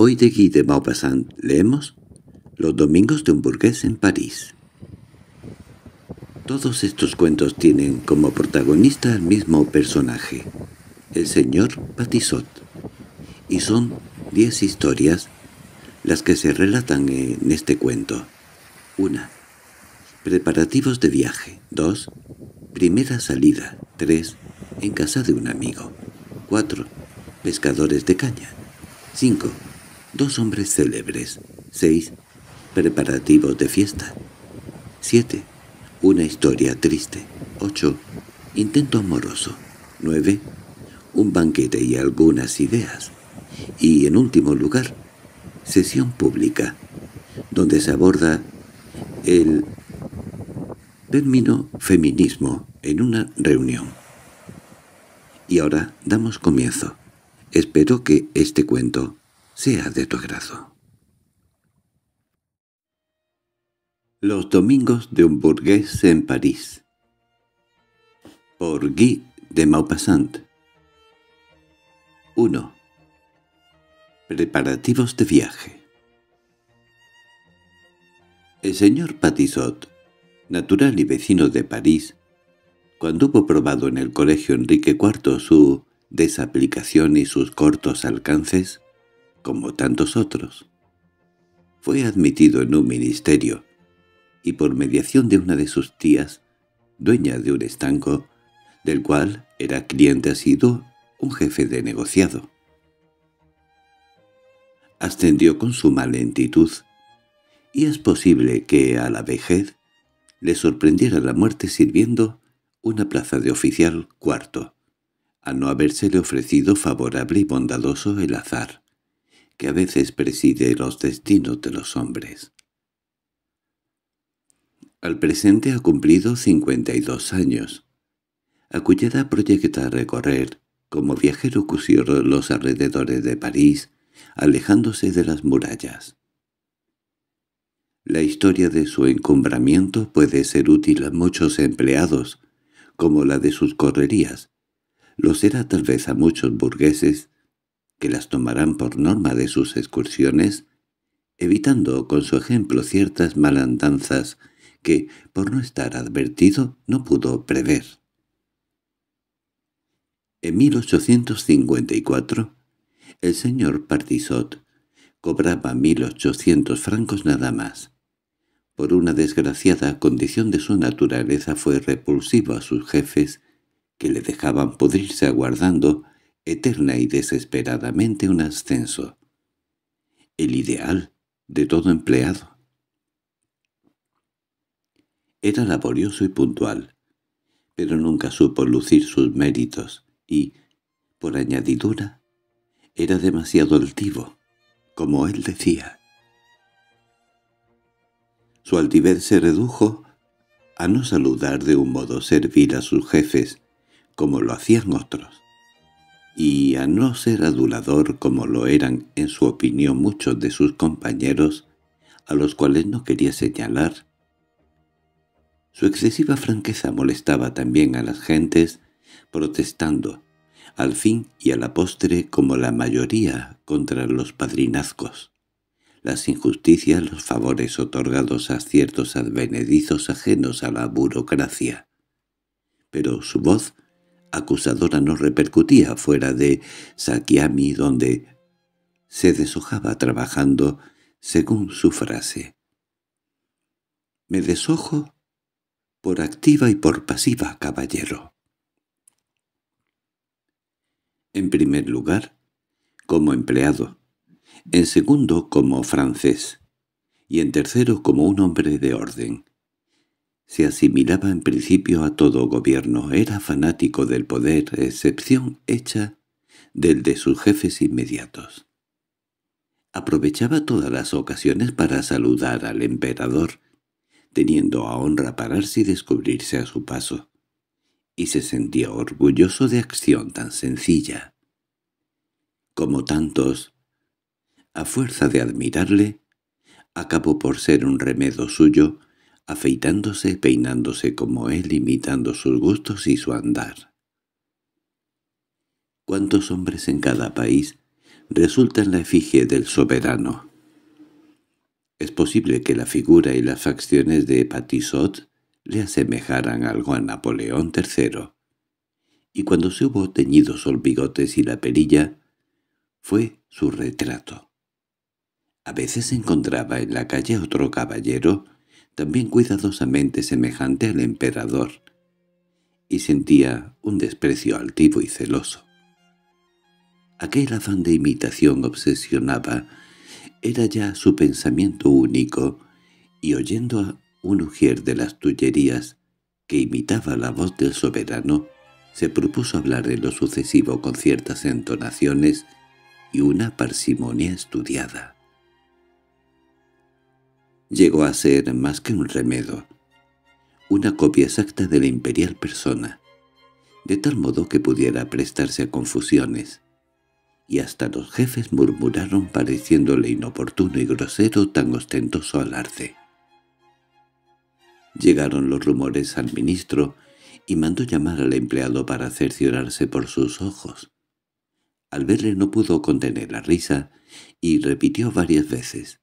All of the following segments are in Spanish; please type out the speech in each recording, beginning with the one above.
Hoy de Guy de Maupassant leemos Los domingos de un burgués en París. Todos estos cuentos tienen como protagonista al mismo personaje, el señor Patissot. y son diez historias las que se relatan en este cuento. 1. Preparativos de viaje. 2. Primera salida. 3. En casa de un amigo. 4. Pescadores de caña. 5. Dos hombres célebres. Seis. Preparativos de fiesta. Siete. Una historia triste. Ocho. Intento amoroso. Nueve. Un banquete y algunas ideas. Y en último lugar, sesión pública, donde se aborda el término feminismo en una reunión. Y ahora damos comienzo. Espero que este cuento sea de tu agrado. Los domingos de un burgués en París Por Guy de Maupassant 1. Preparativos de viaje El señor Patisot, natural y vecino de París, cuando hubo probado en el colegio Enrique IV su desaplicación y sus cortos alcances, como tantos otros. Fue admitido en un ministerio, y por mediación de una de sus tías, dueña de un estanco, del cual era cliente asiduo un jefe de negociado. Ascendió con suma lentitud, y es posible que a la vejez le sorprendiera la muerte sirviendo una plaza de oficial cuarto, a no habérsele ofrecido favorable y bondadoso el azar que a veces preside los destinos de los hombres. Al presente ha cumplido 52 años, a cuya edad proyecta recorrer, como viajero cusiero, los alrededores de París, alejándose de las murallas. La historia de su encumbramiento puede ser útil a muchos empleados, como la de sus correrías. Lo será tal vez a muchos burgueses que las tomarán por norma de sus excursiones, evitando con su ejemplo ciertas malandanzas que, por no estar advertido, no pudo prever. En 1854, el señor Partizot cobraba 1.800 francos nada más. Por una desgraciada condición de su naturaleza fue repulsivo a sus jefes, que le dejaban pudrirse aguardando eterna y desesperadamente un ascenso, el ideal de todo empleado. Era laborioso y puntual, pero nunca supo lucir sus méritos y, por añadidura, era demasiado altivo, como él decía. Su altivez se redujo a no saludar de un modo servir a sus jefes, como lo hacían otros y a no ser adulador como lo eran en su opinión muchos de sus compañeros, a los cuales no quería señalar. Su excesiva franqueza molestaba también a las gentes, protestando, al fin y a la postre como la mayoría, contra los padrinazgos, las injusticias, los favores otorgados a ciertos advenedizos ajenos a la burocracia. Pero su voz acusadora no repercutía fuera de Sakiami donde se deshojaba trabajando según su frase. «Me deshojo por activa y por pasiva, caballero». En primer lugar, como empleado. En segundo, como francés. Y en tercero, como un hombre de orden. Se asimilaba en principio a todo gobierno, era fanático del poder, excepción hecha del de sus jefes inmediatos. Aprovechaba todas las ocasiones para saludar al emperador, teniendo a honra pararse y descubrirse a su paso, y se sentía orgulloso de acción tan sencilla. Como tantos, a fuerza de admirarle, acabó por ser un remedo suyo afeitándose, peinándose como él, imitando sus gustos y su andar. ¿Cuántos hombres en cada país resultan la efigie del soberano? Es posible que la figura y las facciones de Patissot le asemejaran algo a Napoleón III, y cuando se hubo teñido los bigotes y la perilla, fue su retrato. A veces encontraba en la calle otro caballero también cuidadosamente semejante al emperador, y sentía un desprecio altivo y celoso. Aquel afán de imitación obsesionaba, era ya su pensamiento único, y oyendo a un ujier de las tullerías que imitaba la voz del soberano, se propuso hablar en lo sucesivo con ciertas entonaciones y una parsimonia estudiada llegó a ser más que un remedo, una copia exacta de la imperial persona, de tal modo que pudiera prestarse a confusiones, y hasta los jefes murmuraron pareciéndole inoportuno y grosero tan ostentoso alarde. Llegaron los rumores al ministro y mandó llamar al empleado para cerciorarse por sus ojos. Al verle no pudo contener la risa y repitió varias veces.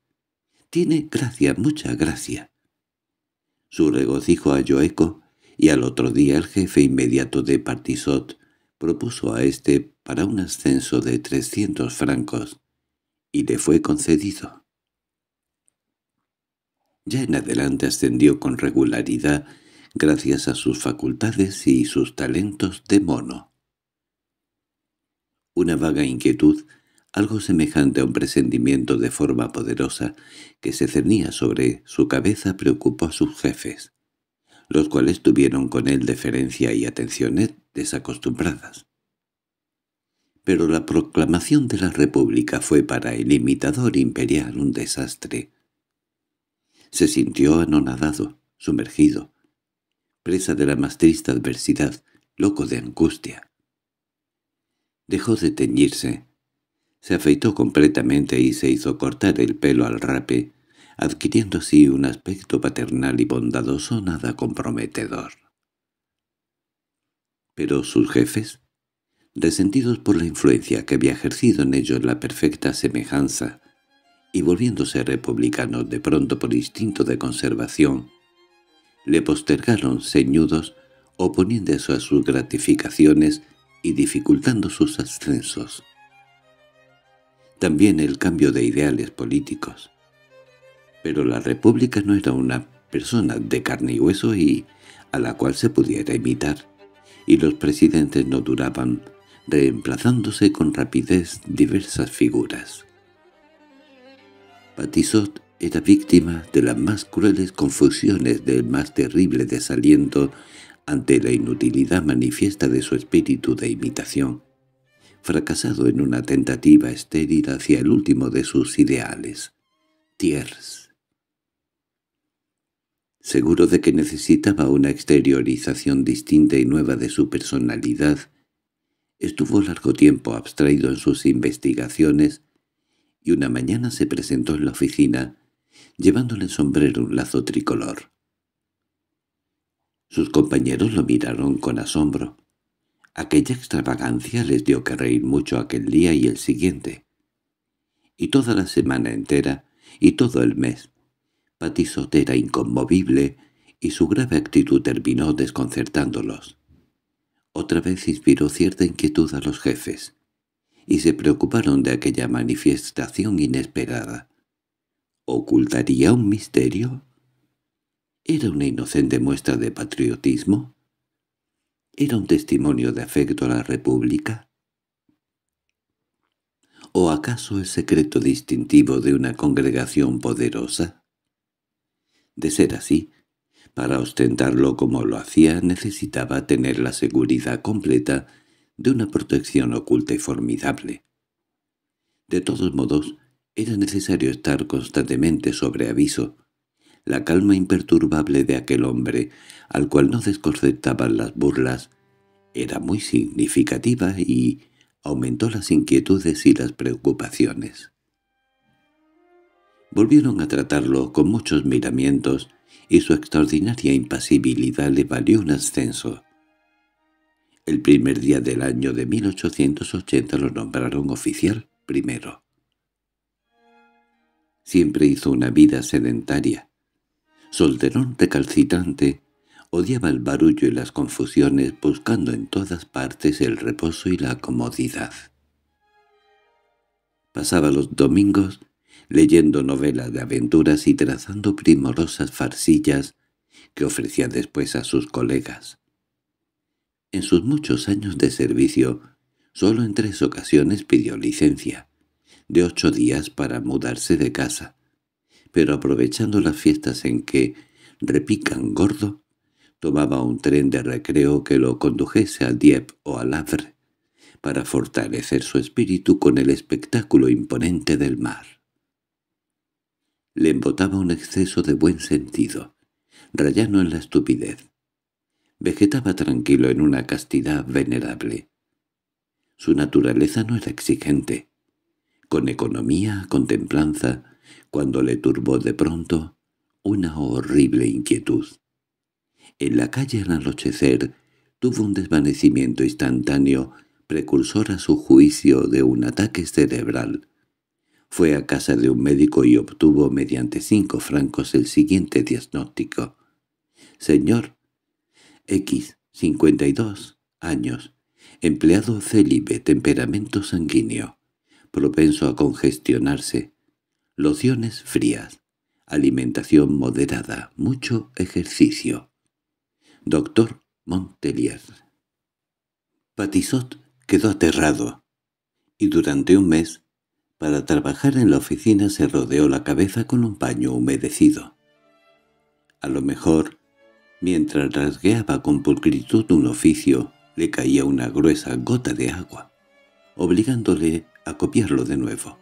Tiene gracia, mucha gracia. Su regocijo halló eco, y al otro día el jefe inmediato de Partizot propuso a este para un ascenso de 300 francos, y le fue concedido. Ya en adelante ascendió con regularidad gracias a sus facultades y sus talentos de mono. Una vaga inquietud algo semejante a un presentimiento de forma poderosa que se cernía sobre su cabeza preocupó a sus jefes, los cuales tuvieron con él deferencia y atenciones desacostumbradas. Pero la proclamación de la República fue para el imitador imperial un desastre. Se sintió anonadado, sumergido, presa de la más triste adversidad, loco de angustia. Dejó de teñirse, se afeitó completamente y se hizo cortar el pelo al rape, adquiriendo así un aspecto paternal y bondadoso nada comprometedor. Pero sus jefes, resentidos por la influencia que había ejercido en ellos la perfecta semejanza, y volviéndose republicanos de pronto por instinto de conservación, le postergaron ceñudos, oponiéndose a sus gratificaciones y dificultando sus ascensos también el cambio de ideales políticos. Pero la república no era una persona de carne y hueso y a la cual se pudiera imitar, y los presidentes no duraban, reemplazándose con rapidez diversas figuras. Patisot era víctima de las más crueles confusiones del más terrible desaliento ante la inutilidad manifiesta de su espíritu de imitación, fracasado en una tentativa estéril hacia el último de sus ideales, Thiers. Seguro de que necesitaba una exteriorización distinta y nueva de su personalidad, estuvo largo tiempo abstraído en sus investigaciones y una mañana se presentó en la oficina llevándole en sombrero un lazo tricolor. Sus compañeros lo miraron con asombro. Aquella extravagancia les dio que reír mucho aquel día y el siguiente. Y toda la semana entera, y todo el mes, Pati era inconmovible, y su grave actitud terminó desconcertándolos. Otra vez inspiró cierta inquietud a los jefes, y se preocuparon de aquella manifestación inesperada. ¿Ocultaría un misterio? ¿Era una inocente muestra de patriotismo? ¿Era un testimonio de afecto a la República? ¿O acaso el secreto distintivo de una congregación poderosa? De ser así, para ostentarlo como lo hacía necesitaba tener la seguridad completa de una protección oculta y formidable. De todos modos, era necesario estar constantemente sobre aviso, la calma imperturbable de aquel hombre, al cual no desconcertaban las burlas, era muy significativa y aumentó las inquietudes y las preocupaciones. Volvieron a tratarlo con muchos miramientos y su extraordinaria impasibilidad le valió un ascenso. El primer día del año de 1880 lo nombraron oficial primero. Siempre hizo una vida sedentaria, Solterón recalcitrante, odiaba el barullo y las confusiones buscando en todas partes el reposo y la comodidad. Pasaba los domingos leyendo novelas de aventuras y trazando primorosas farsillas que ofrecía después a sus colegas. En sus muchos años de servicio, solo en tres ocasiones pidió licencia, de ocho días para mudarse de casa, pero aprovechando las fiestas en que repican gordo, tomaba un tren de recreo que lo condujese a Dieppe o al Havre, para fortalecer su espíritu con el espectáculo imponente del mar. Le embotaba un exceso de buen sentido, rayano en la estupidez. Vegetaba tranquilo en una castidad venerable. Su naturaleza no era exigente. Con economía, con templanza, cuando le turbó de pronto una horrible inquietud. En la calle al anochecer tuvo un desvanecimiento instantáneo precursor a su juicio de un ataque cerebral. Fue a casa de un médico y obtuvo mediante cinco francos el siguiente diagnóstico. Señor X, 52 años, empleado célibe, temperamento sanguíneo, propenso a congestionarse, lociones frías, alimentación moderada, mucho ejercicio. Doctor Montelier. Patisot quedó aterrado, y durante un mes, para trabajar en la oficina se rodeó la cabeza con un paño humedecido. A lo mejor, mientras rasgueaba con pulcritud un oficio, le caía una gruesa gota de agua, obligándole a copiarlo de nuevo.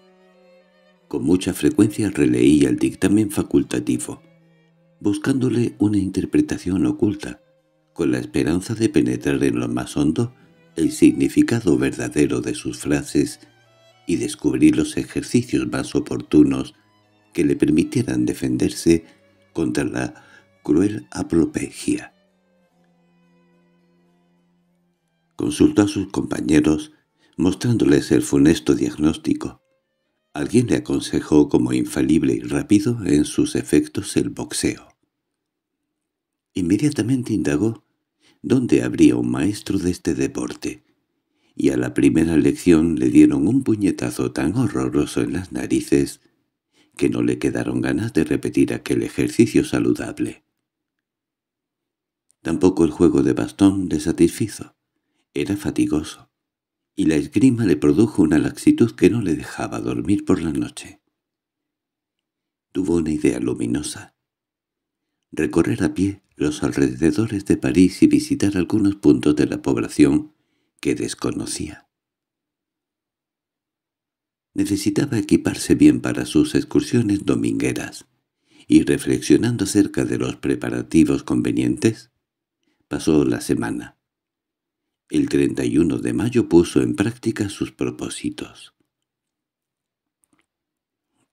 Con mucha frecuencia releía el dictamen facultativo, buscándole una interpretación oculta, con la esperanza de penetrar en lo más hondo el significado verdadero de sus frases y descubrir los ejercicios más oportunos que le permitieran defenderse contra la cruel apropegia. Consultó a sus compañeros mostrándoles el funesto diagnóstico, Alguien le aconsejó como infalible y rápido en sus efectos el boxeo. Inmediatamente indagó dónde habría un maestro de este deporte, y a la primera lección le dieron un puñetazo tan horroroso en las narices que no le quedaron ganas de repetir aquel ejercicio saludable. Tampoco el juego de bastón le satisfizo. Era fatigoso y la esgrima le produjo una laxitud que no le dejaba dormir por la noche. Tuvo una idea luminosa. Recorrer a pie los alrededores de París y visitar algunos puntos de la población que desconocía. Necesitaba equiparse bien para sus excursiones domingueras, y reflexionando acerca de los preparativos convenientes, pasó la semana el 31 de mayo puso en práctica sus propósitos.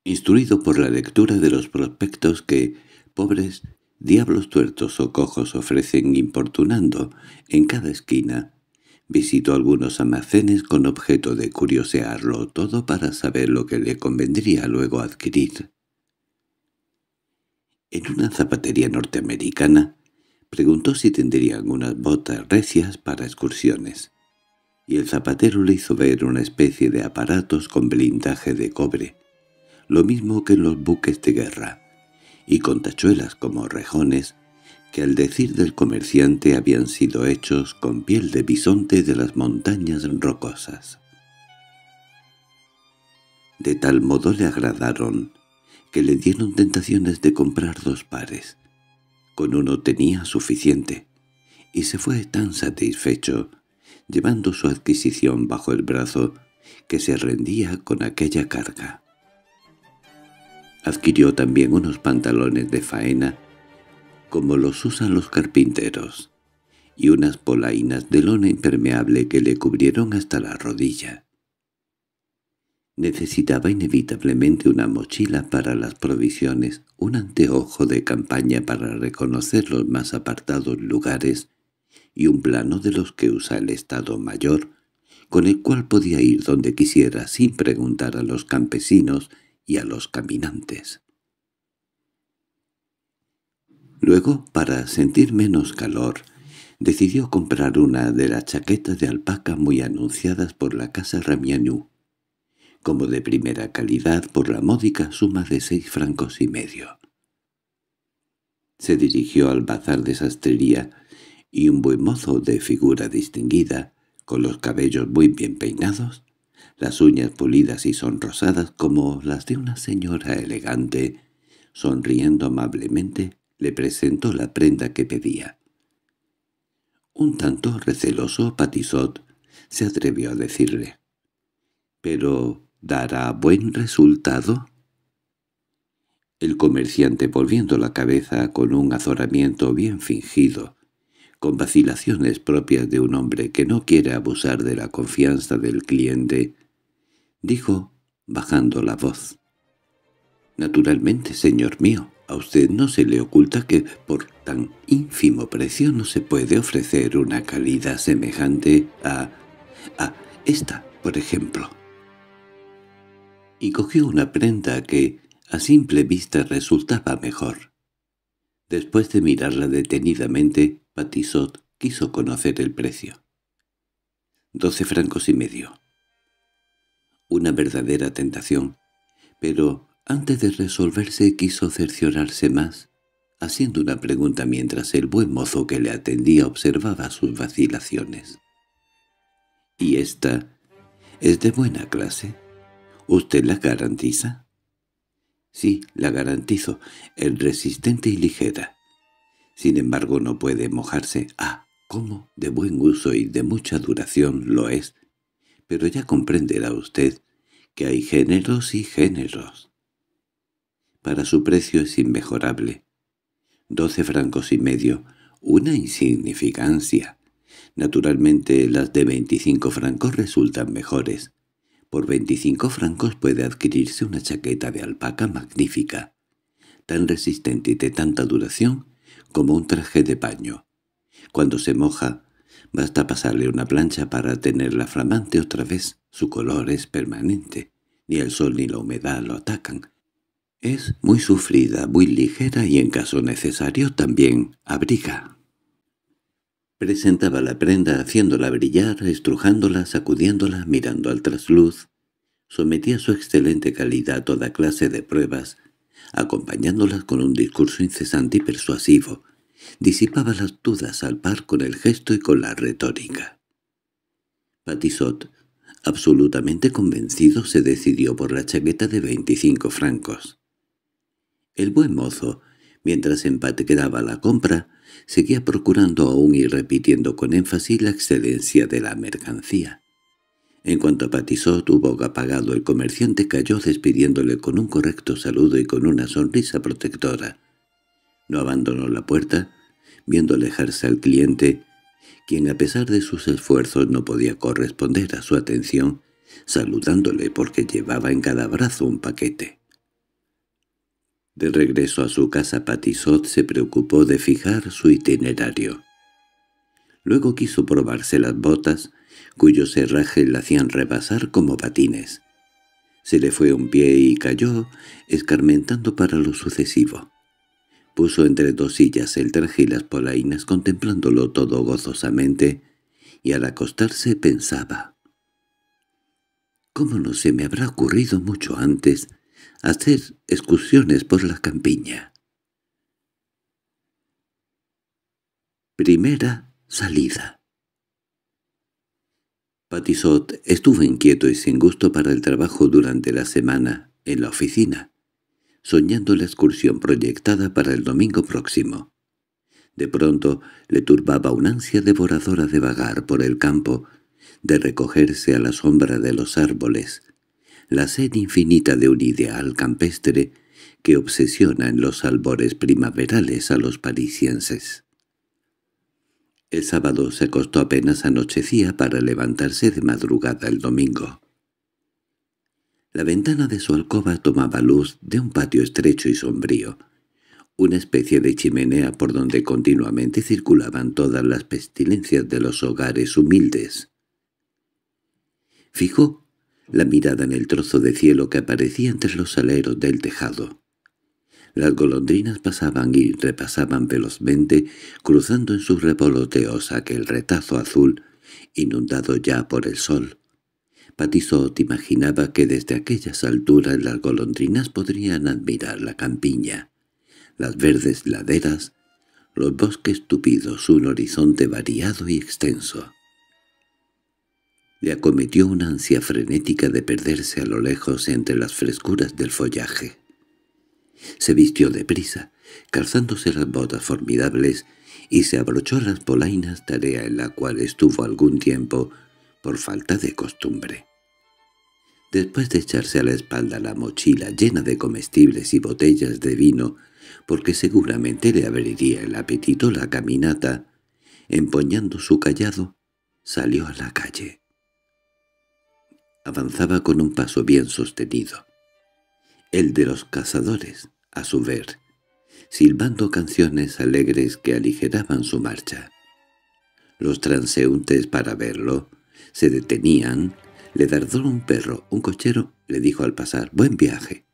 Instruido por la lectura de los prospectos que, pobres, diablos tuertos o cojos ofrecen importunando en cada esquina, visitó algunos almacenes con objeto de curiosearlo todo para saber lo que le convendría luego adquirir. En una zapatería norteamericana, Preguntó si tendrían unas botas recias para excursiones, y el zapatero le hizo ver una especie de aparatos con blindaje de cobre, lo mismo que en los buques de guerra, y con tachuelas como rejones, que al decir del comerciante habían sido hechos con piel de bisonte de las montañas rocosas. De tal modo le agradaron, que le dieron tentaciones de comprar dos pares. Con uno tenía suficiente, y se fue tan satisfecho, llevando su adquisición bajo el brazo, que se rendía con aquella carga. Adquirió también unos pantalones de faena, como los usan los carpinteros, y unas polainas de lona impermeable que le cubrieron hasta la rodilla. Necesitaba inevitablemente una mochila para las provisiones, un anteojo de campaña para reconocer los más apartados lugares y un plano de los que usa el Estado Mayor, con el cual podía ir donde quisiera sin preguntar a los campesinos y a los caminantes. Luego, para sentir menos calor, decidió comprar una de las chaquetas de alpaca muy anunciadas por la casa Ramianú, como de primera calidad por la módica suma de seis francos y medio. Se dirigió al bazar de sastrería y un buen mozo de figura distinguida, con los cabellos muy bien peinados, las uñas pulidas y sonrosadas como las de una señora elegante, sonriendo amablemente, le presentó la prenda que pedía. Un tanto receloso Patisot se atrevió a decirle. «Pero ¿Dará buen resultado? El comerciante volviendo la cabeza con un azoramiento bien fingido, con vacilaciones propias de un hombre que no quiere abusar de la confianza del cliente, dijo, bajando la voz. «Naturalmente, señor mío, a usted no se le oculta que por tan ínfimo precio no se puede ofrecer una calidad semejante a... a esta, por ejemplo» y cogió una prenda que, a simple vista, resultaba mejor. Después de mirarla detenidamente, Patisot quiso conocer el precio. Doce francos y medio. Una verdadera tentación, pero antes de resolverse quiso cerciorarse más, haciendo una pregunta mientras el buen mozo que le atendía observaba sus vacilaciones. —¿Y esta es de buena clase? ¿Usted la garantiza? Sí, la garantizo, es resistente y ligera. Sin embargo, no puede mojarse. Ah, cómo de buen uso y de mucha duración lo es. Pero ya comprenderá usted que hay géneros y géneros. Para su precio es inmejorable. Doce francos y medio, una insignificancia. Naturalmente las de veinticinco francos resultan mejores. Por 25 francos puede adquirirse una chaqueta de alpaca magnífica, tan resistente y de tanta duración como un traje de paño. Cuando se moja, basta pasarle una plancha para tenerla flamante otra vez. Su color es permanente, ni el sol ni la humedad lo atacan. Es muy sufrida, muy ligera y en caso necesario también abriga. Presentaba la prenda haciéndola brillar, estrujándola, sacudiéndola, mirando al trasluz. Sometía su excelente calidad a toda clase de pruebas, acompañándolas con un discurso incesante y persuasivo. Disipaba las dudas al par con el gesto y con la retórica. Patisot, absolutamente convencido, se decidió por la chaqueta de veinticinco francos. El buen mozo, mientras empate quedaba la compra, seguía procurando aún y repitiendo con énfasis la excelencia de la mercancía. En cuanto patizó tuvo boca apagado, el comerciante cayó despidiéndole con un correcto saludo y con una sonrisa protectora. No abandonó la puerta, viendo alejarse al cliente, quien a pesar de sus esfuerzos no podía corresponder a su atención, saludándole porque llevaba en cada brazo un paquete. De regreso a su casa Patizot se preocupó de fijar su itinerario. Luego quiso probarse las botas, cuyos herrajes la hacían rebasar como patines. Se le fue un pie y cayó, escarmentando para lo sucesivo. Puso entre dos sillas el traje y las polainas contemplándolo todo gozosamente, y al acostarse pensaba. «¿Cómo no se me habrá ocurrido mucho antes?» hacer excursiones por la campiña. Primera salida Patisot estuvo inquieto y sin gusto para el trabajo durante la semana en la oficina, soñando la excursión proyectada para el domingo próximo. De pronto le turbaba una ansia devoradora de vagar por el campo, de recogerse a la sombra de los árboles, la sed infinita de un ideal campestre que obsesiona en los albores primaverales a los parisienses. El sábado se acostó apenas anochecía para levantarse de madrugada el domingo. La ventana de su alcoba tomaba luz de un patio estrecho y sombrío, una especie de chimenea por donde continuamente circulaban todas las pestilencias de los hogares humildes. Fijó la mirada en el trozo de cielo que aparecía entre los aleros del tejado. Las golondrinas pasaban y repasaban velozmente, cruzando en sus revoloteos aquel retazo azul, inundado ya por el sol. Patizot imaginaba que desde aquellas alturas las golondrinas podrían admirar la campiña, las verdes laderas, los bosques tupidos, un horizonte variado y extenso le acometió una ansia frenética de perderse a lo lejos entre las frescuras del follaje. Se vistió deprisa, calzándose las botas formidables, y se abrochó las polainas, tarea en la cual estuvo algún tiempo por falta de costumbre. Después de echarse a la espalda la mochila llena de comestibles y botellas de vino, porque seguramente le abriría el apetito la caminata, empuñando su callado, salió a la calle avanzaba con un paso bien sostenido. El de los cazadores, a su ver, silbando canciones alegres que aligeraban su marcha. Los transeúntes para verlo se detenían, le dardó un perro, un cochero le dijo al pasar «Buen viaje».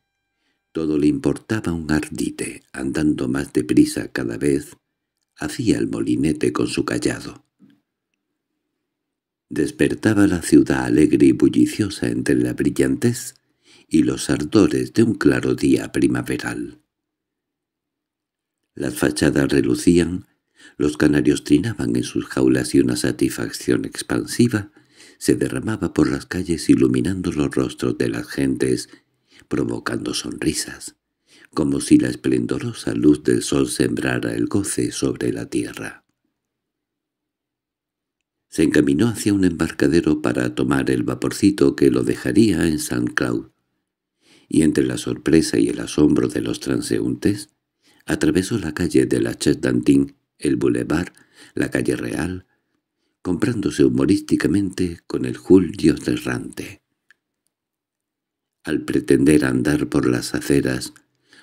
Todo le importaba un ardite, andando más deprisa cada vez, hacía el molinete con su callado despertaba la ciudad alegre y bulliciosa entre la brillantez y los ardores de un claro día primaveral. Las fachadas relucían, los canarios trinaban en sus jaulas y una satisfacción expansiva se derramaba por las calles iluminando los rostros de las gentes, provocando sonrisas, como si la esplendorosa luz del sol sembrara el goce sobre la tierra. Se encaminó hacia un embarcadero para tomar el vaporcito que lo dejaría en San Cloud, y entre la sorpresa y el asombro de los transeúntes, atravesó la calle de la Dantin, el Boulevard, la calle Real, comprándose humorísticamente con el Julio derrante. Al pretender andar por las aceras,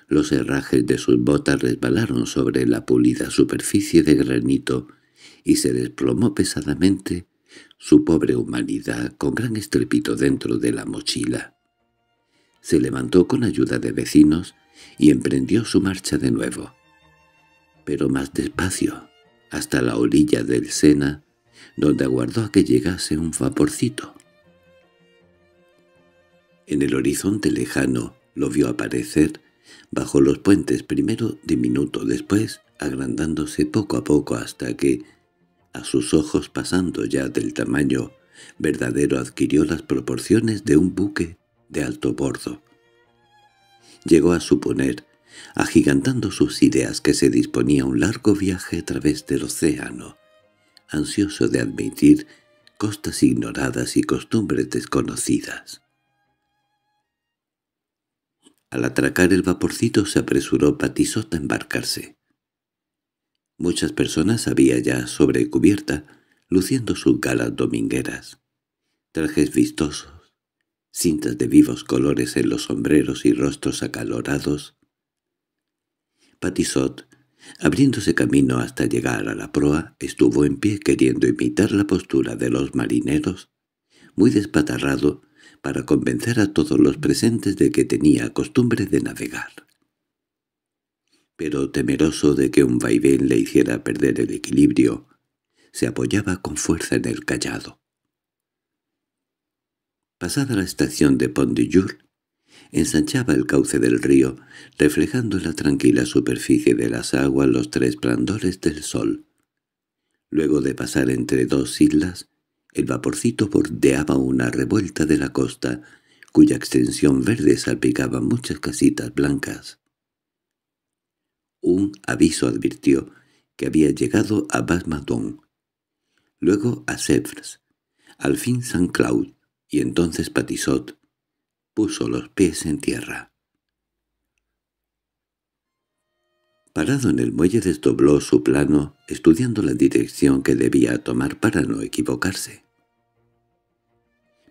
los herrajes de sus botas resbalaron sobre la pulida superficie de granito y se desplomó pesadamente su pobre humanidad con gran estrepito dentro de la mochila. Se levantó con ayuda de vecinos y emprendió su marcha de nuevo. Pero más despacio, hasta la orilla del Sena, donde aguardó a que llegase un vaporcito. En el horizonte lejano lo vio aparecer bajo los puentes primero de minuto después agrandándose poco a poco hasta que, a sus ojos pasando ya del tamaño verdadero adquirió las proporciones de un buque de alto bordo. Llegó a suponer, agigantando sus ideas, que se disponía un largo viaje a través del océano, ansioso de admitir costas ignoradas y costumbres desconocidas. Al atracar el vaporcito se apresuró Patisota a embarcarse. Muchas personas había ya sobre cubierta, luciendo sus galas domingueras. Trajes vistosos, cintas de vivos colores en los sombreros y rostros acalorados. Patisot, abriéndose camino hasta llegar a la proa, estuvo en pie queriendo imitar la postura de los marineros, muy despatarrado, para convencer a todos los presentes de que tenía costumbre de navegar pero temeroso de que un vaivén le hiciera perder el equilibrio, se apoyaba con fuerza en el callado. Pasada la estación de Pont du Jour, ensanchaba el cauce del río, reflejando en la tranquila superficie de las aguas los tres resplandores del sol. Luego de pasar entre dos islas, el vaporcito bordeaba una revuelta de la costa, cuya extensión verde salpicaba muchas casitas blancas. Un aviso advirtió que había llegado a Basmaton. luego a Sevres, al fin San Cloud y entonces Patisot puso los pies en tierra. Parado en el muelle desdobló su plano, estudiando la dirección que debía tomar para no equivocarse.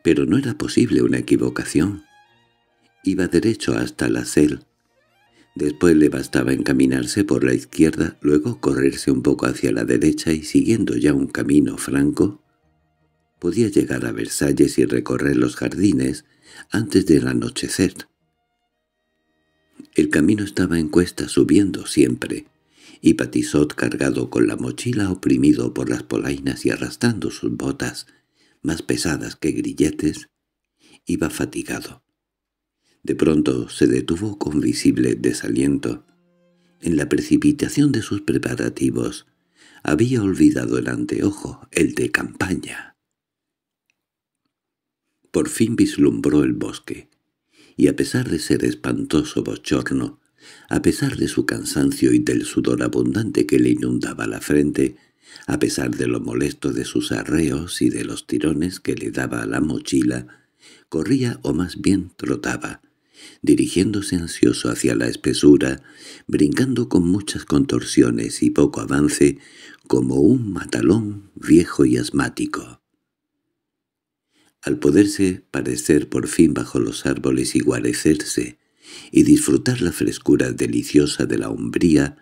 Pero no era posible una equivocación. Iba derecho hasta la sel. Después le bastaba encaminarse por la izquierda, luego correrse un poco hacia la derecha y siguiendo ya un camino franco, podía llegar a Versalles y recorrer los jardines antes del anochecer. El camino estaba en cuesta subiendo siempre, y Patisot cargado con la mochila oprimido por las polainas y arrastrando sus botas, más pesadas que grilletes, iba fatigado. De pronto se detuvo con visible desaliento. En la precipitación de sus preparativos había olvidado el anteojo, el de campaña. Por fin vislumbró el bosque, y a pesar de ser espantoso bochorno, a pesar de su cansancio y del sudor abundante que le inundaba la frente, a pesar de lo molesto de sus arreos y de los tirones que le daba la mochila, corría o más bien trotaba, dirigiéndose ansioso hacia la espesura, brincando con muchas contorsiones y poco avance, como un matalón viejo y asmático. Al poderse parecer por fin bajo los árboles y guarecerse, y disfrutar la frescura deliciosa de la umbría,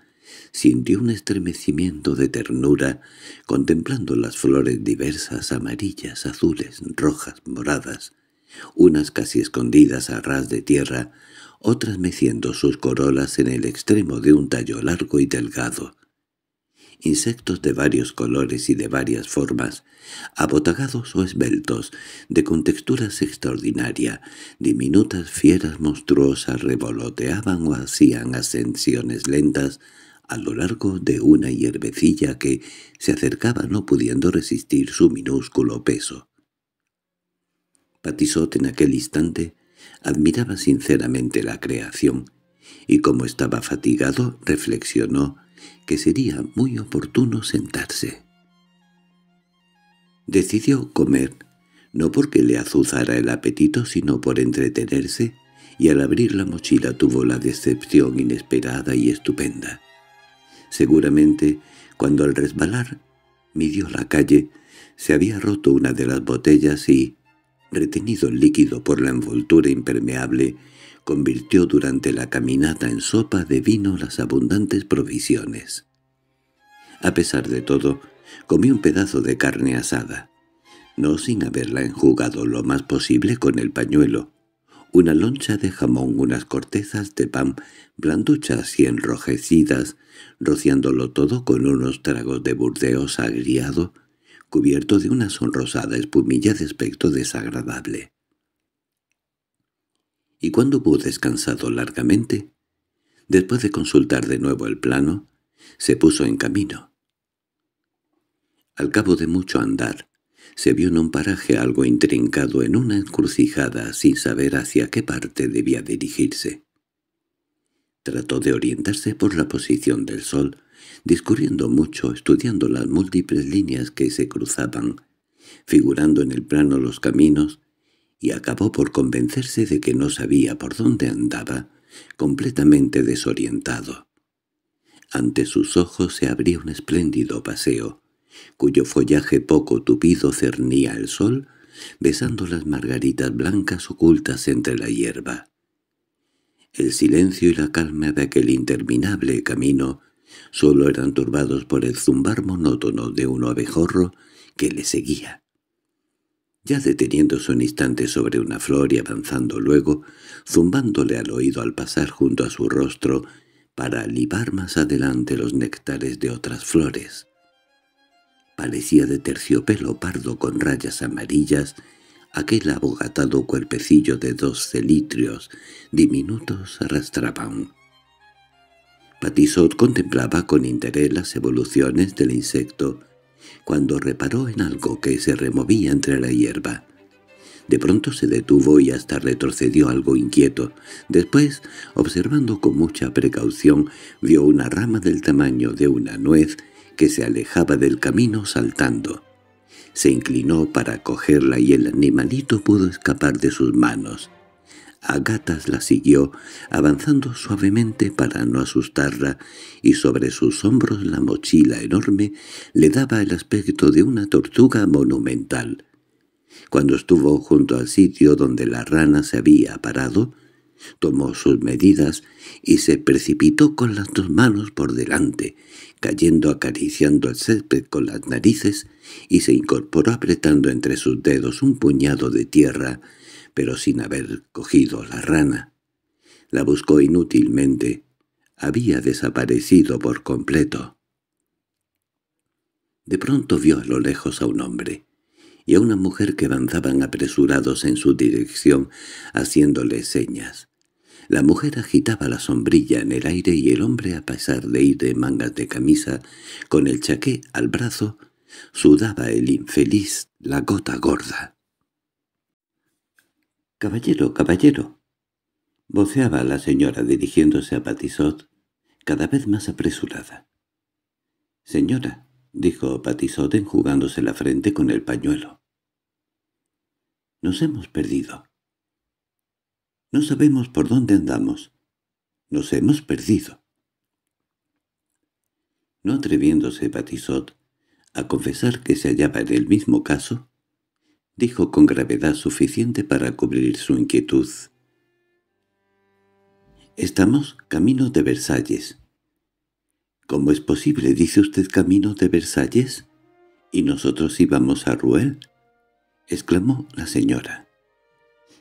sintió un estremecimiento de ternura contemplando las flores diversas, amarillas, azules, rojas, moradas, unas casi escondidas a ras de tierra, otras meciendo sus corolas en el extremo de un tallo largo y delgado. Insectos de varios colores y de varias formas, abotagados o esbeltos, de contexturas extraordinaria, diminutas fieras monstruosas revoloteaban o hacían ascensiones lentas a lo largo de una hierbecilla que se acercaba no pudiendo resistir su minúsculo peso. Patisot en aquel instante admiraba sinceramente la creación, y como estaba fatigado reflexionó que sería muy oportuno sentarse. Decidió comer, no porque le azuzara el apetito, sino por entretenerse, y al abrir la mochila tuvo la decepción inesperada y estupenda. Seguramente, cuando al resbalar midió la calle, se había roto una de las botellas y, retenido el líquido por la envoltura impermeable, convirtió durante la caminata en sopa de vino las abundantes provisiones. A pesar de todo, comí un pedazo de carne asada, no sin haberla enjugado lo más posible con el pañuelo, una loncha de jamón, unas cortezas de pan blanduchas y enrojecidas, rociándolo todo con unos tragos de burdeos agriado cubierto de una sonrosada espumilla de aspecto desagradable. Y cuando hubo descansado largamente, después de consultar de nuevo el plano, se puso en camino. Al cabo de mucho andar, se vio en un paraje algo intrincado en una encrucijada sin saber hacia qué parte debía dirigirse. Trató de orientarse por la posición del sol, discurriendo mucho, estudiando las múltiples líneas que se cruzaban, figurando en el plano los caminos, y acabó por convencerse de que no sabía por dónde andaba, completamente desorientado. Ante sus ojos se abría un espléndido paseo, cuyo follaje poco tupido cernía el sol, besando las margaritas blancas ocultas entre la hierba. El silencio y la calma de aquel interminable camino Solo eran turbados por el zumbar monótono de un abejorro que le seguía. Ya deteniéndose un instante sobre una flor y avanzando luego, zumbándole al oído al pasar junto a su rostro para libar más adelante los néctares de otras flores. Parecía de terciopelo pardo con rayas amarillas aquel abogatado cuerpecillo de dos celitrios diminutos arrastraban. Patisot contemplaba con interés las evoluciones del insecto cuando reparó en algo que se removía entre la hierba. De pronto se detuvo y hasta retrocedió algo inquieto. Después, observando con mucha precaución, vio una rama del tamaño de una nuez que se alejaba del camino saltando. Se inclinó para cogerla y el animalito pudo escapar de sus manos. Agatas la siguió, avanzando suavemente para no asustarla, y sobre sus hombros la mochila enorme le daba el aspecto de una tortuga monumental. Cuando estuvo junto al sitio donde la rana se había parado, tomó sus medidas y se precipitó con las dos manos por delante, cayendo acariciando el césped con las narices y se incorporó apretando entre sus dedos un puñado de tierra pero sin haber cogido la rana. La buscó inútilmente. Había desaparecido por completo. De pronto vio a lo lejos a un hombre y a una mujer que avanzaban apresurados en su dirección, haciéndole señas. La mujer agitaba la sombrilla en el aire y el hombre, a pesar de ir de mangas de camisa, con el chaqué al brazo, sudaba el infeliz la gota gorda. —¡Caballero, caballero! —voceaba la señora dirigiéndose a Patizot cada vez más apresurada. —Señora —dijo Patisot enjugándose la frente con el pañuelo—. Nos hemos perdido. No sabemos por dónde andamos. Nos hemos perdido. No atreviéndose Patizot a confesar que se hallaba en el mismo caso, dijo con gravedad suficiente para cubrir su inquietud. «Estamos camino de Versalles». «¿Cómo es posible? ¿Dice usted camino de Versalles? ¿Y nosotros íbamos a Ruel?» exclamó la señora.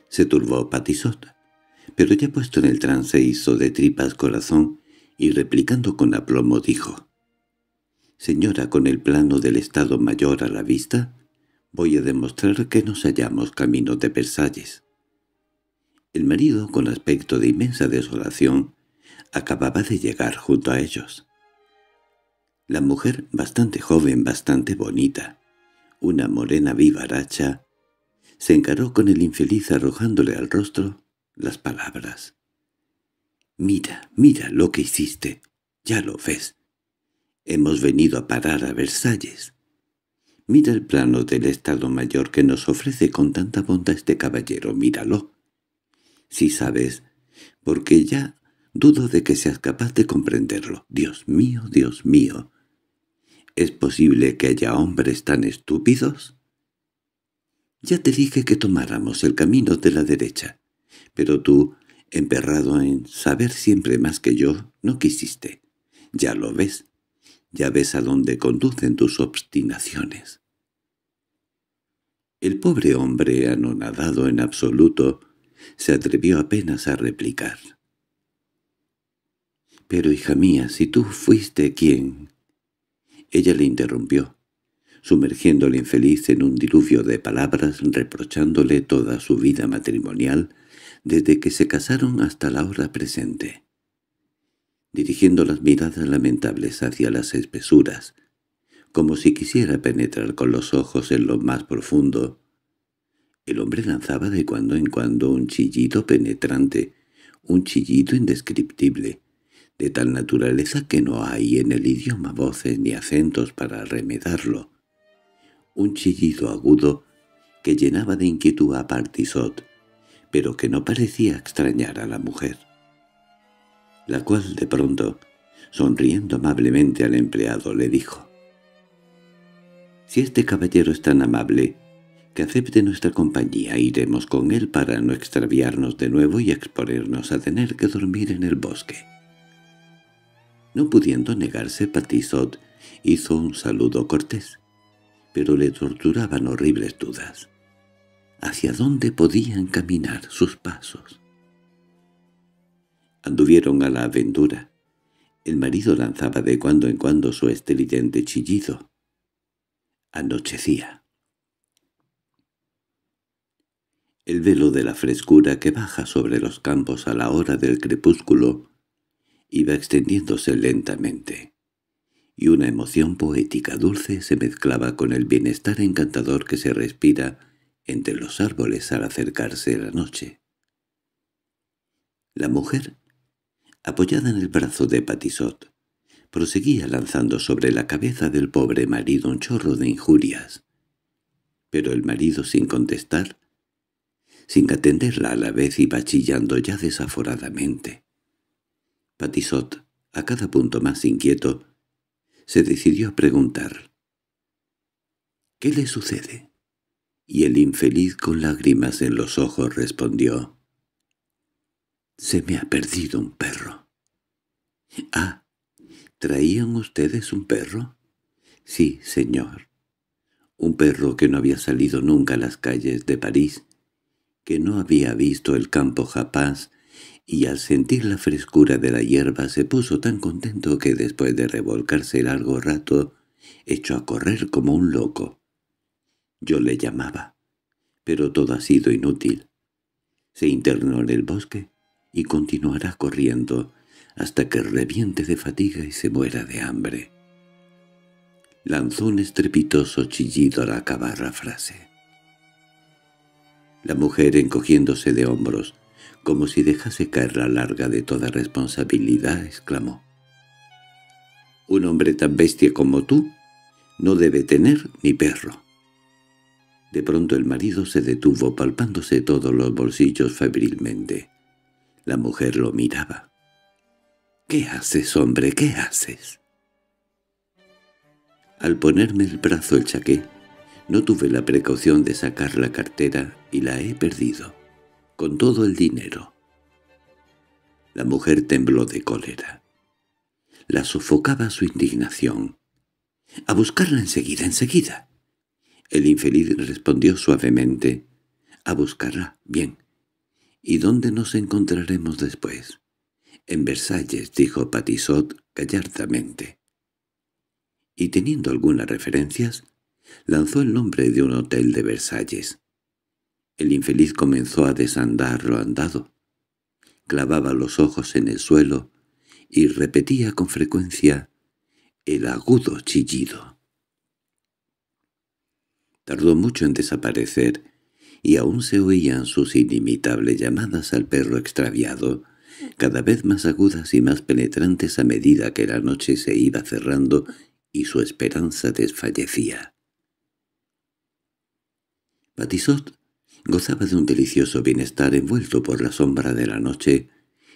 Se turbó Patisot, pero ya puesto en el trance hizo de tripas corazón y replicando con aplomo dijo, «Señora, con el plano del Estado Mayor a la vista, Voy a demostrar que nos hallamos camino de Versalles. El marido, con aspecto de inmensa desolación, acababa de llegar junto a ellos. La mujer, bastante joven, bastante bonita, una morena vivaracha, se encaró con el infeliz arrojándole al rostro las palabras. «Mira, mira lo que hiciste, ya lo ves. Hemos venido a parar a Versalles. Mira el plano del Estado Mayor que nos ofrece con tanta bondad este caballero, míralo. Si sabes, porque ya dudo de que seas capaz de comprenderlo. Dios mío, Dios mío. ¿Es posible que haya hombres tan estúpidos? Ya te dije que tomáramos el camino de la derecha, pero tú, emperrado en saber siempre más que yo, no quisiste. Ya lo ves, ya ves a dónde conducen tus obstinaciones. El pobre hombre, anonadado en absoluto, se atrevió apenas a replicar. —Pero, hija mía, si tú fuiste quien... Ella le interrumpió, sumergiendo al infeliz en un diluvio de palabras, reprochándole toda su vida matrimonial, desde que se casaron hasta la hora presente dirigiendo las miradas lamentables hacia las espesuras, como si quisiera penetrar con los ojos en lo más profundo. El hombre lanzaba de cuando en cuando un chillido penetrante, un chillido indescriptible, de tal naturaleza que no hay en el idioma voces ni acentos para remedarlo. Un chillido agudo que llenaba de inquietud a Partisot, pero que no parecía extrañar a la mujer la cual de pronto, sonriendo amablemente al empleado, le dijo. «Si este caballero es tan amable, que acepte nuestra compañía, iremos con él para no extraviarnos de nuevo y exponernos a tener que dormir en el bosque». No pudiendo negarse, Patizot hizo un saludo cortés, pero le torturaban horribles dudas. ¿Hacia dónde podían caminar sus pasos? Anduvieron a la aventura. El marido lanzaba de cuando en cuando su estridente chillido. Anochecía. El velo de la frescura que baja sobre los campos a la hora del crepúsculo iba extendiéndose lentamente, y una emoción poética dulce se mezclaba con el bienestar encantador que se respira entre los árboles al acercarse la noche. La mujer apoyada en el brazo de Patisot. Proseguía lanzando sobre la cabeza del pobre marido un chorro de injurias. Pero el marido, sin contestar, sin atenderla a la vez, iba chillando ya desaforadamente. Patisot, a cada punto más inquieto, se decidió a preguntar. —¿Qué le sucede? Y el infeliz con lágrimas en los ojos respondió. Se me ha perdido un perro. —Ah, ¿traían ustedes un perro? —Sí, señor. Un perro que no había salido nunca a las calles de París, que no había visto el campo japás, y al sentir la frescura de la hierba se puso tan contento que después de revolcarse largo rato, echó a correr como un loco. Yo le llamaba, pero todo ha sido inútil. Se internó en el bosque, y continuará corriendo hasta que reviente de fatiga y se muera de hambre. Lanzó un estrepitoso chillido al acabar la frase. La mujer encogiéndose de hombros, como si dejase caer la larga de toda responsabilidad, exclamó. «Un hombre tan bestia como tú no debe tener ni perro». De pronto el marido se detuvo palpándose todos los bolsillos febrilmente. La mujer lo miraba. —¿Qué haces, hombre? ¿Qué haces? Al ponerme el brazo el chaqué, no tuve la precaución de sacar la cartera y la he perdido, con todo el dinero. La mujer tembló de cólera. La sofocaba su indignación. —¡A buscarla enseguida, enseguida! El infeliz respondió suavemente. —A buscarla, bien. ¿Y dónde nos encontraremos después? En Versalles, dijo Patisot gallardamente. Y teniendo algunas referencias, lanzó el nombre de un hotel de Versalles. El infeliz comenzó a desandar lo andado. Clavaba los ojos en el suelo y repetía con frecuencia el agudo chillido. Tardó mucho en desaparecer y aún se oían sus inimitables llamadas al perro extraviado, cada vez más agudas y más penetrantes a medida que la noche se iba cerrando y su esperanza desfallecía. Patisot gozaba de un delicioso bienestar envuelto por la sombra de la noche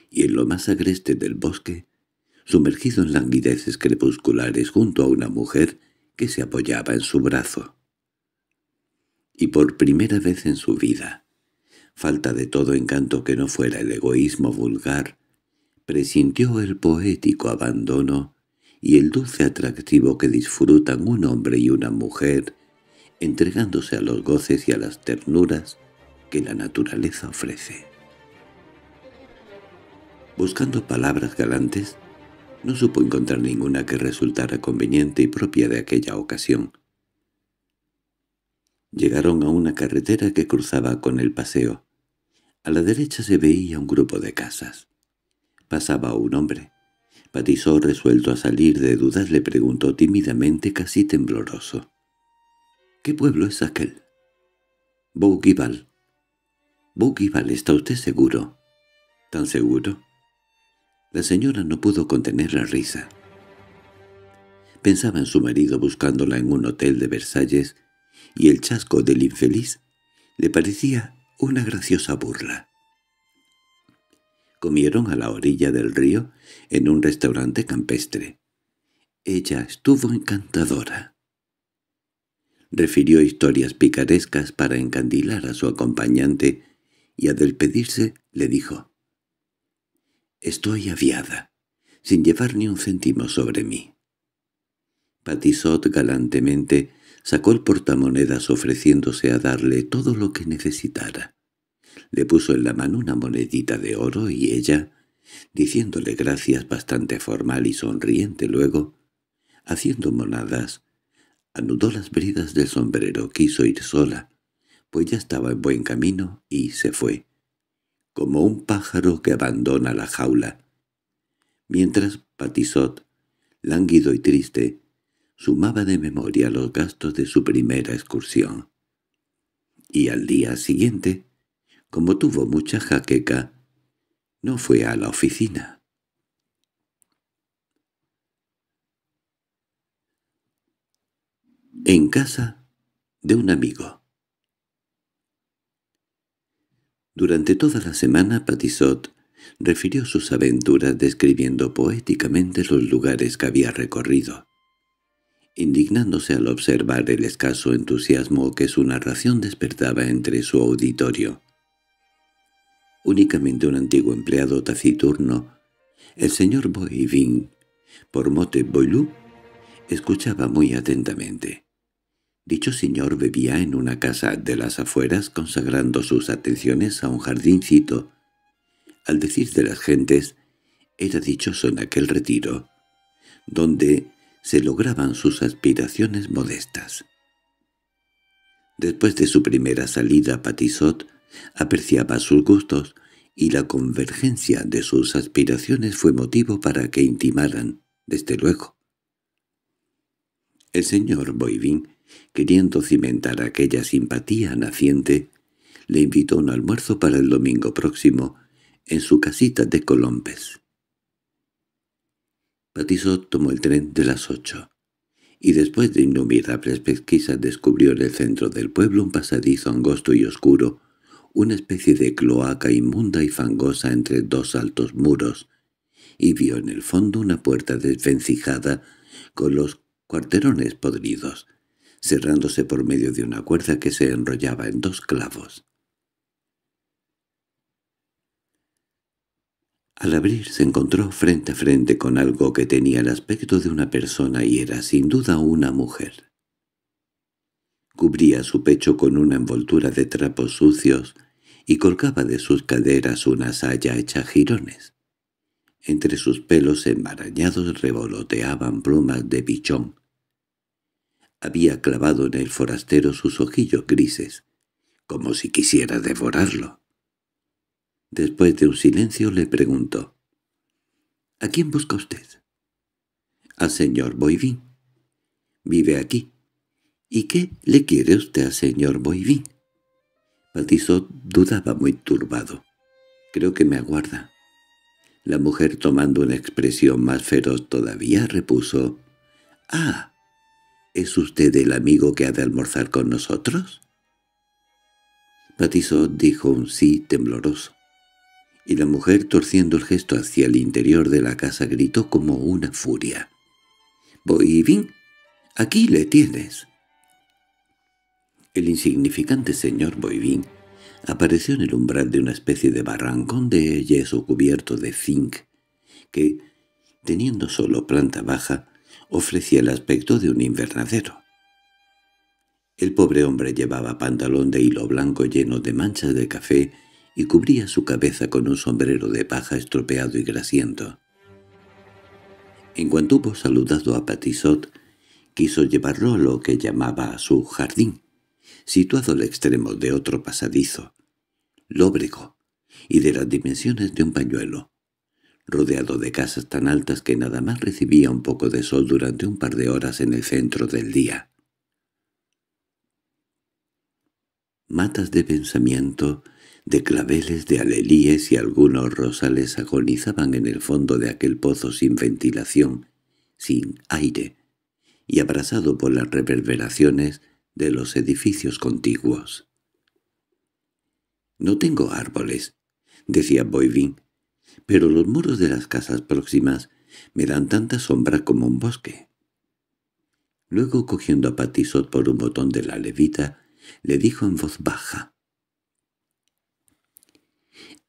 y en lo más agreste del bosque, sumergido en languideces crepusculares junto a una mujer que se apoyaba en su brazo y por primera vez en su vida. Falta de todo encanto que no fuera el egoísmo vulgar, presintió el poético abandono y el dulce atractivo que disfrutan un hombre y una mujer, entregándose a los goces y a las ternuras que la naturaleza ofrece. Buscando palabras galantes, no supo encontrar ninguna que resultara conveniente y propia de aquella ocasión. Llegaron a una carretera que cruzaba con el paseo. A la derecha se veía un grupo de casas. Pasaba un hombre. Patizó resuelto a salir de dudas, le preguntó tímidamente, casi tembloroso. —¿Qué pueblo es aquel? —Bougival. —Bougival, ¿está usted seguro? —¿Tan seguro? La señora no pudo contener la risa. Pensaba en su marido buscándola en un hotel de Versalles, y el chasco del infeliz le parecía una graciosa burla. Comieron a la orilla del río en un restaurante campestre. Ella estuvo encantadora. Refirió historias picarescas para encandilar a su acompañante y al despedirse le dijo «Estoy aviada, sin llevar ni un céntimo sobre mí». Patisot galantemente Sacó el portamonedas ofreciéndose a darle todo lo que necesitara. Le puso en la mano una monedita de oro y ella, diciéndole gracias bastante formal y sonriente luego, haciendo monadas, anudó las bridas del sombrero, quiso ir sola, pues ya estaba en buen camino y se fue, como un pájaro que abandona la jaula. Mientras Patisot, lánguido y triste, sumaba de memoria los gastos de su primera excursión. Y al día siguiente, como tuvo mucha jaqueca, no fue a la oficina. En casa de un amigo. Durante toda la semana Patisot refirió sus aventuras describiendo poéticamente los lugares que había recorrido indignándose al observar el escaso entusiasmo que su narración despertaba entre su auditorio. Únicamente un antiguo empleado taciturno, el señor Boivin, por mote Boilou, escuchaba muy atentamente. Dicho señor bebía en una casa de las afueras consagrando sus atenciones a un jardincito. Al decir de las gentes, era dichoso en aquel retiro, donde se lograban sus aspiraciones modestas. Después de su primera salida a Patisot, apreciaba sus gustos, y la convergencia de sus aspiraciones fue motivo para que intimaran, desde luego. El señor Boivin, queriendo cimentar aquella simpatía naciente, le invitó a un almuerzo para el domingo próximo en su casita de Colombes. Patizó tomó el tren de las ocho, y después de innumerables pesquisas descubrió en el centro del pueblo un pasadizo angosto y oscuro, una especie de cloaca inmunda y fangosa entre dos altos muros, y vio en el fondo una puerta desvencijada con los cuarterones podridos, cerrándose por medio de una cuerda que se enrollaba en dos clavos. Al abrir se encontró frente a frente con algo que tenía el aspecto de una persona y era sin duda una mujer. Cubría su pecho con una envoltura de trapos sucios y colgaba de sus caderas una saya hecha jirones. Entre sus pelos enmarañados revoloteaban plumas de pichón. Había clavado en el forastero sus ojillos grises, como si quisiera devorarlo. Después de un silencio le preguntó. —¿A quién busca usted? —Al señor Boivín. —Vive aquí. —¿Y qué le quiere usted al señor Boivín? patizot dudaba muy turbado. —Creo que me aguarda. La mujer, tomando una expresión más feroz todavía, repuso. —¡Ah! ¿Es usted el amigo que ha de almorzar con nosotros? patizot dijo un sí tembloroso y la mujer, torciendo el gesto hacia el interior de la casa, gritó como una furia. —¡Boivín, ¡Aquí le tienes! El insignificante señor Boivín apareció en el umbral de una especie de barrancón de yeso cubierto de zinc, que, teniendo solo planta baja, ofrecía el aspecto de un invernadero. El pobre hombre llevaba pantalón de hilo blanco lleno de manchas de café y cubría su cabeza con un sombrero de paja estropeado y grasiento. En cuanto hubo saludado a Patisot, quiso llevarlo a lo que llamaba su jardín, situado al extremo de otro pasadizo, lóbrego, y de las dimensiones de un pañuelo, rodeado de casas tan altas que nada más recibía un poco de sol durante un par de horas en el centro del día. Matas de pensamiento de claveles, de alelíes y algunos rosales agonizaban en el fondo de aquel pozo sin ventilación, sin aire, y abrasado por las reverberaciones de los edificios contiguos. «No tengo árboles», decía Boivin, «pero los muros de las casas próximas me dan tanta sombra como un bosque». Luego, cogiendo a Patisot por un botón de la levita, le dijo en voz baja,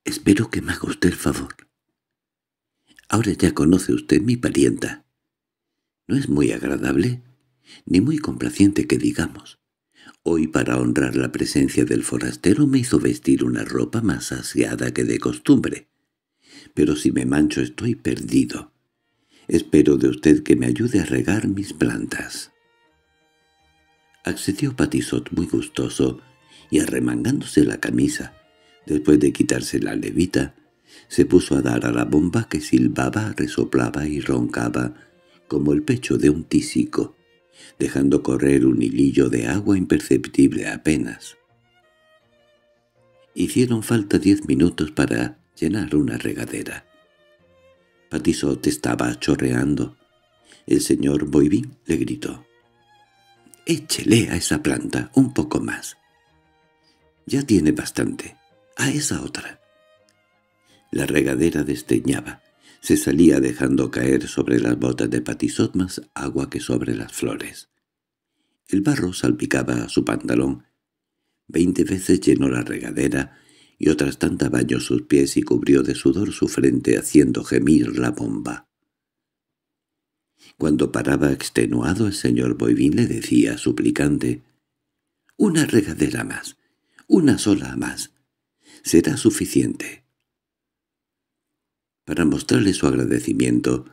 Espero que me haga usted el favor. Ahora ya conoce usted mi parienta. No es muy agradable, ni muy complaciente que digamos. Hoy para honrar la presencia del forastero me hizo vestir una ropa más aseada que de costumbre. Pero si me mancho estoy perdido. Espero de usted que me ayude a regar mis plantas. Accedió Patisot muy gustoso y arremangándose la camisa, Después de quitarse la levita, se puso a dar a la bomba que silbaba, resoplaba y roncaba como el pecho de un tísico, dejando correr un hilillo de agua imperceptible apenas. Hicieron falta diez minutos para llenar una regadera. Patisot estaba chorreando. El señor Boivin le gritó. —¡Échele a esa planta un poco más! —Ya tiene bastante a esa otra. La regadera desteñaba, se salía dejando caer sobre las botas de patisot más agua que sobre las flores. El barro salpicaba a su pantalón. Veinte veces llenó la regadera y otras tantas bañó sus pies y cubrió de sudor su frente haciendo gemir la bomba. Cuando paraba extenuado el señor Boivín le decía suplicante «Una regadera más, una sola más, será suficiente. Para mostrarle su agradecimiento,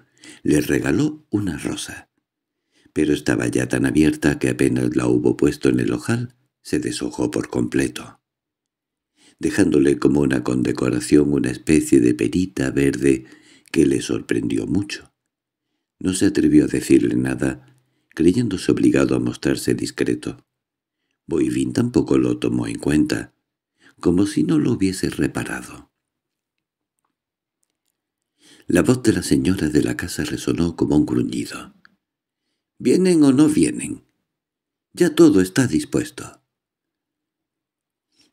le regaló una rosa, pero estaba ya tan abierta que apenas la hubo puesto en el ojal, se deshojó por completo, dejándole como una condecoración una especie de perita verde que le sorprendió mucho. No se atrevió a decirle nada, creyéndose obligado a mostrarse discreto. Boivín tampoco lo tomó en cuenta como si no lo hubiese reparado. La voz de la señora de la casa resonó como un gruñido. ¿Vienen o no vienen? Ya todo está dispuesto.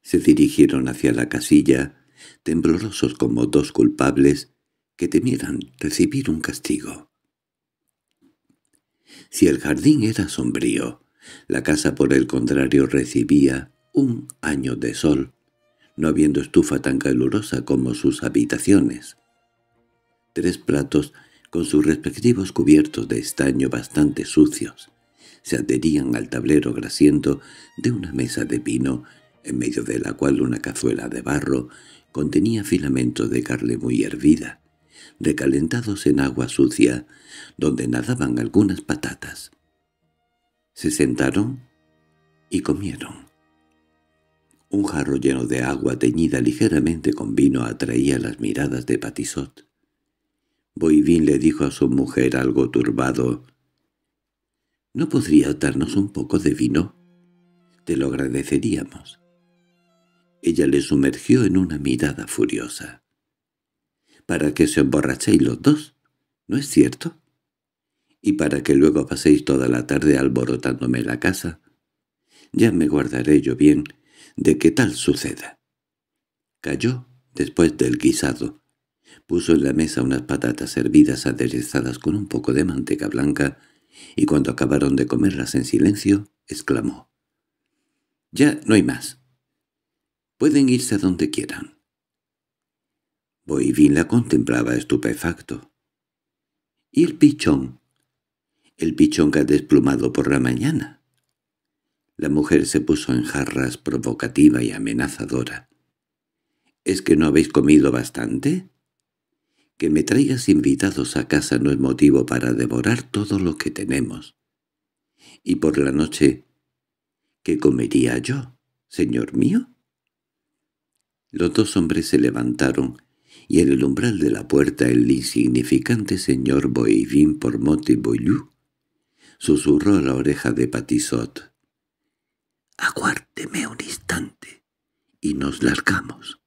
Se dirigieron hacia la casilla, temblorosos como dos culpables que temieran recibir un castigo. Si el jardín era sombrío, la casa por el contrario recibía un año de sol no habiendo estufa tan calurosa como sus habitaciones. Tres platos con sus respectivos cubiertos de estaño bastante sucios se adherían al tablero grasiento de una mesa de pino, en medio de la cual una cazuela de barro contenía filamentos de carne muy hervida, recalentados en agua sucia, donde nadaban algunas patatas. Se sentaron y comieron. Un jarro lleno de agua teñida ligeramente con vino atraía las miradas de Patisot. Boivín le dijo a su mujer algo turbado. —¿No podría darnos un poco de vino? Te lo agradeceríamos. Ella le sumergió en una mirada furiosa. —¿Para que se emborrachéis los dos? ¿No es cierto? y para que luego paséis toda la tarde alborotándome la casa. Ya me guardaré yo bien de que tal suceda. Cayó después del guisado. Puso en la mesa unas patatas hervidas aderezadas con un poco de manteca blanca y cuando acabaron de comerlas en silencio, exclamó. «Ya no hay más. Pueden irse a donde quieran». Boivín la contemplaba estupefacto. —¿Y el pichón? —El pichón que ha desplumado por la mañana la mujer se puso en jarras provocativa y amenazadora. —¿Es que no habéis comido bastante? Que me traigas invitados a casa no es motivo para devorar todo lo que tenemos. Y por la noche, ¿qué comería yo, señor mío? Los dos hombres se levantaron, y en el umbral de la puerta el insignificante señor Boivin por Motte Boyou susurró a la oreja de Patisot. —Aguárdeme un instante. —Y nos largamos.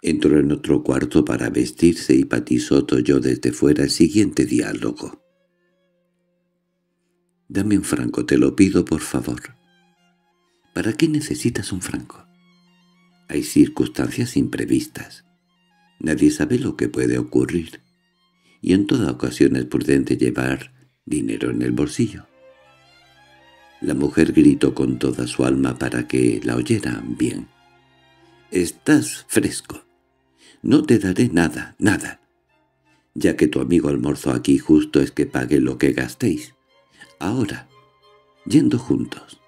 Entró en otro cuarto para vestirse y Patizoto yo desde fuera el siguiente diálogo. —Dame un franco, te lo pido, por favor. —¿Para qué necesitas un franco? Hay circunstancias imprevistas. Nadie sabe lo que puede ocurrir. Y en toda ocasión es prudente llevar dinero en el bolsillo. La mujer gritó con toda su alma para que la oyeran bien. «Estás fresco. No te daré nada, nada. Ya que tu amigo almorzó aquí justo es que pague lo que gastéis. Ahora, yendo juntos».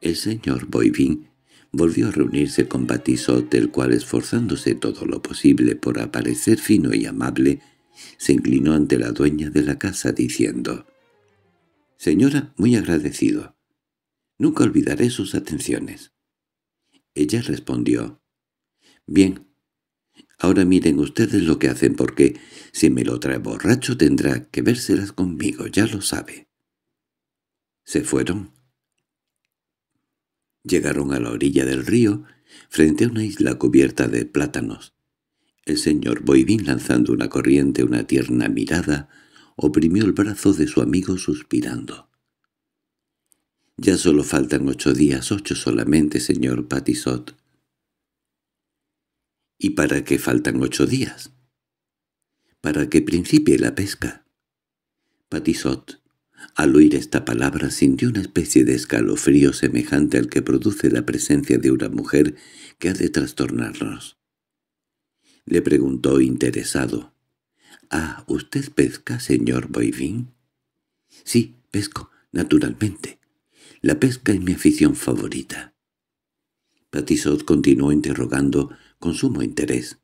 El señor Boivín volvió a reunirse con Batisot, el cual, esforzándose todo lo posible por aparecer fino y amable, se inclinó ante la dueña de la casa diciendo Señora, muy agradecido. Nunca olvidaré sus atenciones. Ella respondió. Bien. Ahora miren ustedes lo que hacen porque si me lo trae borracho tendrá que vérselas conmigo, ya lo sabe. Se fueron. Llegaron a la orilla del río, frente a una isla cubierta de plátanos. El señor Boivín, lanzando una corriente, una tierna mirada, oprimió el brazo de su amigo suspirando. —Ya solo faltan ocho días, ocho solamente, señor Patisot. —¿Y para qué faltan ocho días? —Para que principie la pesca. Patisot, al oír esta palabra, sintió una especie de escalofrío semejante al que produce la presencia de una mujer que ha de trastornarnos. Le preguntó interesado. —Ah, ¿usted pesca, señor Boivín? —Sí, pesco, naturalmente. La pesca es mi afición favorita. Patisot continuó interrogando con sumo interés.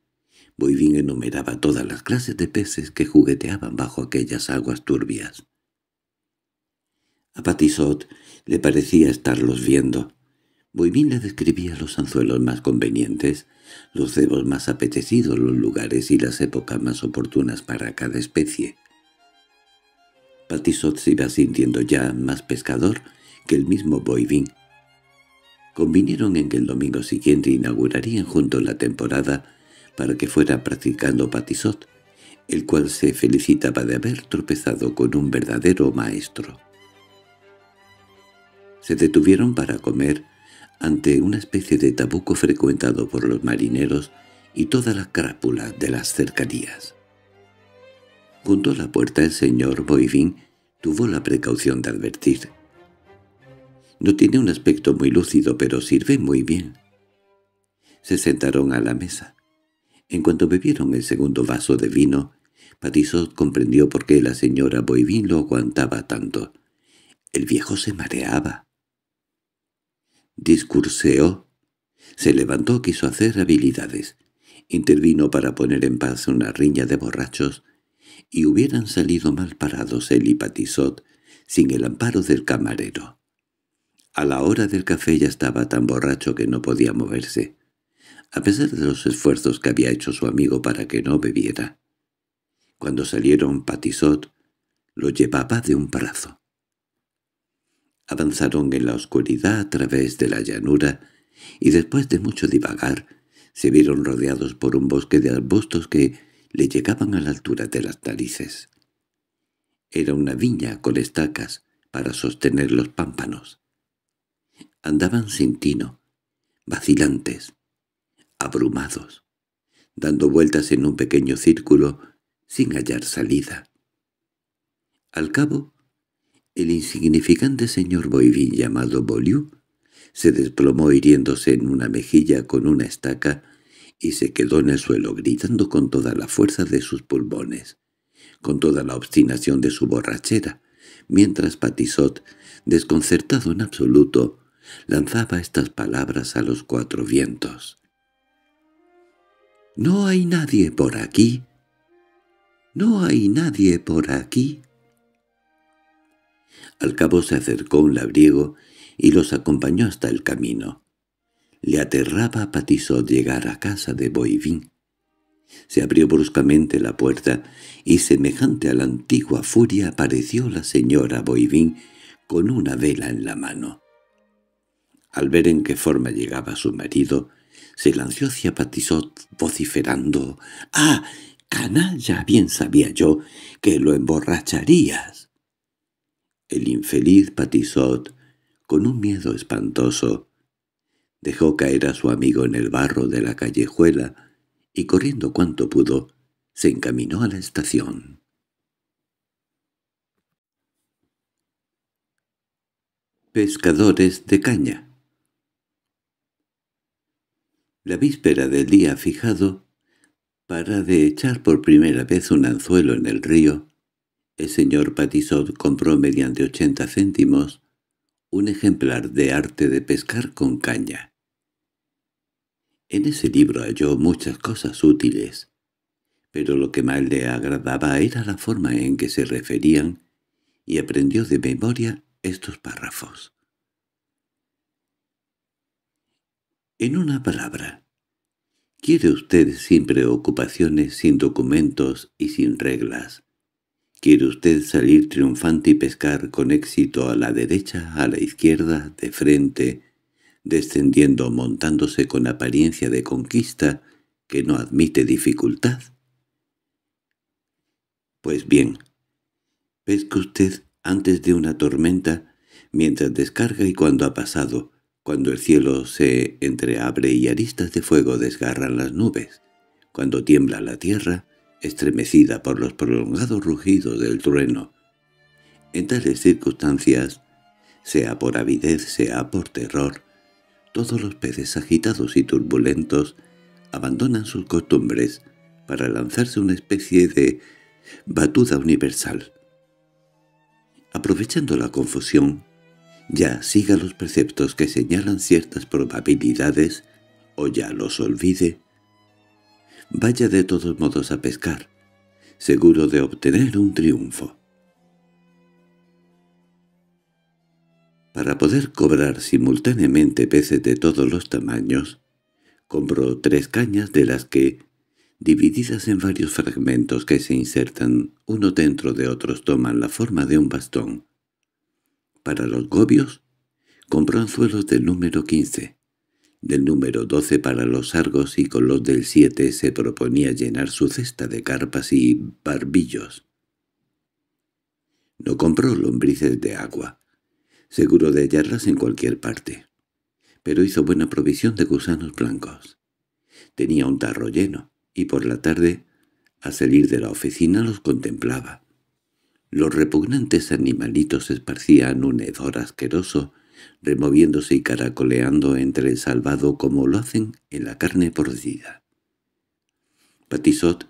Boivín enumeraba todas las clases de peces que jugueteaban bajo aquellas aguas turbias. A Patisot le parecía estarlos viendo. Boivín le describía los anzuelos más convenientes, los cebos más apetecidos, los lugares y las épocas más oportunas para cada especie. Patisot se iba sintiendo ya más pescador que el mismo Boivín. Convinieron en que el domingo siguiente inaugurarían juntos la temporada para que fuera practicando Patisot, el cual se felicitaba de haber tropezado con un verdadero maestro. Se detuvieron para comer ante una especie de tabuco frecuentado por los marineros y toda la crápula de las cercanías. Junto a la puerta el señor Boivín tuvo la precaución de advertir. No tiene un aspecto muy lúcido, pero sirve muy bien. Se sentaron a la mesa. En cuanto bebieron el segundo vaso de vino, Patisot comprendió por qué la señora Boivin lo aguantaba tanto. El viejo se mareaba. Discurseó. Se levantó, quiso hacer habilidades. Intervino para poner en paz una riña de borrachos, y hubieran salido mal parados él y Patisot sin el amparo del camarero. A la hora del café ya estaba tan borracho que no podía moverse, a pesar de los esfuerzos que había hecho su amigo para que no bebiera. Cuando salieron Patisot, lo llevaba de un brazo. Avanzaron en la oscuridad a través de la llanura y después de mucho divagar se vieron rodeados por un bosque de arbustos que le llegaban a la altura de las narices. Era una viña con estacas para sostener los pámpanos. Andaban sin tino, vacilantes, abrumados, dando vueltas en un pequeño círculo sin hallar salida. Al cabo, el insignificante señor Boivín, llamado Boliú, se desplomó hiriéndose en una mejilla con una estaca y se quedó en el suelo gritando con toda la fuerza de sus pulmones, con toda la obstinación de su borrachera, mientras Patisot, desconcertado en absoluto, lanzaba estas palabras a los cuatro vientos. «No hay nadie por aquí. No hay nadie por aquí». Al cabo se acercó un labriego y los acompañó hasta el camino. Le aterraba a Patisot llegar a casa de Boivín. Se abrió bruscamente la puerta y, semejante a la antigua furia, apareció la señora Boivín con una vela en la mano. Al ver en qué forma llegaba su marido, se lanzó hacia Patisot vociferando «¡Ah, canalla! Bien sabía yo que lo emborracharías». El infeliz Patisot, con un miedo espantoso, dejó caer a su amigo en el barro de la callejuela y corriendo cuanto pudo, se encaminó a la estación. Pescadores de caña La víspera del día fijado, para de echar por primera vez un anzuelo en el río, el señor Patisot compró mediante ochenta céntimos un ejemplar de arte de pescar con caña. En ese libro halló muchas cosas útiles, pero lo que más le agradaba era la forma en que se referían y aprendió de memoria estos párrafos. En una palabra, ¿quiere usted sin preocupaciones, sin documentos y sin reglas, ¿Quiere usted salir triunfante y pescar con éxito a la derecha, a la izquierda, de frente, descendiendo montándose con apariencia de conquista que no admite dificultad? Pues bien, pesca usted antes de una tormenta, mientras descarga y cuando ha pasado, cuando el cielo se entreabre y aristas de fuego desgarran las nubes, cuando tiembla la tierra, estremecida por los prolongados rugidos del trueno. En tales circunstancias, sea por avidez, sea por terror, todos los peces agitados y turbulentos abandonan sus costumbres para lanzarse una especie de batuda universal. Aprovechando la confusión, ya siga los preceptos que señalan ciertas probabilidades o ya los olvide, Vaya de todos modos a pescar, seguro de obtener un triunfo. Para poder cobrar simultáneamente peces de todos los tamaños, compró tres cañas de las que, divididas en varios fragmentos que se insertan unos dentro de otros, toman la forma de un bastón. Para los gobios, compró anzuelos del número 15, del número 12 para los argos y con los del 7 se proponía llenar su cesta de carpas y barbillos. No compró lombrices de agua, seguro de hallarlas en cualquier parte, pero hizo buena provisión de gusanos blancos. Tenía un tarro lleno, y por la tarde, al salir de la oficina, los contemplaba. Los repugnantes animalitos esparcían un hedor asqueroso removiéndose y caracoleando entre el salvado como lo hacen en la carne porcida. Patisot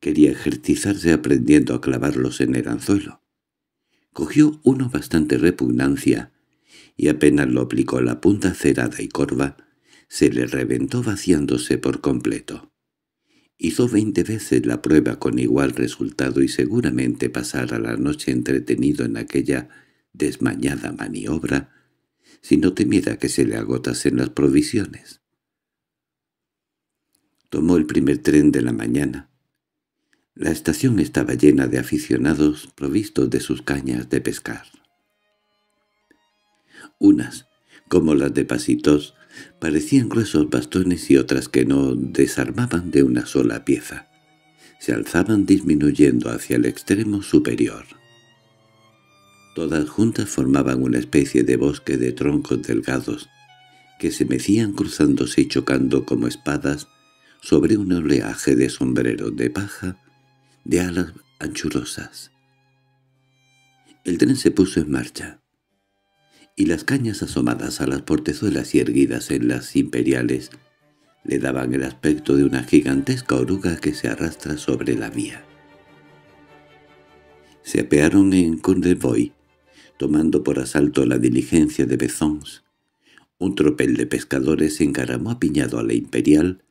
quería ejercitarse aprendiendo a clavarlos en el anzuelo. Cogió uno bastante repugnancia, y apenas lo aplicó la punta cerada y corva, se le reventó vaciándose por completo. Hizo veinte veces la prueba con igual resultado y seguramente pasara la noche entretenido en aquella desmañada maniobra no temiera que se le agotasen las provisiones. Tomó el primer tren de la mañana. La estación estaba llena de aficionados provistos de sus cañas de pescar. Unas, como las de Pasitos, parecían gruesos bastones y otras que no desarmaban de una sola pieza. Se alzaban disminuyendo hacia el extremo superior. Todas juntas formaban una especie de bosque de troncos delgados, que se mecían cruzándose y chocando como espadas sobre un oleaje de sombreros de paja de alas anchurosas. El tren se puso en marcha, y las cañas asomadas a las portezuelas y erguidas en las imperiales le daban el aspecto de una gigantesca oruga que se arrastra sobre la vía. Se apearon en condevoy, tomando por asalto la diligencia de Bezons. Un tropel de pescadores se encaramó apiñado a la imperial,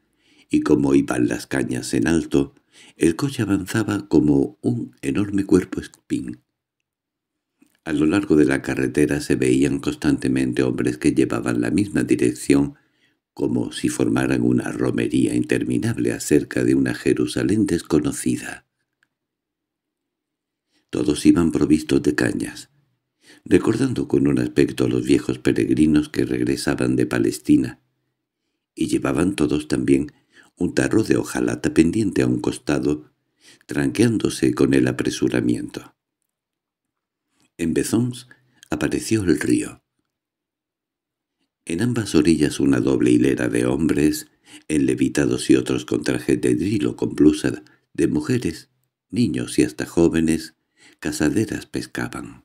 y como iban las cañas en alto, el coche avanzaba como un enorme cuerpo espín. A lo largo de la carretera se veían constantemente hombres que llevaban la misma dirección como si formaran una romería interminable acerca de una Jerusalén desconocida. Todos iban provistos de cañas, recordando con un aspecto a los viejos peregrinos que regresaban de Palestina, y llevaban todos también un tarro de hojalata pendiente a un costado, tranqueándose con el apresuramiento. En Bezons apareció el río. En ambas orillas una doble hilera de hombres, enlevitados y otros con traje de drilo con blusa, de mujeres, niños y hasta jóvenes, casaderas pescaban.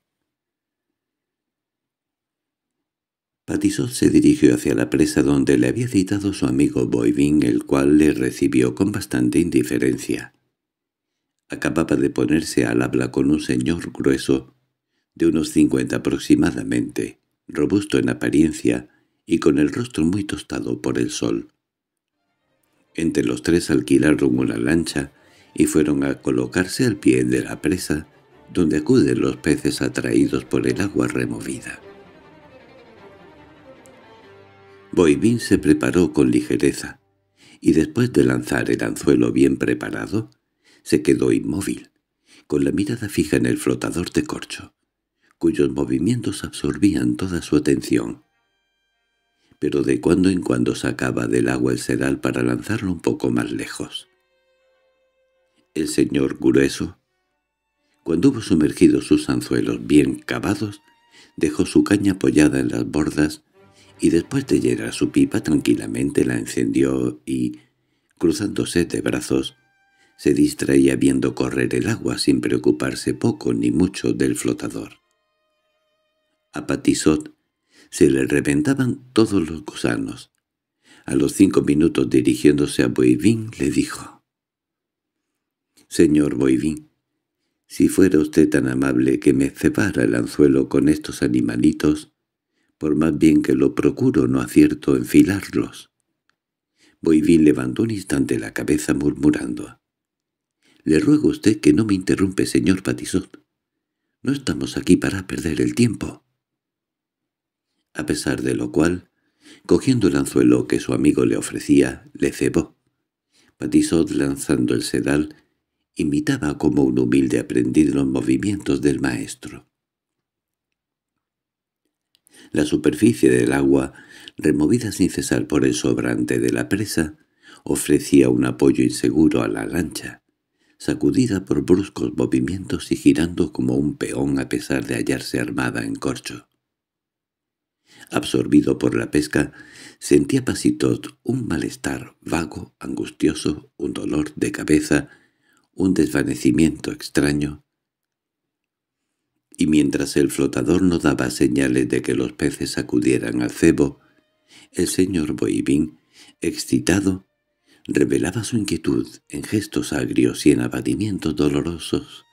Patisot se dirigió hacia la presa donde le había citado su amigo Boivin, el cual le recibió con bastante indiferencia. Acababa de ponerse al habla con un señor grueso, de unos cincuenta aproximadamente, robusto en apariencia y con el rostro muy tostado por el sol. Entre los tres alquilaron una lancha y fueron a colocarse al pie de la presa, donde acuden los peces atraídos por el agua removida. Boivín se preparó con ligereza, y después de lanzar el anzuelo bien preparado, se quedó inmóvil, con la mirada fija en el flotador de corcho, cuyos movimientos absorbían toda su atención. Pero de cuando en cuando sacaba del agua el sedal para lanzarlo un poco más lejos. El señor grueso, cuando hubo sumergido sus anzuelos bien cavados, dejó su caña apoyada en las bordas y después de a su pipa tranquilamente la encendió y, cruzándose de brazos, se distraía viendo correr el agua sin preocuparse poco ni mucho del flotador. A Patisot se le reventaban todos los gusanos. A los cinco minutos dirigiéndose a Boivín le dijo, «Señor Boivín, si fuera usted tan amable que me cebara el anzuelo con estos animalitos, por más bien que lo procuro no acierto enfilarlos. filarlos. Boivin levantó un instante la cabeza murmurando. —Le ruego a usted que no me interrumpe, señor Patisot. No estamos aquí para perder el tiempo. A pesar de lo cual, cogiendo el anzuelo que su amigo le ofrecía, le cebó. Patisot, lanzando el sedal, imitaba como un humilde aprendiz los movimientos del maestro la superficie del agua, removida sin cesar por el sobrante de la presa, ofrecía un apoyo inseguro a la lancha, sacudida por bruscos movimientos y girando como un peón a pesar de hallarse armada en corcho. Absorbido por la pesca, sentía Pasitot un malestar vago, angustioso, un dolor de cabeza, un desvanecimiento extraño, y mientras el flotador no daba señales de que los peces acudieran al cebo, el señor Boivin, excitado, revelaba su inquietud en gestos agrios y en abatimientos dolorosos,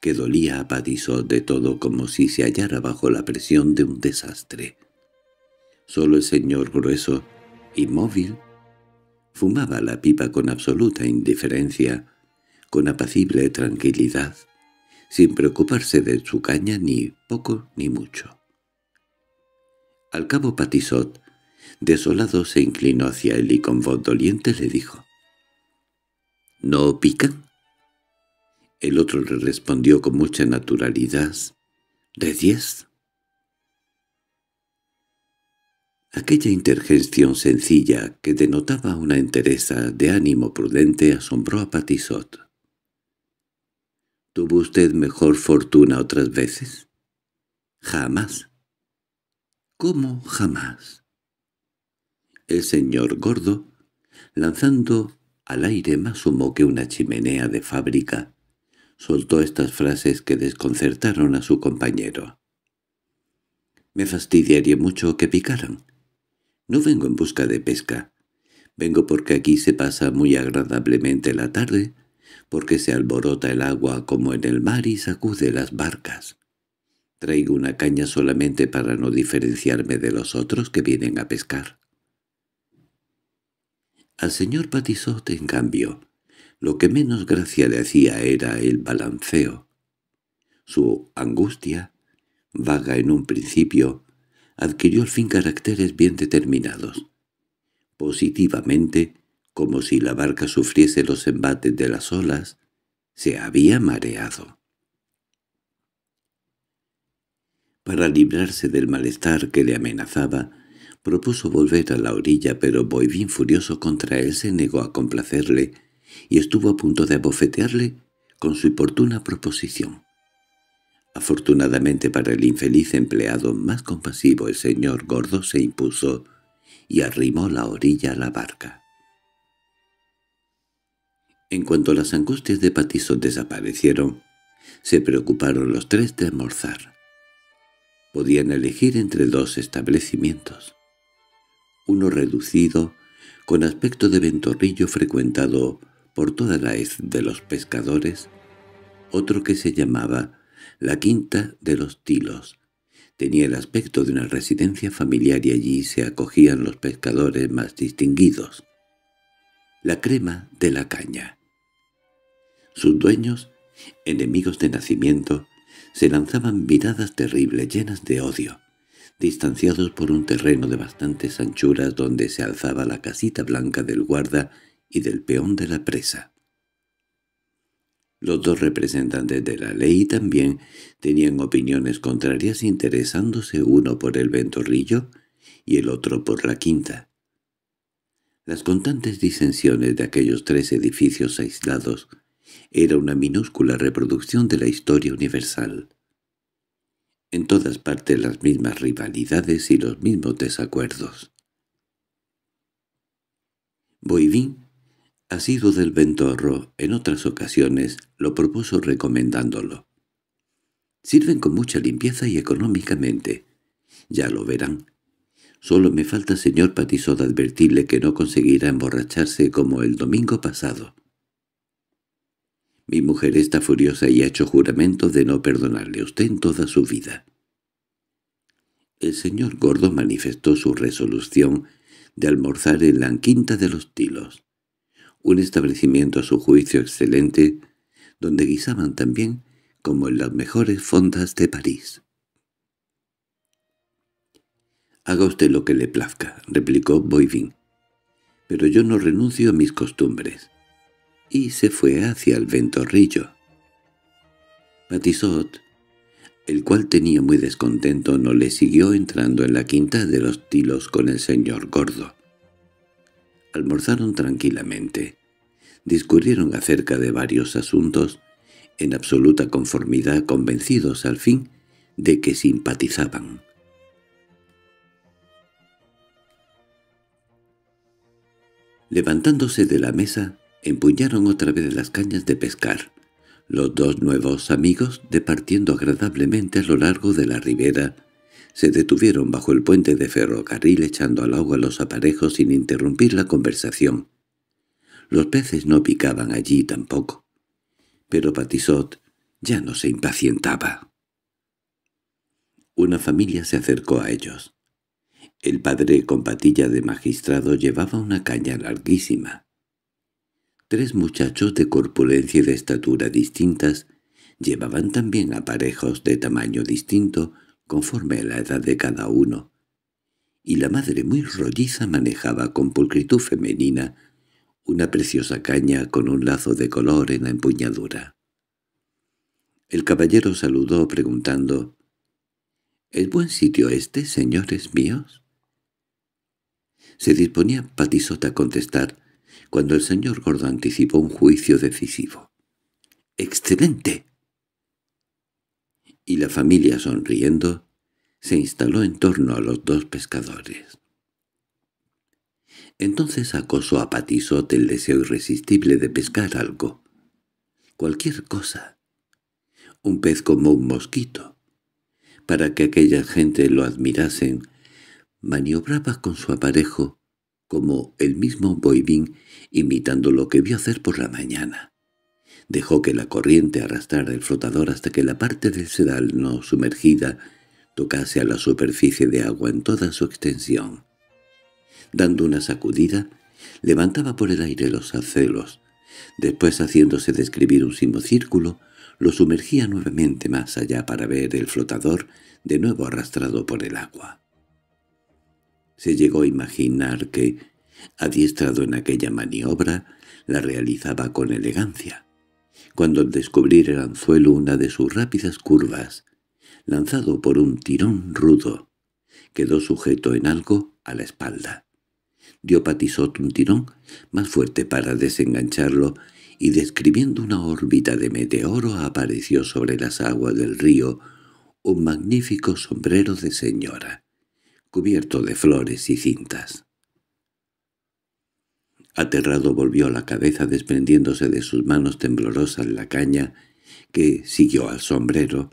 que dolía a Padiso de todo como si se hallara bajo la presión de un desastre. Solo el señor grueso, inmóvil, fumaba la pipa con absoluta indiferencia, con apacible tranquilidad, sin preocuparse de su caña ni poco ni mucho. Al cabo Patisot, desolado, se inclinó hacia él y con voz doliente le dijo, —¿No pica?». El otro le respondió con mucha naturalidad, —¿De diez? Aquella interjección sencilla, que denotaba una entereza de ánimo prudente, asombró a Patisot. ¿Tuvo usted mejor fortuna otras veces? Jamás. ¿Cómo jamás? El señor gordo, lanzando al aire más humo que una chimenea de fábrica, soltó estas frases que desconcertaron a su compañero. Me fastidiaría mucho que picaran. No vengo en busca de pesca. Vengo porque aquí se pasa muy agradablemente la tarde porque se alborota el agua como en el mar y sacude las barcas. Traigo una caña solamente para no diferenciarme de los otros que vienen a pescar. Al señor Patizote, en cambio, lo que menos gracia le hacía era el balanceo. Su angustia, vaga en un principio, adquirió al fin caracteres bien determinados. Positivamente, como si la barca sufriese los embates de las olas, se había mareado. Para librarse del malestar que le amenazaba, propuso volver a la orilla, pero Boivín, furioso contra él se negó a complacerle y estuvo a punto de abofetearle con su importuna proposición. Afortunadamente para el infeliz empleado más compasivo el señor gordo se impuso y arrimó la orilla a la barca. En cuanto las angustias de Patiso desaparecieron, se preocuparon los tres de almorzar. Podían elegir entre dos establecimientos. Uno reducido, con aspecto de ventorrillo frecuentado por toda la hez de los pescadores, otro que se llamaba la Quinta de los Tilos. Tenía el aspecto de una residencia familiar y allí se acogían los pescadores más distinguidos. La crema de la caña sus dueños, enemigos de nacimiento, se lanzaban miradas terribles llenas de odio, distanciados por un terreno de bastantes anchuras donde se alzaba la casita blanca del guarda y del peón de la presa. Los dos representantes de la ley también tenían opiniones contrarias interesándose uno por el ventorrillo y el otro por la quinta. Las constantes disensiones de aquellos tres edificios aislados era una minúscula reproducción de la historia universal. En todas partes las mismas rivalidades y los mismos desacuerdos. Boivin ha sido del ventorro, en otras ocasiones lo propuso recomendándolo. Sirven con mucha limpieza y económicamente. Ya lo verán. Solo me falta señor Patisod, de advertirle que no conseguirá emborracharse como el domingo pasado. Mi mujer está furiosa y ha hecho juramento de no perdonarle a usted en toda su vida. El señor Gordo manifestó su resolución de almorzar en la quinta de los tilos, un establecimiento a su juicio excelente, donde guisaban también como en las mejores fondas de París. —Haga usted lo que le plazca —replicó Boivin—, pero yo no renuncio a mis costumbres y se fue hacia el ventorrillo. Matisot, el cual tenía muy descontento, no le siguió entrando en la quinta de los tilos con el señor gordo. Almorzaron tranquilamente. Discurrieron acerca de varios asuntos, en absoluta conformidad convencidos al fin de que simpatizaban. Levantándose de la mesa, Empuñaron otra vez las cañas de pescar. Los dos nuevos amigos, departiendo agradablemente a lo largo de la ribera, se detuvieron bajo el puente de ferrocarril echando al agua los aparejos sin interrumpir la conversación. Los peces no picaban allí tampoco. Pero Patisot ya no se impacientaba. Una familia se acercó a ellos. El padre con patilla de magistrado llevaba una caña larguísima. Tres muchachos de corpulencia y de estatura distintas llevaban también aparejos de tamaño distinto conforme a la edad de cada uno, y la madre muy rolliza manejaba con pulcritud femenina una preciosa caña con un lazo de color en la empuñadura. El caballero saludó preguntando, —¿Es buen sitio este, señores míos? Se disponía Patisota a contestar, cuando el señor Gordo anticipó un juicio decisivo. —¡Excelente! Y la familia, sonriendo, se instaló en torno a los dos pescadores. Entonces acosó a del el deseo irresistible de pescar algo. Cualquier cosa. Un pez como un mosquito. Para que aquella gente lo admirasen, maniobraba con su aparejo, como el mismo Boibín imitando lo que vio hacer por la mañana. Dejó que la corriente arrastrara el flotador hasta que la parte del sedal no sumergida tocase a la superficie de agua en toda su extensión. Dando una sacudida, levantaba por el aire los acelos. Después, haciéndose describir un simocírculo, lo sumergía nuevamente más allá para ver el flotador de nuevo arrastrado por el agua. Se llegó a imaginar que, Adiestrado en aquella maniobra, la realizaba con elegancia. Cuando al descubrir el anzuelo una de sus rápidas curvas, lanzado por un tirón rudo, quedó sujeto en algo a la espalda. Dio Patisot un tirón más fuerte para desengancharlo y describiendo una órbita de meteoro apareció sobre las aguas del río un magnífico sombrero de señora, cubierto de flores y cintas. Aterrado volvió la cabeza desprendiéndose de sus manos temblorosas la caña, que siguió al sombrero,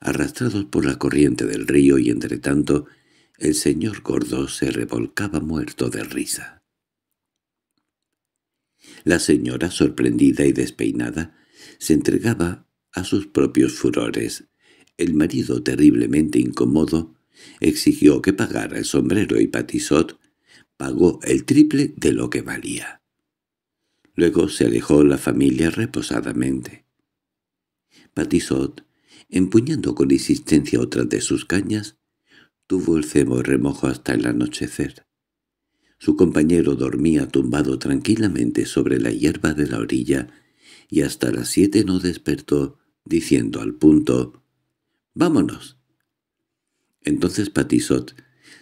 arrastrados por la corriente del río y entre tanto el señor gordo se revolcaba muerto de risa. La señora, sorprendida y despeinada, se entregaba a sus propios furores. El marido, terriblemente incómodo, exigió que pagara el sombrero y Patisot pagó el triple de lo que valía. Luego se alejó la familia reposadamente. Patisot, empuñando con insistencia otra de sus cañas, tuvo el cebo remojo hasta el anochecer. Su compañero dormía tumbado tranquilamente sobre la hierba de la orilla y hasta las siete no despertó, diciendo al punto «¡Vámonos!». Entonces Patisot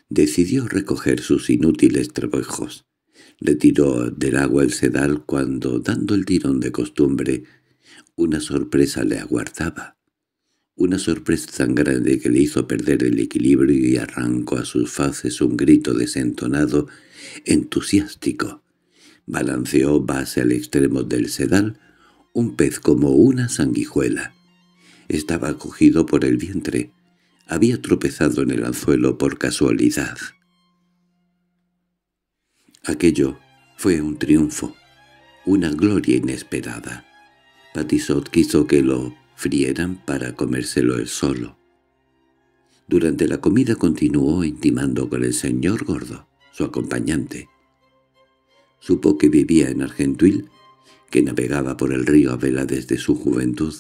decidió recoger sus inútiles trabajos. Retiró del agua el sedal cuando, dando el tirón de costumbre, una sorpresa le aguardaba. Una sorpresa tan grande que le hizo perder el equilibrio y arrancó a sus faces un grito desentonado, entusiástico. Balanceó base al extremo del sedal, un pez como una sanguijuela. Estaba cogido por el vientre, había tropezado en el anzuelo por casualidad. Aquello fue un triunfo, una gloria inesperada. Patisot quiso que lo frieran para comérselo él solo. Durante la comida continuó intimando con el señor Gordo, su acompañante. Supo que vivía en Argentuil, que navegaba por el río a vela desde su juventud,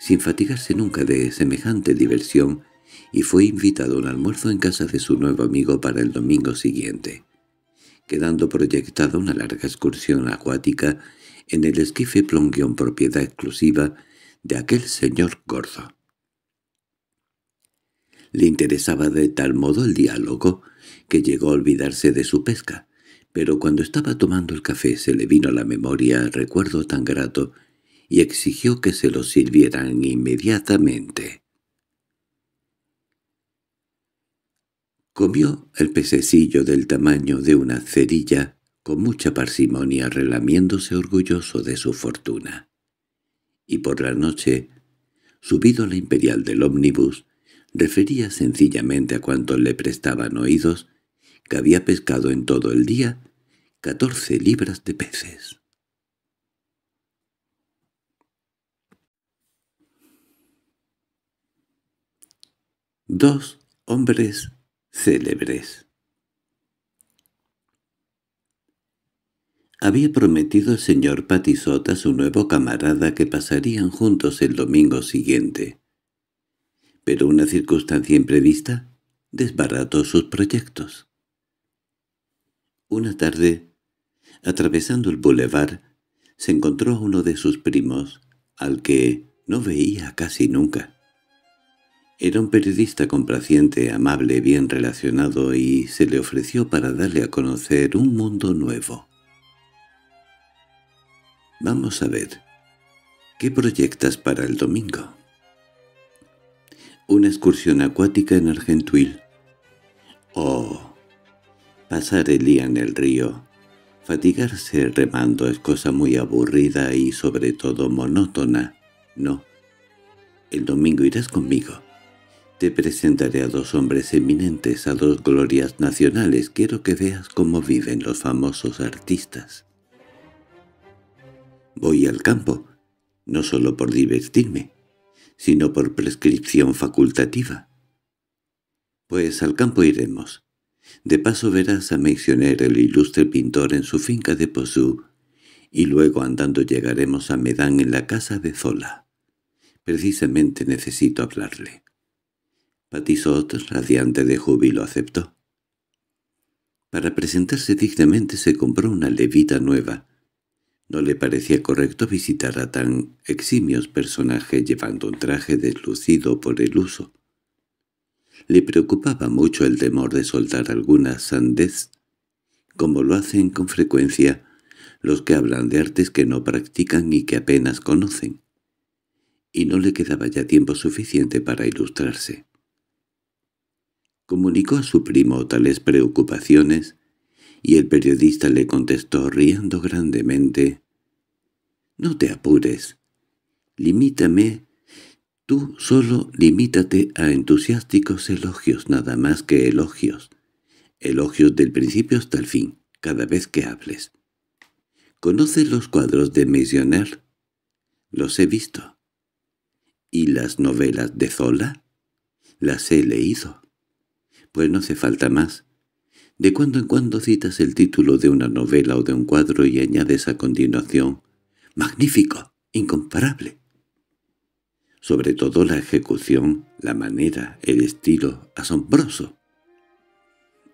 sin fatigarse nunca de semejante diversión y fue invitado a un almuerzo en casa de su nuevo amigo para el domingo siguiente, quedando proyectada una larga excursión acuática en el esquife plongeón propiedad exclusiva de aquel señor gordo. Le interesaba de tal modo el diálogo que llegó a olvidarse de su pesca, pero cuando estaba tomando el café se le vino a la memoria el recuerdo tan grato y exigió que se lo sirvieran inmediatamente. Comió el pececillo del tamaño de una cerilla con mucha parsimonia relamiéndose orgulloso de su fortuna. Y por la noche, subido a la imperial del ómnibus, refería sencillamente a cuantos le prestaban oídos que había pescado en todo el día catorce libras de peces. Dos hombres célebres. Había prometido el señor Patisot a su nuevo camarada que pasarían juntos el domingo siguiente. Pero una circunstancia imprevista desbarató sus proyectos. Una tarde, atravesando el boulevard, se encontró a uno de sus primos, al que no veía casi nunca. Era un periodista complaciente, amable, bien relacionado y se le ofreció para darle a conocer un mundo nuevo. Vamos a ver, ¿qué proyectas para el domingo? Una excursión acuática en Argentuil. ¿O pasar el día en el río. Fatigarse remando es cosa muy aburrida y sobre todo monótona. No. El domingo irás conmigo. Te presentaré a dos hombres eminentes, a dos glorias nacionales. Quiero que veas cómo viven los famosos artistas. Voy al campo, no solo por divertirme, sino por prescripción facultativa. Pues al campo iremos. De paso verás a mencionar el ilustre pintor en su finca de Pozú y luego andando llegaremos a Medán en la casa de Zola. Precisamente necesito hablarle. Patisot, radiante de júbilo, aceptó. Para presentarse dignamente se compró una levita nueva. No le parecía correcto visitar a tan eximios personajes llevando un traje deslucido por el uso. Le preocupaba mucho el temor de soltar alguna sandez, como lo hacen con frecuencia los que hablan de artes que no practican y que apenas conocen. Y no le quedaba ya tiempo suficiente para ilustrarse. Comunicó a su primo tales preocupaciones, y el periodista le contestó riendo grandemente, «No te apures. Limítame. Tú solo limítate a entusiásticos elogios, nada más que elogios. Elogios del principio hasta el fin, cada vez que hables. ¿Conoces los cuadros de Misioner? Los he visto. ¿Y las novelas de Zola? Las he leído pues no hace falta más. De cuando en cuando citas el título de una novela o de un cuadro y añades a continuación «¡Magnífico! ¡Incomparable!». Sobre todo la ejecución, la manera, el estilo, asombroso.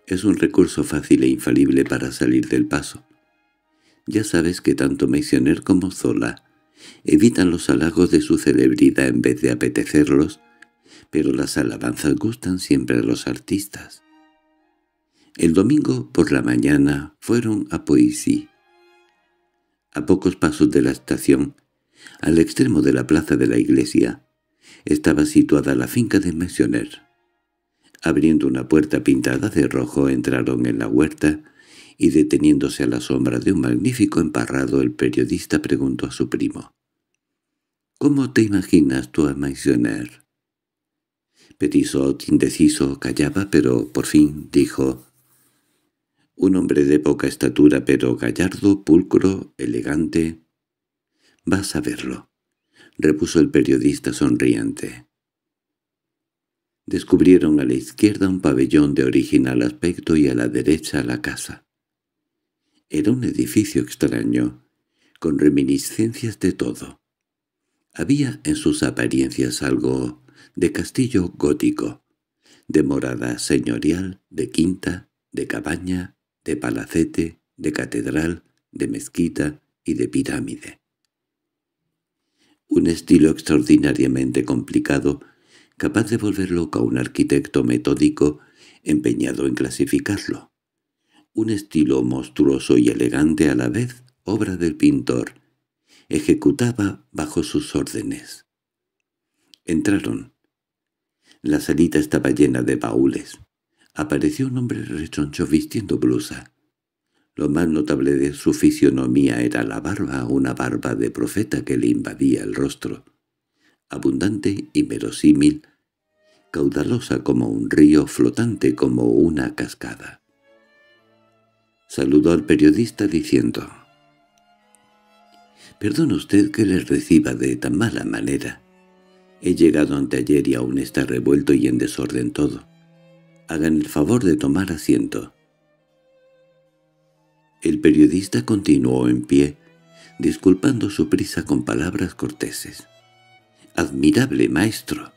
Es un recurso fácil e infalible para salir del paso. Ya sabes que tanto Meissner como Zola evitan los halagos de su celebridad en vez de apetecerlos, pero las alabanzas gustan siempre a los artistas. El domingo por la mañana fueron a Poissy. A pocos pasos de la estación, al extremo de la plaza de la iglesia, estaba situada la finca de Messioner. Abriendo una puerta pintada de rojo entraron en la huerta y deteniéndose a la sombra de un magnífico emparrado el periodista preguntó a su primo. —¿Cómo te imaginas tú a Petisot indeciso, callaba, pero por fin dijo... Un hombre de poca estatura, pero gallardo, pulcro, elegante... —Vas a verlo —repuso el periodista sonriente. Descubrieron a la izquierda un pabellón de original aspecto y a la derecha la casa. Era un edificio extraño, con reminiscencias de todo. Había en sus apariencias algo de castillo gótico, de morada señorial, de quinta, de cabaña, de palacete, de catedral, de mezquita y de pirámide. Un estilo extraordinariamente complicado, capaz de volver loco a un arquitecto metódico empeñado en clasificarlo. Un estilo monstruoso y elegante a la vez, obra del pintor, ejecutaba bajo sus órdenes. Entraron, la salita estaba llena de baúles. Apareció un hombre rechoncho vistiendo blusa. Lo más notable de su fisionomía era la barba, una barba de profeta que le invadía el rostro. Abundante y verosímil, caudalosa como un río, flotante como una cascada. Saludó al periodista diciendo, «Perdone usted que le reciba de tan mala manera. He llegado anteayer y aún está revuelto y en desorden todo. Hagan el favor de tomar asiento. El periodista continuó en pie, disculpando su prisa con palabras corteses. «Admirable, maestro».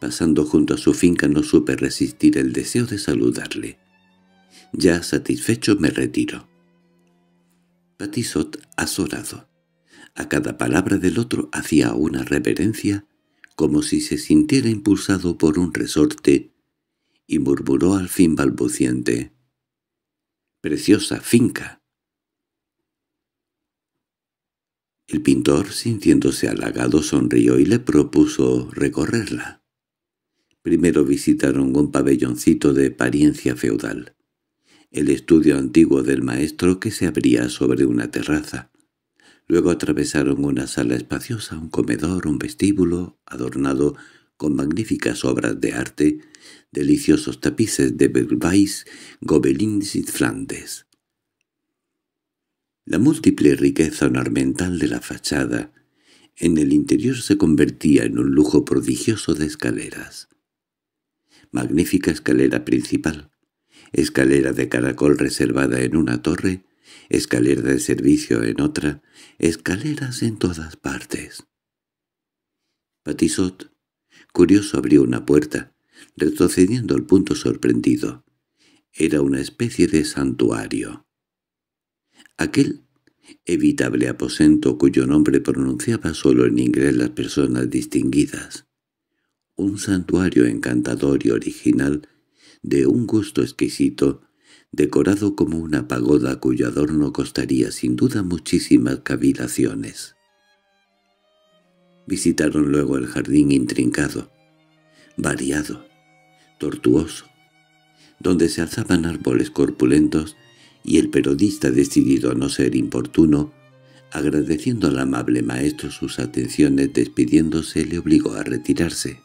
Pasando junto a su finca no supe resistir el deseo de saludarle. Ya satisfecho me retiro. Patisot azorado. A cada palabra del otro hacía una reverencia como si se sintiera impulsado por un resorte, y murmuró al fin balbuciente. —¡Preciosa finca! El pintor, sintiéndose halagado, sonrió y le propuso recorrerla. Primero visitaron un pabelloncito de apariencia feudal, el estudio antiguo del maestro que se abría sobre una terraza. Luego atravesaron una sala espaciosa, un comedor, un vestíbulo, adornado con magníficas obras de arte, deliciosos tapices de Belvais, gobelins y flandes. La múltiple riqueza ornamental de la fachada en el interior se convertía en un lujo prodigioso de escaleras. Magnífica escalera principal, escalera de caracol reservada en una torre, escalera de servicio en otra, escaleras en todas partes. Patisot, curioso, abrió una puerta, retrocediendo al punto sorprendido. Era una especie de santuario. Aquel evitable aposento cuyo nombre pronunciaba solo en inglés las personas distinguidas. Un santuario encantador y original, de un gusto exquisito, decorado como una pagoda cuyo adorno costaría sin duda muchísimas cavilaciones. Visitaron luego el jardín intrincado, variado, tortuoso, donde se alzaban árboles corpulentos y el periodista decidido a no ser importuno, agradeciendo al amable maestro sus atenciones despidiéndose le obligó a retirarse.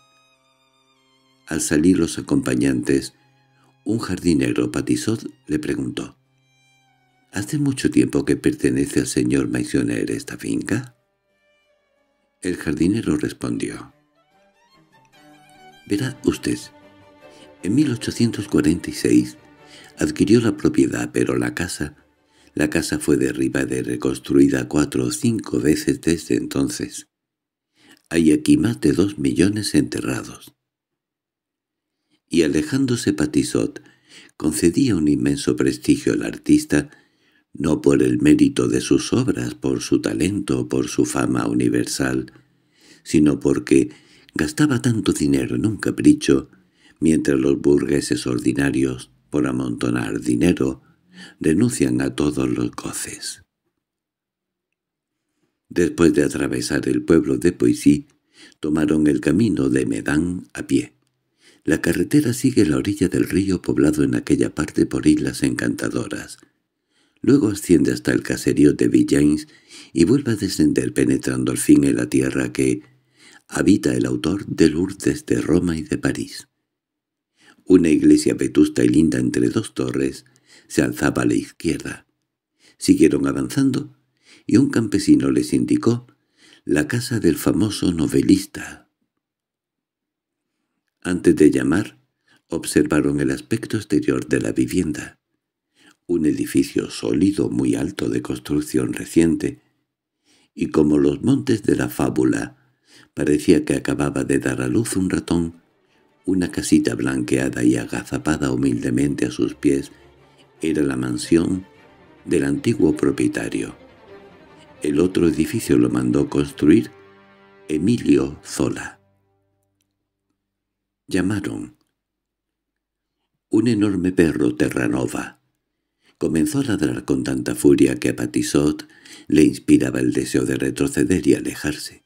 Al salir los acompañantes, un jardinero patizot le preguntó. —¿Hace mucho tiempo que pertenece al señor Maisoner esta finca? El jardinero respondió. —Verá usted, en 1846 adquirió la propiedad, pero la casa... La casa fue derribada y reconstruida cuatro o cinco veces desde entonces. Hay aquí más de dos millones enterrados y alejándose Patisot, concedía un inmenso prestigio al artista, no por el mérito de sus obras, por su talento por su fama universal, sino porque gastaba tanto dinero en un capricho, mientras los burgueses ordinarios, por amontonar dinero, denuncian a todos los goces. Después de atravesar el pueblo de Poissy, tomaron el camino de Medán a pie. La carretera sigue la orilla del río poblado en aquella parte por islas encantadoras. Luego asciende hasta el caserío de Villains y vuelve a descender penetrando al fin en la tierra que habita el autor de Lourdes de Roma y de París. Una iglesia vetusta y linda entre dos torres se alzaba a la izquierda. Siguieron avanzando y un campesino les indicó la casa del famoso novelista antes de llamar, observaron el aspecto exterior de la vivienda. Un edificio sólido muy alto de construcción reciente, y como los montes de la fábula, parecía que acababa de dar a luz un ratón, una casita blanqueada y agazapada humildemente a sus pies era la mansión del antiguo propietario. El otro edificio lo mandó construir Emilio Zola. Llamaron. Un enorme perro terranova. Comenzó a ladrar con tanta furia que a Patisot le inspiraba el deseo de retroceder y alejarse.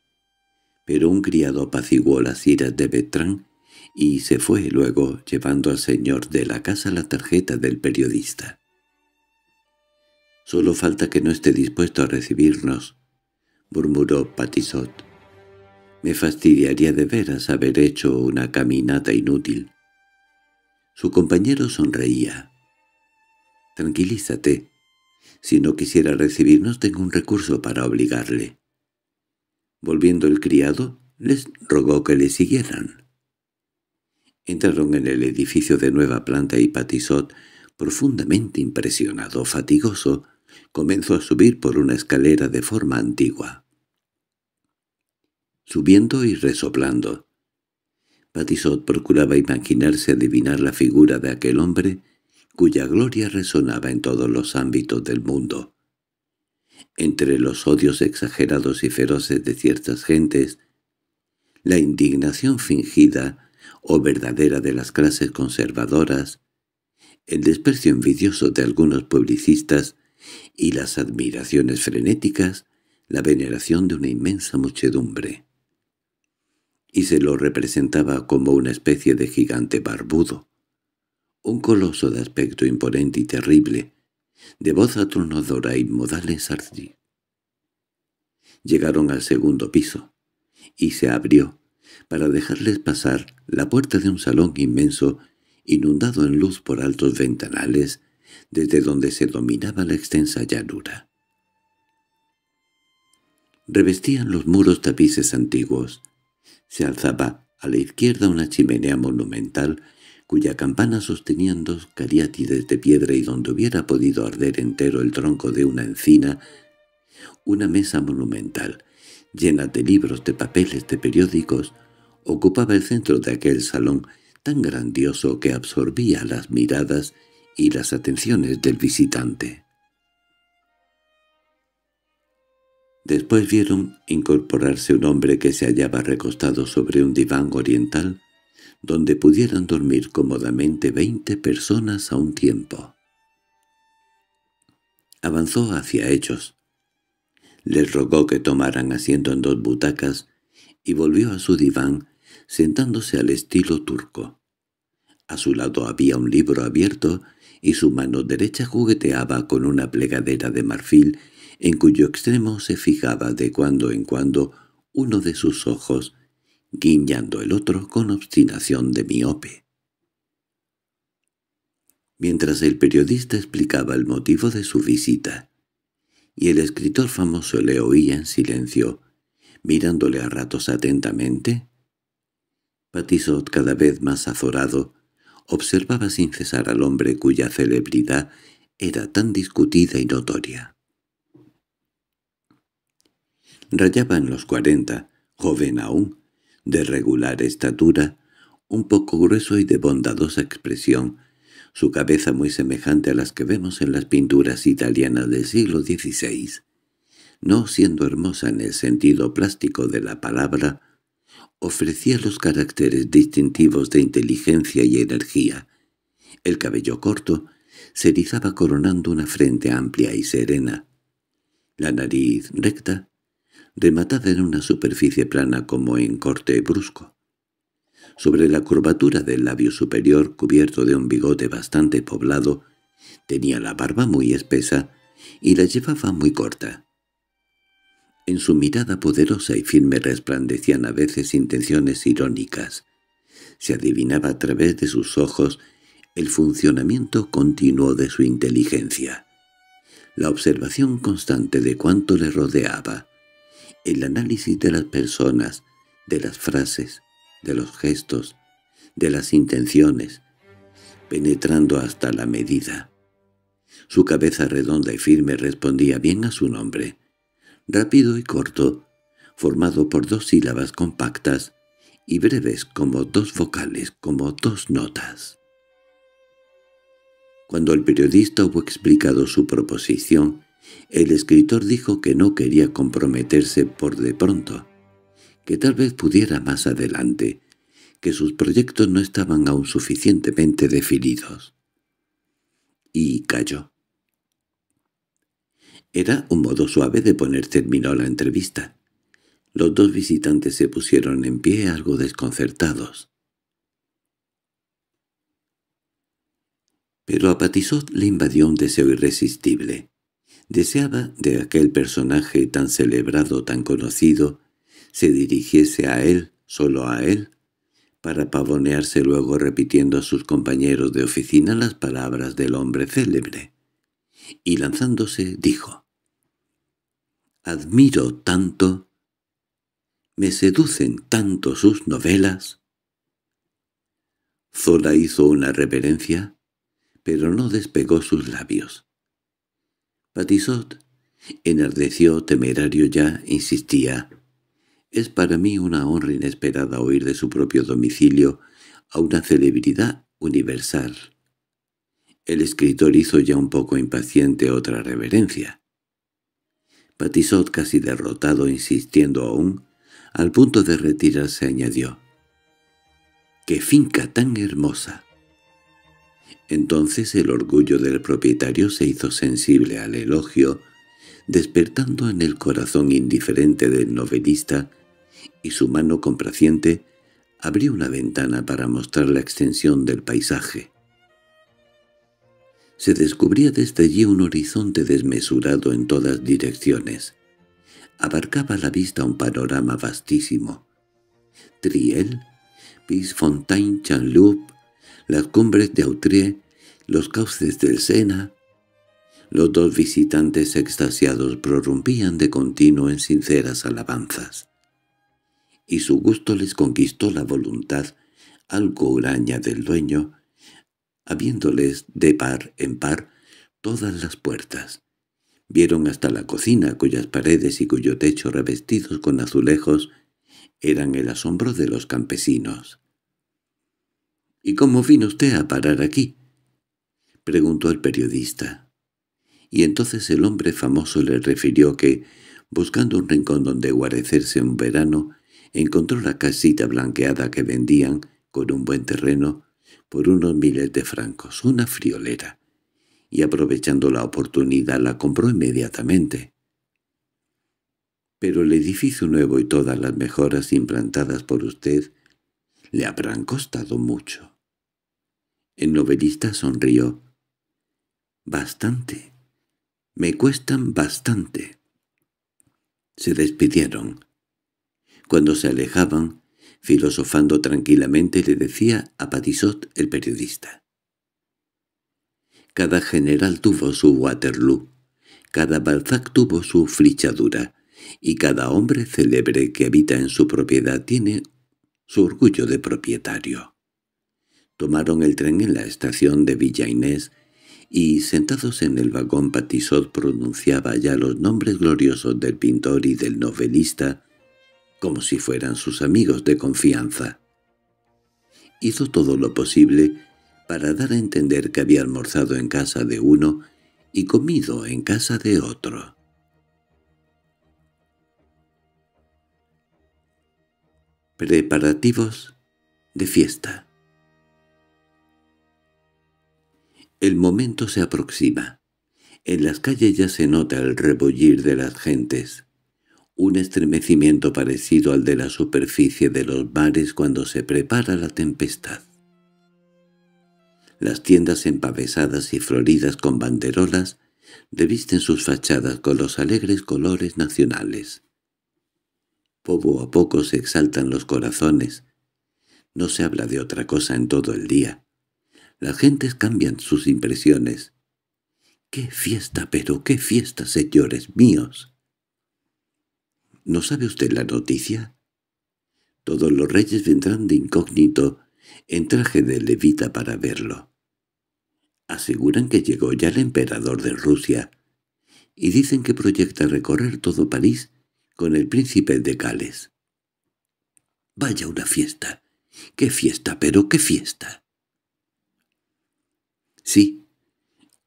Pero un criado apaciguó las iras de Betrán y se fue luego llevando al señor de la casa la tarjeta del periodista. «Solo falta que no esté dispuesto a recibirnos», murmuró Patisot. Me fastidiaría de veras haber hecho una caminata inútil. Su compañero sonreía. «Tranquilízate. Si no quisiera recibirnos tengo un recurso para obligarle». Volviendo el criado, les rogó que le siguieran. Entraron en el edificio de nueva planta y Patisot, profundamente impresionado, fatigoso, comenzó a subir por una escalera de forma antigua subiendo y resoplando. Batisot procuraba imaginarse adivinar la figura de aquel hombre cuya gloria resonaba en todos los ámbitos del mundo. Entre los odios exagerados y feroces de ciertas gentes, la indignación fingida o verdadera de las clases conservadoras, el desprecio envidioso de algunos publicistas y las admiraciones frenéticas, la veneración de una inmensa muchedumbre y se lo representaba como una especie de gigante barbudo. Un coloso de aspecto imponente y terrible, de voz atronadora y modales ardí. Llegaron al segundo piso, y se abrió, para dejarles pasar la puerta de un salón inmenso, inundado en luz por altos ventanales, desde donde se dominaba la extensa llanura. Revestían los muros tapices antiguos, se alzaba a la izquierda una chimenea monumental cuya campana sostenían dos cariátides de piedra y donde hubiera podido arder entero el tronco de una encina, una mesa monumental, llena de libros, de papeles, de periódicos, ocupaba el centro de aquel salón tan grandioso que absorbía las miradas y las atenciones del visitante. Después vieron incorporarse un hombre que se hallaba recostado sobre un diván oriental, donde pudieran dormir cómodamente veinte personas a un tiempo. Avanzó hacia ellos. Les rogó que tomaran asiento en dos butacas y volvió a su diván, sentándose al estilo turco. A su lado había un libro abierto y su mano derecha jugueteaba con una plegadera de marfil en cuyo extremo se fijaba de cuando en cuando uno de sus ojos, guiñando el otro con obstinación de miope. Mientras el periodista explicaba el motivo de su visita, y el escritor famoso le oía en silencio, mirándole a ratos atentamente, Patizot, cada vez más azorado, observaba sin cesar al hombre cuya celebridad era tan discutida y notoria rayaba en los cuarenta, joven aún, de regular estatura, un poco grueso y de bondadosa expresión, su cabeza muy semejante a las que vemos en las pinturas italianas del siglo XVI. No siendo hermosa en el sentido plástico de la palabra, ofrecía los caracteres distintivos de inteligencia y energía. El cabello corto se erizaba coronando una frente amplia y serena. La nariz recta rematada en una superficie plana como en corte brusco. Sobre la curvatura del labio superior, cubierto de un bigote bastante poblado, tenía la barba muy espesa y la llevaba muy corta. En su mirada poderosa y firme resplandecían a veces intenciones irónicas. Se adivinaba a través de sus ojos el funcionamiento continuo de su inteligencia, la observación constante de cuanto le rodeaba, el análisis de las personas, de las frases, de los gestos, de las intenciones, penetrando hasta la medida. Su cabeza redonda y firme respondía bien a su nombre. Rápido y corto, formado por dos sílabas compactas y breves como dos vocales, como dos notas. Cuando el periodista hubo explicado su proposición, el escritor dijo que no quería comprometerse por de pronto, que tal vez pudiera más adelante, que sus proyectos no estaban aún suficientemente definidos. Y calló. Era un modo suave de poner término a la entrevista. Los dos visitantes se pusieron en pie algo desconcertados. Pero a Patisot le invadió un deseo irresistible. Deseaba de aquel personaje tan celebrado, tan conocido, se dirigiese a él, solo a él, para pavonearse luego repitiendo a sus compañeros de oficina las palabras del hombre célebre. Y lanzándose dijo, «Admiro tanto, me seducen tanto sus novelas». Zola hizo una reverencia, pero no despegó sus labios. Patisot, enardeció, temerario ya, insistía. Es para mí una honra inesperada oír de su propio domicilio a una celebridad universal. El escritor hizo ya un poco impaciente otra reverencia. Patisot, casi derrotado, insistiendo aún, al punto de retirarse añadió. —¡Qué finca tan hermosa! Entonces el orgullo del propietario se hizo sensible al elogio, despertando en el corazón indiferente del novelista, y su mano complaciente abrió una ventana para mostrar la extensión del paisaje. Se descubría desde allí un horizonte desmesurado en todas direcciones. Abarcaba la vista un panorama vastísimo. Triel, Pisfontaine-Chanloup, las cumbres de Autrie, los cauces del Sena. Los dos visitantes extasiados prorrumpían de continuo en sinceras alabanzas. Y su gusto les conquistó la voluntad, algo huraña del dueño, habiéndoles de par en par todas las puertas. Vieron hasta la cocina, cuyas paredes y cuyo techo revestidos con azulejos eran el asombro de los campesinos. —¿Y cómo vino usted a parar aquí? —preguntó el periodista. Y entonces el hombre famoso le refirió que, buscando un rincón donde guarecerse un verano, encontró la casita blanqueada que vendían, con un buen terreno, por unos miles de francos, una friolera, y aprovechando la oportunidad la compró inmediatamente. Pero el edificio nuevo y todas las mejoras implantadas por usted le habrán costado mucho. El novelista sonrió. «Bastante. Me cuestan bastante». Se despidieron. Cuando se alejaban, filosofando tranquilamente, le decía a Patisot el periodista. Cada general tuvo su Waterloo, cada Balzac tuvo su flichadura, y cada hombre célebre que habita en su propiedad tiene su orgullo de propietario. Tomaron el tren en la estación de Villa Inés y, sentados en el vagón Patisot, pronunciaba ya los nombres gloriosos del pintor y del novelista como si fueran sus amigos de confianza. Hizo todo lo posible para dar a entender que había almorzado en casa de uno y comido en casa de otro. Preparativos de fiesta El momento se aproxima. En las calles ya se nota el rebullir de las gentes. Un estremecimiento parecido al de la superficie de los mares cuando se prepara la tempestad. Las tiendas empavesadas y floridas con banderolas revisten sus fachadas con los alegres colores nacionales. Poco a poco se exaltan los corazones. No se habla de otra cosa en todo el día. Las gentes cambian sus impresiones. ¡Qué fiesta, pero qué fiesta, señores míos! ¿No sabe usted la noticia? Todos los reyes vendrán de incógnito en traje de levita para verlo. Aseguran que llegó ya el emperador de Rusia y dicen que proyecta recorrer todo París con el príncipe de Gales. Vaya una fiesta. ¡Qué fiesta, pero qué fiesta! Sí,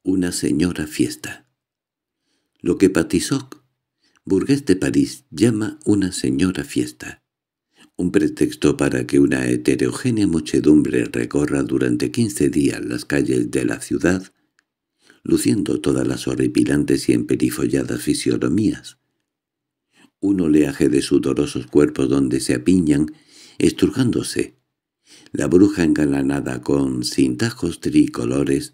una señora fiesta. Lo que Patisoc, burgués de París, llama una señora fiesta. Un pretexto para que una heterogénea muchedumbre recorra durante quince días las calles de la ciudad, luciendo todas las horripilantes y emperifolladas fisionomías. Un oleaje de sudorosos cuerpos donde se apiñan, estrujándose, la bruja engalanada con cintajos tricolores,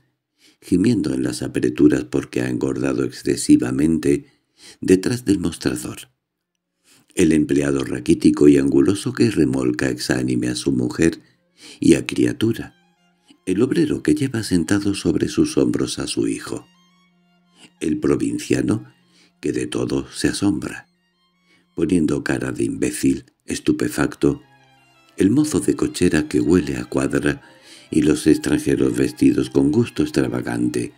gimiendo en las apreturas porque ha engordado excesivamente, detrás del mostrador. El empleado raquítico y anguloso que remolca exánime a su mujer y a criatura. El obrero que lleva sentado sobre sus hombros a su hijo. El provinciano que de todo se asombra, poniendo cara de imbécil, estupefacto, el mozo de cochera que huele a cuadra y los extranjeros vestidos con gusto extravagante,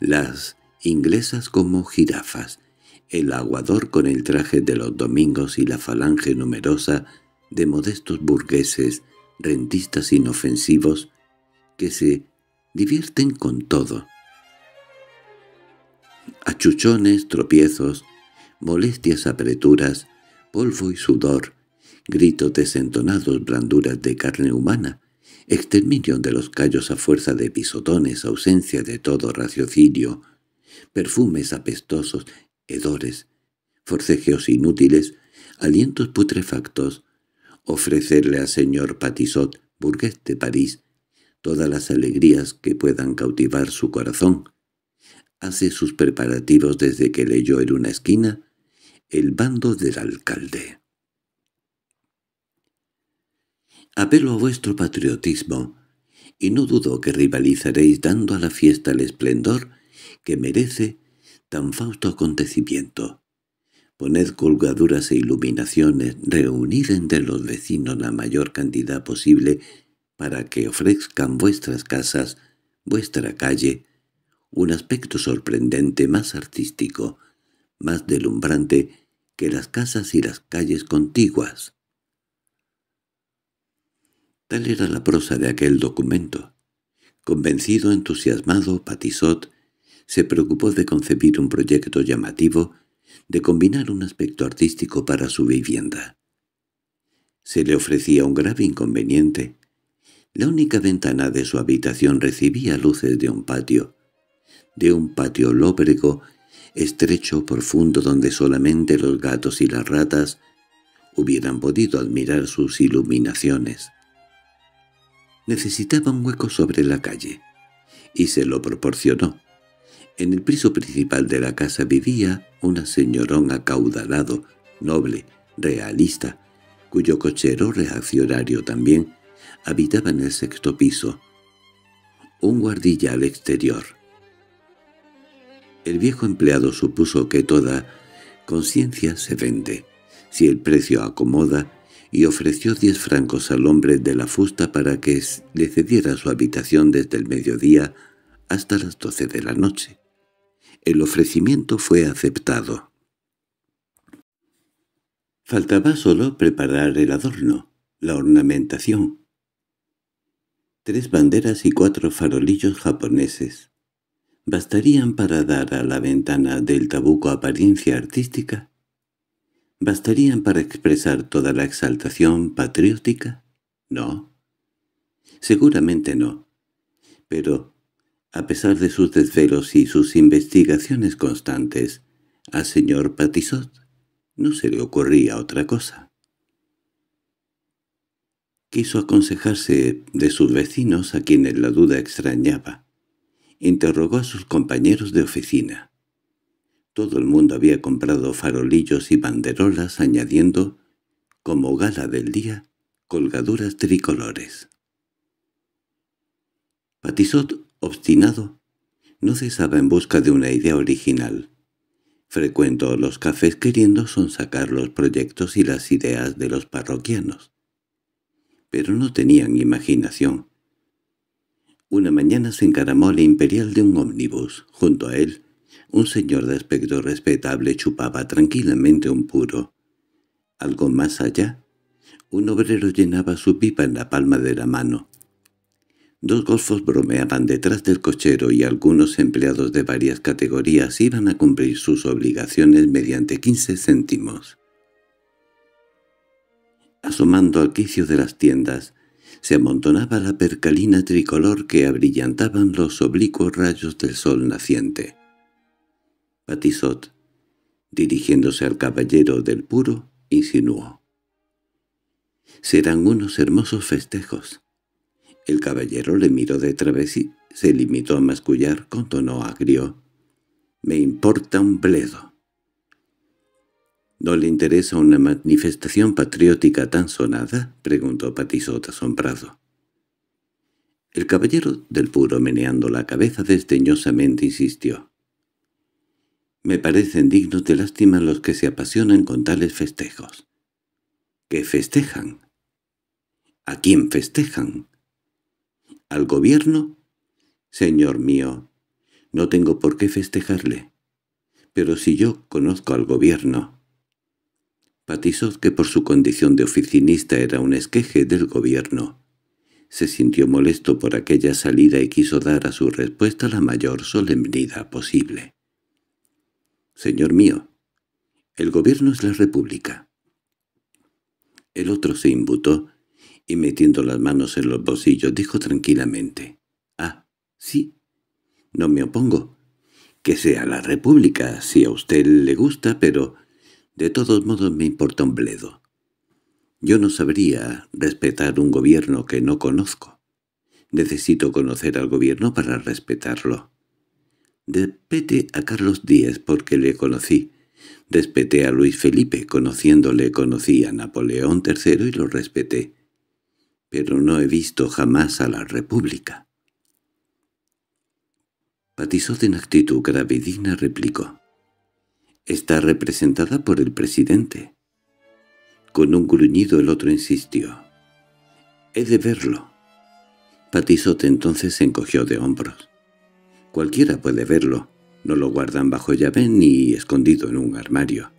las inglesas como jirafas, el aguador con el traje de los domingos y la falange numerosa de modestos burgueses, rentistas inofensivos, que se divierten con todo. Achuchones, tropiezos, molestias apreturas, polvo y sudor, gritos desentonados, blanduras de carne humana, exterminio de los callos a fuerza de pisotones, ausencia de todo raciocinio, perfumes apestosos, hedores, forcejeos inútiles, alientos putrefactos, ofrecerle al señor Patisot, burgués de París, todas las alegrías que puedan cautivar su corazón. Hace sus preparativos desde que leyó en una esquina el bando del alcalde. Apelo a vuestro patriotismo, y no dudo que rivalizaréis dando a la fiesta el esplendor que merece tan fausto acontecimiento. Poned colgaduras e iluminaciones, reunid entre los vecinos la mayor cantidad posible para que ofrezcan vuestras casas, vuestra calle, un aspecto sorprendente más artístico, más delumbrante que las casas y las calles contiguas. Tal era la prosa de aquel documento. Convencido, entusiasmado, Patisot se preocupó de concebir un proyecto llamativo, de combinar un aspecto artístico para su vivienda. Se le ofrecía un grave inconveniente. La única ventana de su habitación recibía luces de un patio, de un patio lóbrego, estrecho, profundo, donde solamente los gatos y las ratas hubieran podido admirar sus iluminaciones necesitaba un hueco sobre la calle, y se lo proporcionó. En el piso principal de la casa vivía una señorón acaudalado, noble, realista, cuyo cochero reaccionario también habitaba en el sexto piso. Un guardilla al exterior. El viejo empleado supuso que toda conciencia se vende. Si el precio acomoda, y ofreció diez francos al hombre de la fusta para que le cediera su habitación desde el mediodía hasta las doce de la noche. El ofrecimiento fue aceptado. Faltaba solo preparar el adorno, la ornamentación. Tres banderas y cuatro farolillos japoneses bastarían para dar a la ventana del tabuco apariencia artística ¿Bastarían para expresar toda la exaltación patriótica? No. Seguramente no. Pero, a pesar de sus desvelos y sus investigaciones constantes, al señor Patisot no se le ocurría otra cosa. Quiso aconsejarse de sus vecinos a quienes la duda extrañaba. Interrogó a sus compañeros de oficina. Todo el mundo había comprado farolillos y banderolas añadiendo, como gala del día, colgaduras tricolores. Patisot, obstinado, no cesaba en busca de una idea original. Frecuentó los cafés queriendo sonsacar los proyectos y las ideas de los parroquianos. Pero no tenían imaginación. Una mañana se encaramó la imperial de un ómnibus. Junto a él, un señor de aspecto respetable chupaba tranquilamente un puro. Algo más allá, un obrero llenaba su pipa en la palma de la mano. Dos golfos bromeaban detrás del cochero y algunos empleados de varias categorías iban a cumplir sus obligaciones mediante quince céntimos. Asomando al quicio de las tiendas, se amontonaba la percalina tricolor que abrillantaban los oblicuos rayos del sol naciente. Patisot, dirigiéndose al caballero del puro, insinuó. «Serán unos hermosos festejos». El caballero le miró de través y se limitó a mascullar con tono agrio. «Me importa un bledo». —¿No le interesa una manifestación patriótica tan sonada? —preguntó Patisot asombrado. El caballero del puro meneando la cabeza desdeñosamente insistió. Me parecen dignos de lástima los que se apasionan con tales festejos. ¿Qué festejan? ¿A quién festejan? ¿Al gobierno? Señor mío, no tengo por qué festejarle. Pero si yo conozco al gobierno... Patizot, que por su condición de oficinista era un esqueje del gobierno, se sintió molesto por aquella salida y quiso dar a su respuesta la mayor solemnidad posible. Señor mío, el gobierno es la república. El otro se imbutó y metiendo las manos en los bolsillos dijo tranquilamente. «Ah, sí, no me opongo. Que sea la república, si a usted le gusta, pero de todos modos me importa un bledo. Yo no sabría respetar un gobierno que no conozco. Necesito conocer al gobierno para respetarlo. Despeté a Carlos Díaz porque le conocí. Respeté a Luis Felipe, conociéndole conocí a Napoleón III y lo respeté. Pero no he visto jamás a la República. Patizote en actitud grave y digna replicó. Está representada por el presidente. Con un gruñido el otro insistió. He de verlo. Patizote entonces se encogió de hombros. Cualquiera puede verlo. No lo guardan bajo llave ni escondido en un armario.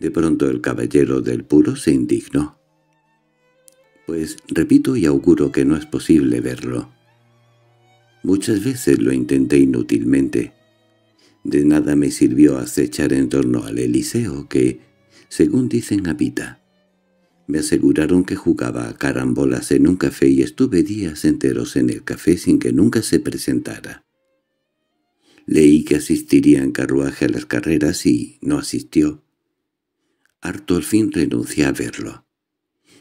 De pronto el caballero del puro se indignó. Pues repito y auguro que no es posible verlo. Muchas veces lo intenté inútilmente. De nada me sirvió acechar en torno al Eliseo que, según dicen, habita. Me aseguraron que jugaba a carambolas en un café y estuve días enteros en el café sin que nunca se presentara. Leí que asistiría en carruaje a las carreras y no asistió. Harto al fin renuncié a verlo.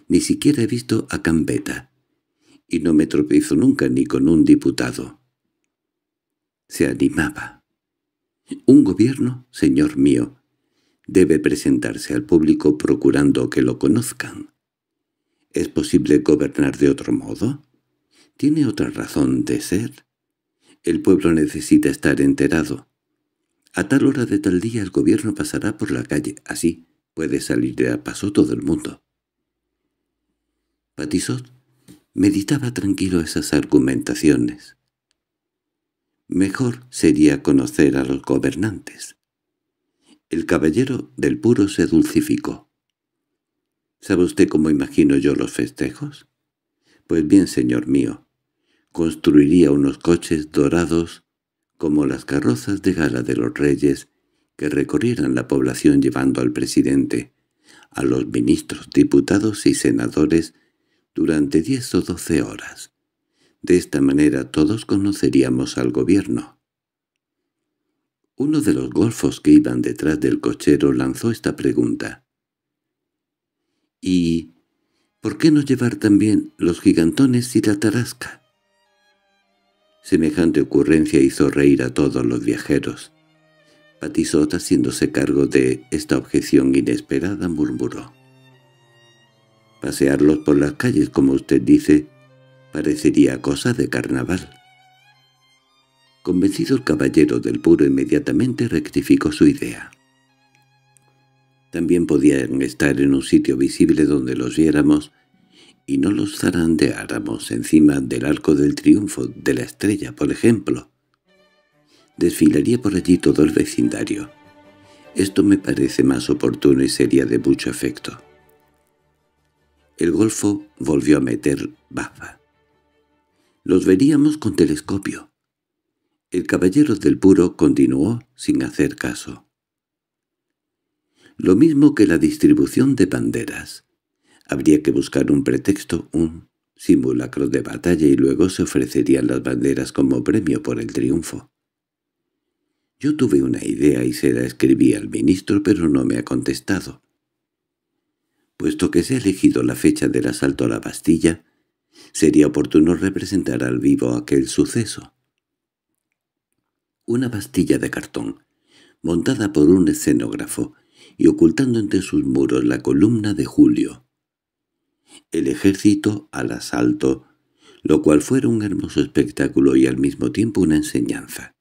Ni siquiera he visto a Cambeta. Y no me tropezó nunca ni con un diputado. Se animaba. Un gobierno, señor mío, debe presentarse al público procurando que lo conozcan. ¿Es posible gobernar de otro modo? ¿Tiene otra razón de ser? El pueblo necesita estar enterado. A tal hora de tal día el gobierno pasará por la calle. Así puede salir de a paso todo el mundo. Patisot meditaba tranquilo esas argumentaciones. Mejor sería conocer a los gobernantes. El caballero del puro se dulcificó. —¿Sabe usted cómo imagino yo los festejos? —Pues bien, señor mío, construiría unos coches dorados como las carrozas de gala de los reyes que recorrieran la población llevando al presidente, a los ministros, diputados y senadores durante diez o doce horas. De esta manera todos conoceríamos al gobierno. Uno de los golfos que iban detrás del cochero lanzó esta pregunta. —¿Y por qué no llevar también los gigantones y la tarasca? Semejante ocurrencia hizo reír a todos los viajeros. Patisot, haciéndose cargo de esta objeción inesperada, murmuró. Pasearlos por las calles, como usted dice, parecería cosa de carnaval. Convencido el caballero del puro inmediatamente rectificó su idea. También podían estar en un sitio visible donde los viéramos, y no los zarandeáramos encima del arco del triunfo de la estrella, por ejemplo. Desfilaría por allí todo el vecindario. Esto me parece más oportuno y sería de mucho efecto. El golfo volvió a meter bafa. Los veríamos con telescopio. El caballero del puro continuó sin hacer caso. Lo mismo que la distribución de banderas. Habría que buscar un pretexto, un simulacro de batalla y luego se ofrecerían las banderas como premio por el triunfo. Yo tuve una idea y se la escribí al ministro, pero no me ha contestado. Puesto que se ha elegido la fecha del asalto a la Bastilla, sería oportuno representar al vivo aquel suceso. Una Bastilla de cartón, montada por un escenógrafo y ocultando entre sus muros la columna de Julio, el ejército al asalto, lo cual fuera un hermoso espectáculo y al mismo tiempo una enseñanza.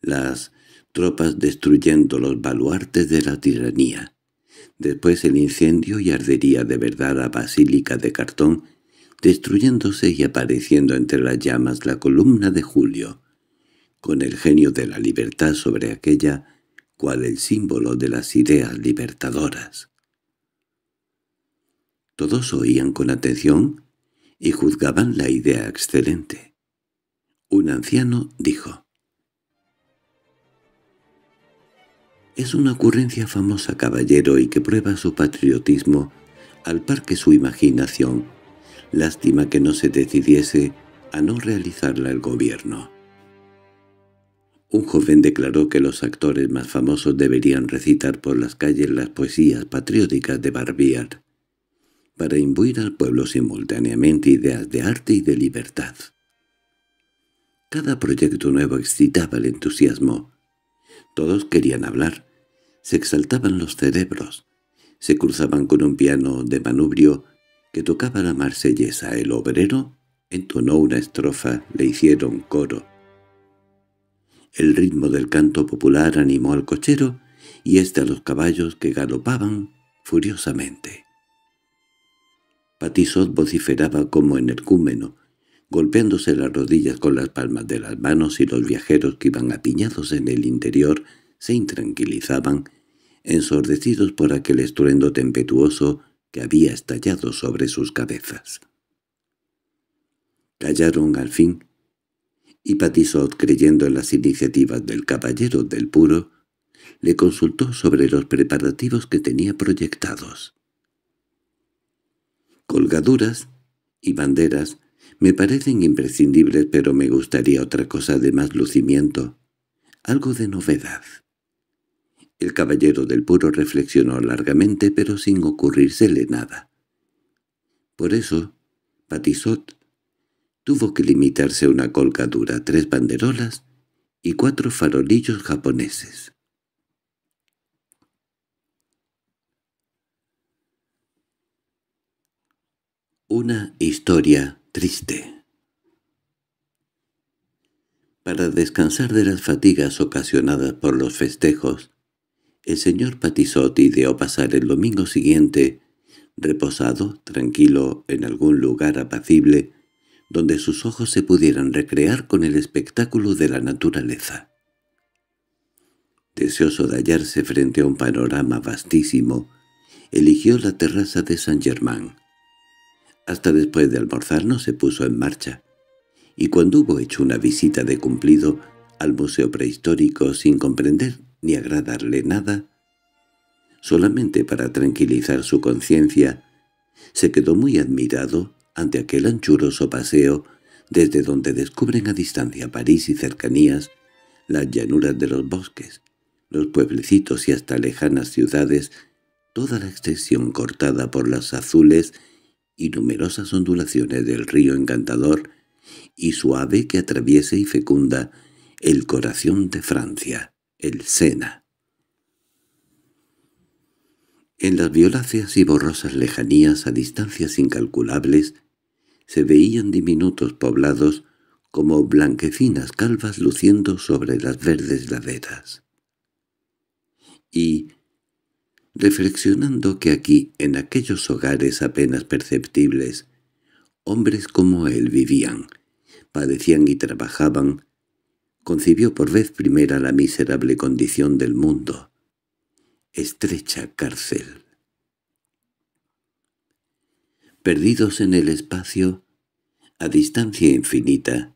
Las tropas destruyendo los baluartes de la tiranía. Después el incendio y ardería de verdad la basílica de cartón, destruyéndose y apareciendo entre las llamas la columna de Julio, con el genio de la libertad sobre aquella cual el símbolo de las ideas libertadoras. Todos oían con atención y juzgaban la idea excelente. Un anciano dijo, Es una ocurrencia famosa, caballero, y que prueba su patriotismo al par que su imaginación. Lástima que no se decidiese a no realizarla el gobierno. Un joven declaró que los actores más famosos deberían recitar por las calles las poesías patrióticas de Barbier para imbuir al pueblo simultáneamente ideas de arte y de libertad. Cada proyecto nuevo excitaba el entusiasmo. Todos querían hablar. Se exaltaban los cerebros. Se cruzaban con un piano de manubrio que tocaba la marsellesa. El obrero entonó una estrofa, le hicieron coro. El ritmo del canto popular animó al cochero y este a los caballos que galopaban furiosamente. Patisot vociferaba como en el cúmeno, golpeándose las rodillas con las palmas de las manos y los viajeros que iban apiñados en el interior se intranquilizaban, ensordecidos por aquel estruendo tempestuoso que había estallado sobre sus cabezas. Callaron al fin, y Patisot, creyendo en las iniciativas del caballero del puro, le consultó sobre los preparativos que tenía proyectados. Colgaduras y banderas me parecen imprescindibles, pero me gustaría otra cosa de más lucimiento, algo de novedad. El caballero del puro reflexionó largamente, pero sin ocurrírsele nada. Por eso, Patisot tuvo que limitarse a una colgadura, tres banderolas y cuatro farolillos japoneses. Una historia triste Para descansar de las fatigas ocasionadas por los festejos, el señor Patizotti ideó pasar el domingo siguiente, reposado, tranquilo, en algún lugar apacible, donde sus ojos se pudieran recrear con el espectáculo de la naturaleza. Deseoso de hallarse frente a un panorama vastísimo, eligió la terraza de San Germán, hasta después de almorzar no se puso en marcha, y cuando hubo hecho una visita de cumplido al museo prehistórico sin comprender ni agradarle nada, solamente para tranquilizar su conciencia, se quedó muy admirado ante aquel anchuroso paseo desde donde descubren a distancia París y cercanías las llanuras de los bosques, los pueblecitos y hasta lejanas ciudades, toda la extensión cortada por las azules y numerosas ondulaciones del río encantador y suave que atraviesa y fecunda el corazón de Francia, el Sena. En las violáceas y borrosas lejanías a distancias incalculables se veían diminutos poblados como blanquecinas calvas luciendo sobre las verdes laderas. Y reflexionando que aquí, en aquellos hogares apenas perceptibles, hombres como él vivían, padecían y trabajaban, concibió por vez primera la miserable condición del mundo. Estrecha cárcel. Perdidos en el espacio, a distancia infinita,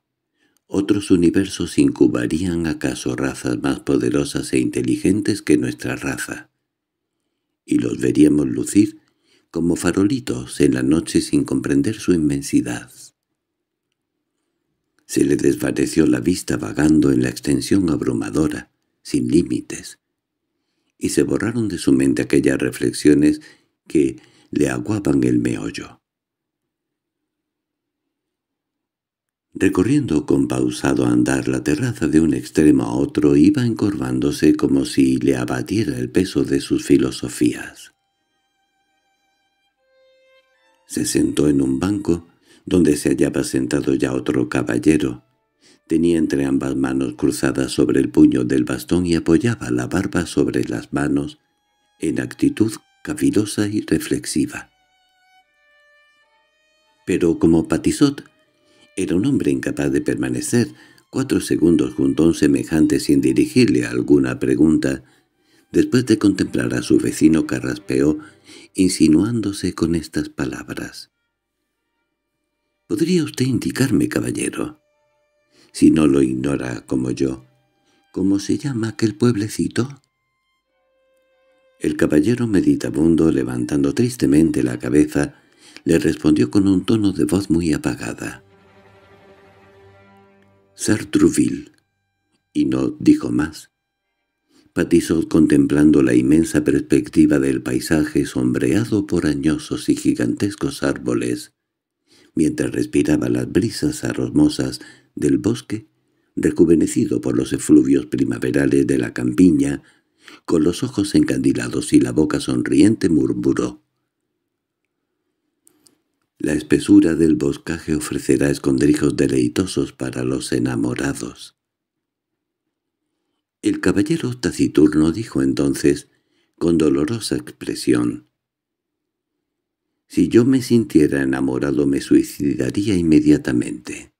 otros universos incubarían acaso razas más poderosas e inteligentes que nuestra raza y los veríamos lucir como farolitos en la noche sin comprender su inmensidad. Se le desvaneció la vista vagando en la extensión abrumadora, sin límites, y se borraron de su mente aquellas reflexiones que le aguaban el meollo. Recorriendo con pausado andar la terraza de un extremo a otro iba encorvándose como si le abatiera el peso de sus filosofías. Se sentó en un banco, donde se hallaba sentado ya otro caballero. Tenía entre ambas manos cruzadas sobre el puño del bastón y apoyaba la barba sobre las manos, en actitud cavilosa y reflexiva. Pero como Patisot era un hombre incapaz de permanecer cuatro segundos junto a un semejante sin dirigirle alguna pregunta. Después de contemplar a su vecino carraspeó, insinuándose con estas palabras. —¿Podría usted indicarme, caballero? Si no lo ignora como yo, ¿cómo se llama aquel pueblecito? El caballero meditabundo, levantando tristemente la cabeza, le respondió con un tono de voz muy apagada. Sartruville. Y no dijo más. Patizó contemplando la inmensa perspectiva del paisaje sombreado por añosos y gigantescos árboles, mientras respiraba las brisas aromosas del bosque, rejuvenecido por los efluvios primaverales de la campiña, con los ojos encandilados y la boca sonriente murmuró. La espesura del boscaje ofrecerá escondrijos deleitosos para los enamorados. El caballero taciturno dijo entonces, con dolorosa expresión, «Si yo me sintiera enamorado me suicidaría inmediatamente».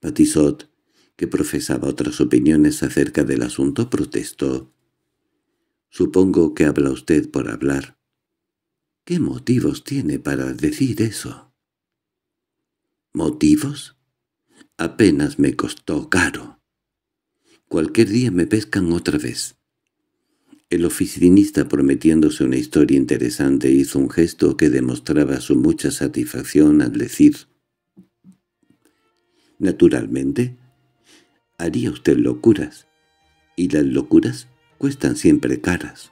Patisot, que profesaba otras opiniones acerca del asunto, protestó. «Supongo que habla usted por hablar. ¿Qué motivos tiene para decir eso? ¿Motivos? Apenas me costó caro. Cualquier día me pescan otra vez. El oficinista, prometiéndose una historia interesante, hizo un gesto que demostraba su mucha satisfacción al decir «Naturalmente, haría usted locuras, y las locuras cuestan siempre caras».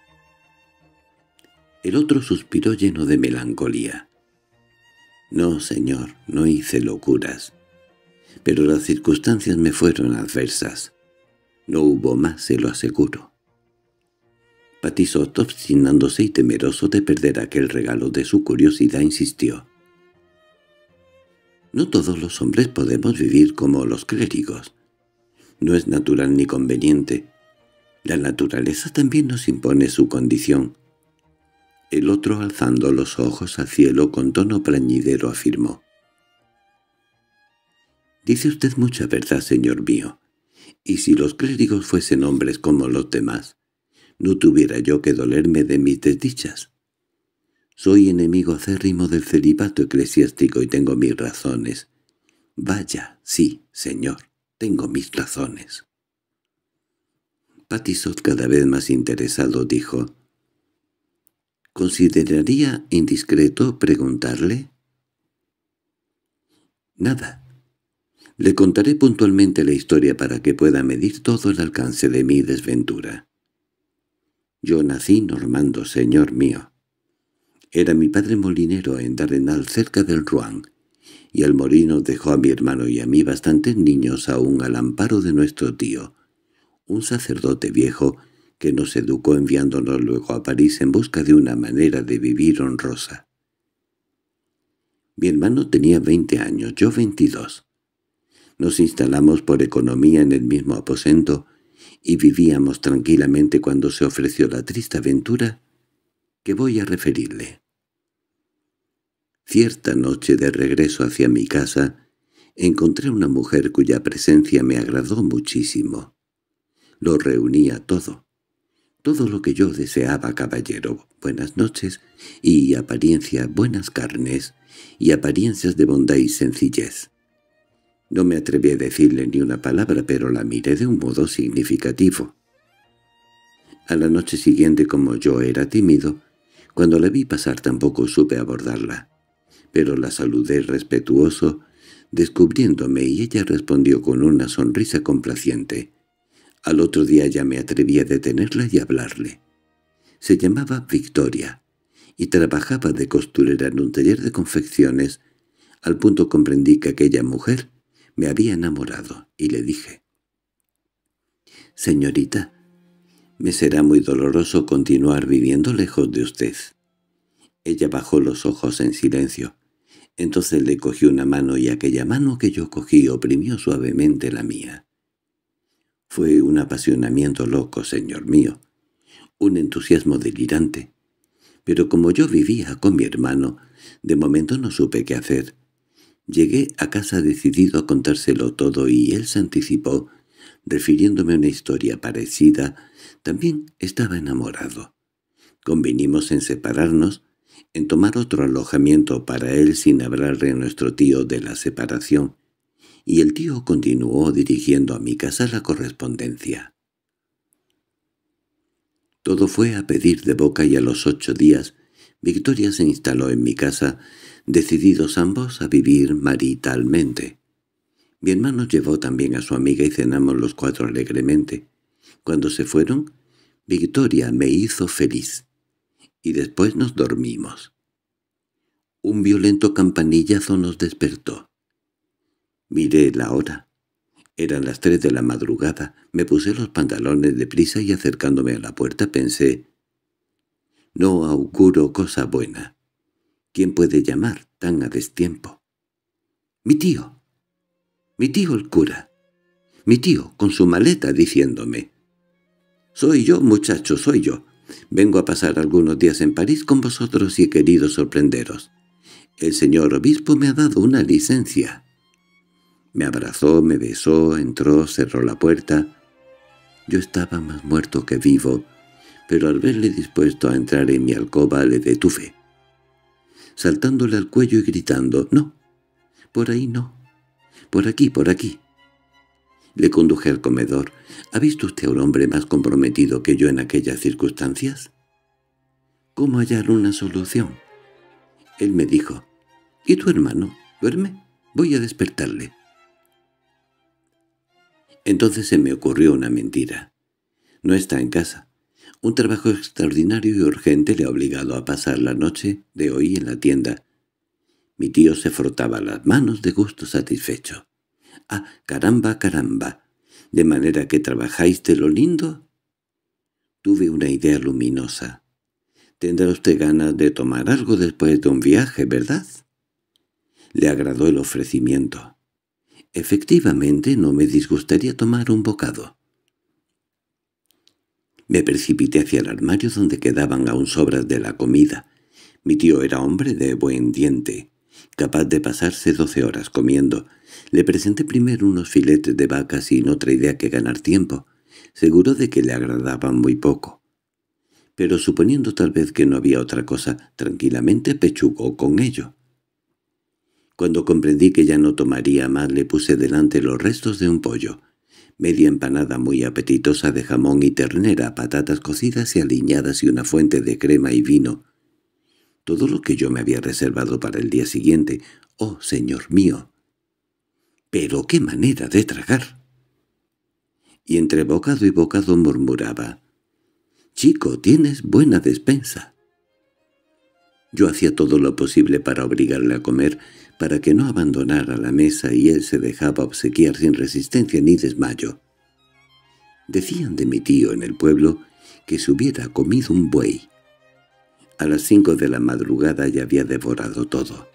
El otro suspiró lleno de melancolía. «No, señor, no hice locuras. Pero las circunstancias me fueron adversas. No hubo más, se lo aseguro». Patisotov, obstinándose y temeroso de perder aquel regalo de su curiosidad, insistió. «No todos los hombres podemos vivir como los clérigos. No es natural ni conveniente. La naturaleza también nos impone su condición». El otro, alzando los ojos al cielo con tono plañidero, afirmó. «Dice usted mucha verdad, señor mío. Y si los clérigos fuesen hombres como los demás, no tuviera yo que dolerme de mis desdichas. Soy enemigo acérrimo del celibato eclesiástico y tengo mis razones. Vaya, sí, señor, tengo mis razones». Patisot, cada vez más interesado, dijo, ¿Consideraría indiscreto preguntarle? Nada. Le contaré puntualmente la historia para que pueda medir todo el alcance de mi desventura. Yo nací normando, señor mío. Era mi padre molinero en Darrenal cerca del Rouen, y el molino dejó a mi hermano y a mí bastantes niños aún al amparo de nuestro tío, un sacerdote viejo que nos educó enviándonos luego a París en busca de una manera de vivir honrosa. Mi hermano tenía veinte años, yo veintidós. Nos instalamos por economía en el mismo aposento y vivíamos tranquilamente cuando se ofreció la triste aventura que voy a referirle. Cierta noche de regreso hacia mi casa, encontré una mujer cuya presencia me agradó muchísimo. Lo reunía todo. Todo lo que yo deseaba, caballero, buenas noches, y apariencia buenas carnes, y apariencias de bondad y sencillez. No me atreví a decirle ni una palabra, pero la miré de un modo significativo. A la noche siguiente, como yo era tímido, cuando la vi pasar tampoco supe abordarla, pero la saludé respetuoso, descubriéndome y ella respondió con una sonrisa complaciente. Al otro día ya me atreví a detenerla y hablarle. Se llamaba Victoria y trabajaba de costurera en un taller de confecciones. Al punto comprendí que aquella mujer me había enamorado y le dije, «Señorita, me será muy doloroso continuar viviendo lejos de usted». Ella bajó los ojos en silencio. Entonces le cogí una mano y aquella mano que yo cogí oprimió suavemente la mía. Fue un apasionamiento loco, señor mío, un entusiasmo delirante. Pero como yo vivía con mi hermano, de momento no supe qué hacer. Llegué a casa decidido a contárselo todo y él se anticipó, refiriéndome a una historia parecida. También estaba enamorado. Convinimos en separarnos, en tomar otro alojamiento para él sin hablarle a nuestro tío de la separación, y el tío continuó dirigiendo a mi casa la correspondencia. Todo fue a pedir de boca y a los ocho días Victoria se instaló en mi casa, decididos ambos a vivir maritalmente. Mi hermano llevó también a su amiga y cenamos los cuatro alegremente. Cuando se fueron, Victoria me hizo feliz, y después nos dormimos. Un violento campanillazo nos despertó. Miré la hora. Eran las tres de la madrugada. Me puse los pantalones de prisa y acercándome a la puerta pensé... No auguro cosa buena. ¿Quién puede llamar tan a destiempo? —¡Mi tío! —¡Mi tío el cura! —Mi tío, con su maleta, diciéndome. —Soy yo, muchacho, soy yo. Vengo a pasar algunos días en París con vosotros y he querido sorprenderos. El señor obispo me ha dado una licencia. Me abrazó, me besó, entró, cerró la puerta. Yo estaba más muerto que vivo, pero al verle dispuesto a entrar en mi alcoba le detuve, saltándole al cuello y gritando, «¡No! Por ahí no! Por aquí, por aquí!» Le conduje al comedor. ¿Ha visto usted a un hombre más comprometido que yo en aquellas circunstancias? ¿Cómo hallar una solución? Él me dijo, «¿Y tu hermano? ¿Duerme? Voy a despertarle». Entonces se me ocurrió una mentira. No está en casa. Un trabajo extraordinario y urgente le ha obligado a pasar la noche de hoy en la tienda. Mi tío se frotaba las manos de gusto satisfecho. —¡Ah, caramba, caramba! ¿De manera que trabajáis de lo lindo? Tuve una idea luminosa. —Tendrá usted ganas de tomar algo después de un viaje, ¿verdad? Le agradó el ofrecimiento. Efectivamente, no me disgustaría tomar un bocado. Me precipité hacia el armario donde quedaban aún sobras de la comida. Mi tío era hombre de buen diente, capaz de pasarse doce horas comiendo. Le presenté primero unos filetes de vaca sin otra idea que ganar tiempo, seguro de que le agradaban muy poco. Pero suponiendo tal vez que no había otra cosa, tranquilamente pechugó con ello. Cuando comprendí que ya no tomaría más le puse delante los restos de un pollo, media empanada muy apetitosa de jamón y ternera, patatas cocidas y aliñadas y una fuente de crema y vino. Todo lo que yo me había reservado para el día siguiente, oh señor mío. Pero qué manera de tragar. Y entre bocado y bocado murmuraba, «Chico, tienes buena despensa». Yo hacía todo lo posible para obligarle a comer, para que no abandonara la mesa y él se dejaba obsequiar sin resistencia ni desmayo. Decían de mi tío en el pueblo que se hubiera comido un buey. A las cinco de la madrugada ya había devorado todo.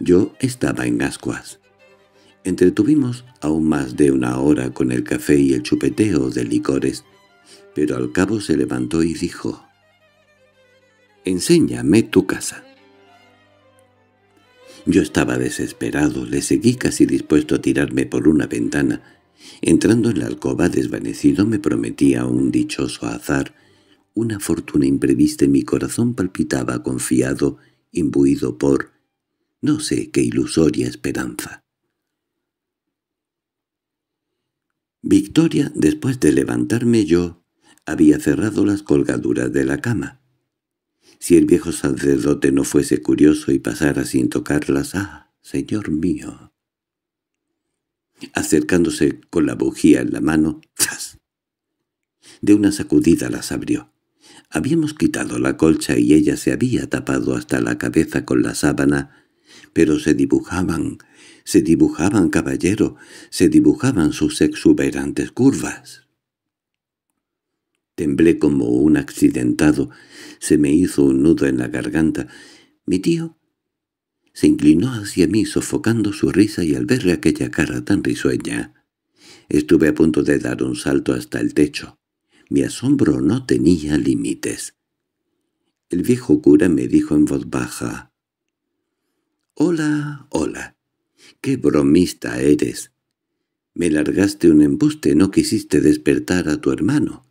Yo estaba en ascuas. Entretuvimos aún más de una hora con el café y el chupeteo de licores, pero al cabo se levantó y dijo, enséñame tu casa. Yo estaba desesperado, le seguí casi dispuesto a tirarme por una ventana. Entrando en la alcoba desvanecido me prometía un dichoso azar, una fortuna imprevista y mi corazón palpitaba confiado, imbuido por no sé qué ilusoria esperanza. Victoria, después de levantarme yo, había cerrado las colgaduras de la cama. Si el viejo sacerdote no fuese curioso y pasara sin tocarlas, ¡ah, señor mío! Acercándose con la bujía en la mano, ¡zas! De una sacudida las abrió. Habíamos quitado la colcha y ella se había tapado hasta la cabeza con la sábana, pero se dibujaban, se dibujaban, caballero, se dibujaban sus exuberantes curvas. Temblé como un accidentado. Se me hizo un nudo en la garganta. ¿Mi tío? Se inclinó hacia mí sofocando su risa y al verle aquella cara tan risueña. Estuve a punto de dar un salto hasta el techo. Mi asombro no tenía límites. El viejo cura me dijo en voz baja. «Hola, hola. Qué bromista eres. Me largaste un embuste, no quisiste despertar a tu hermano.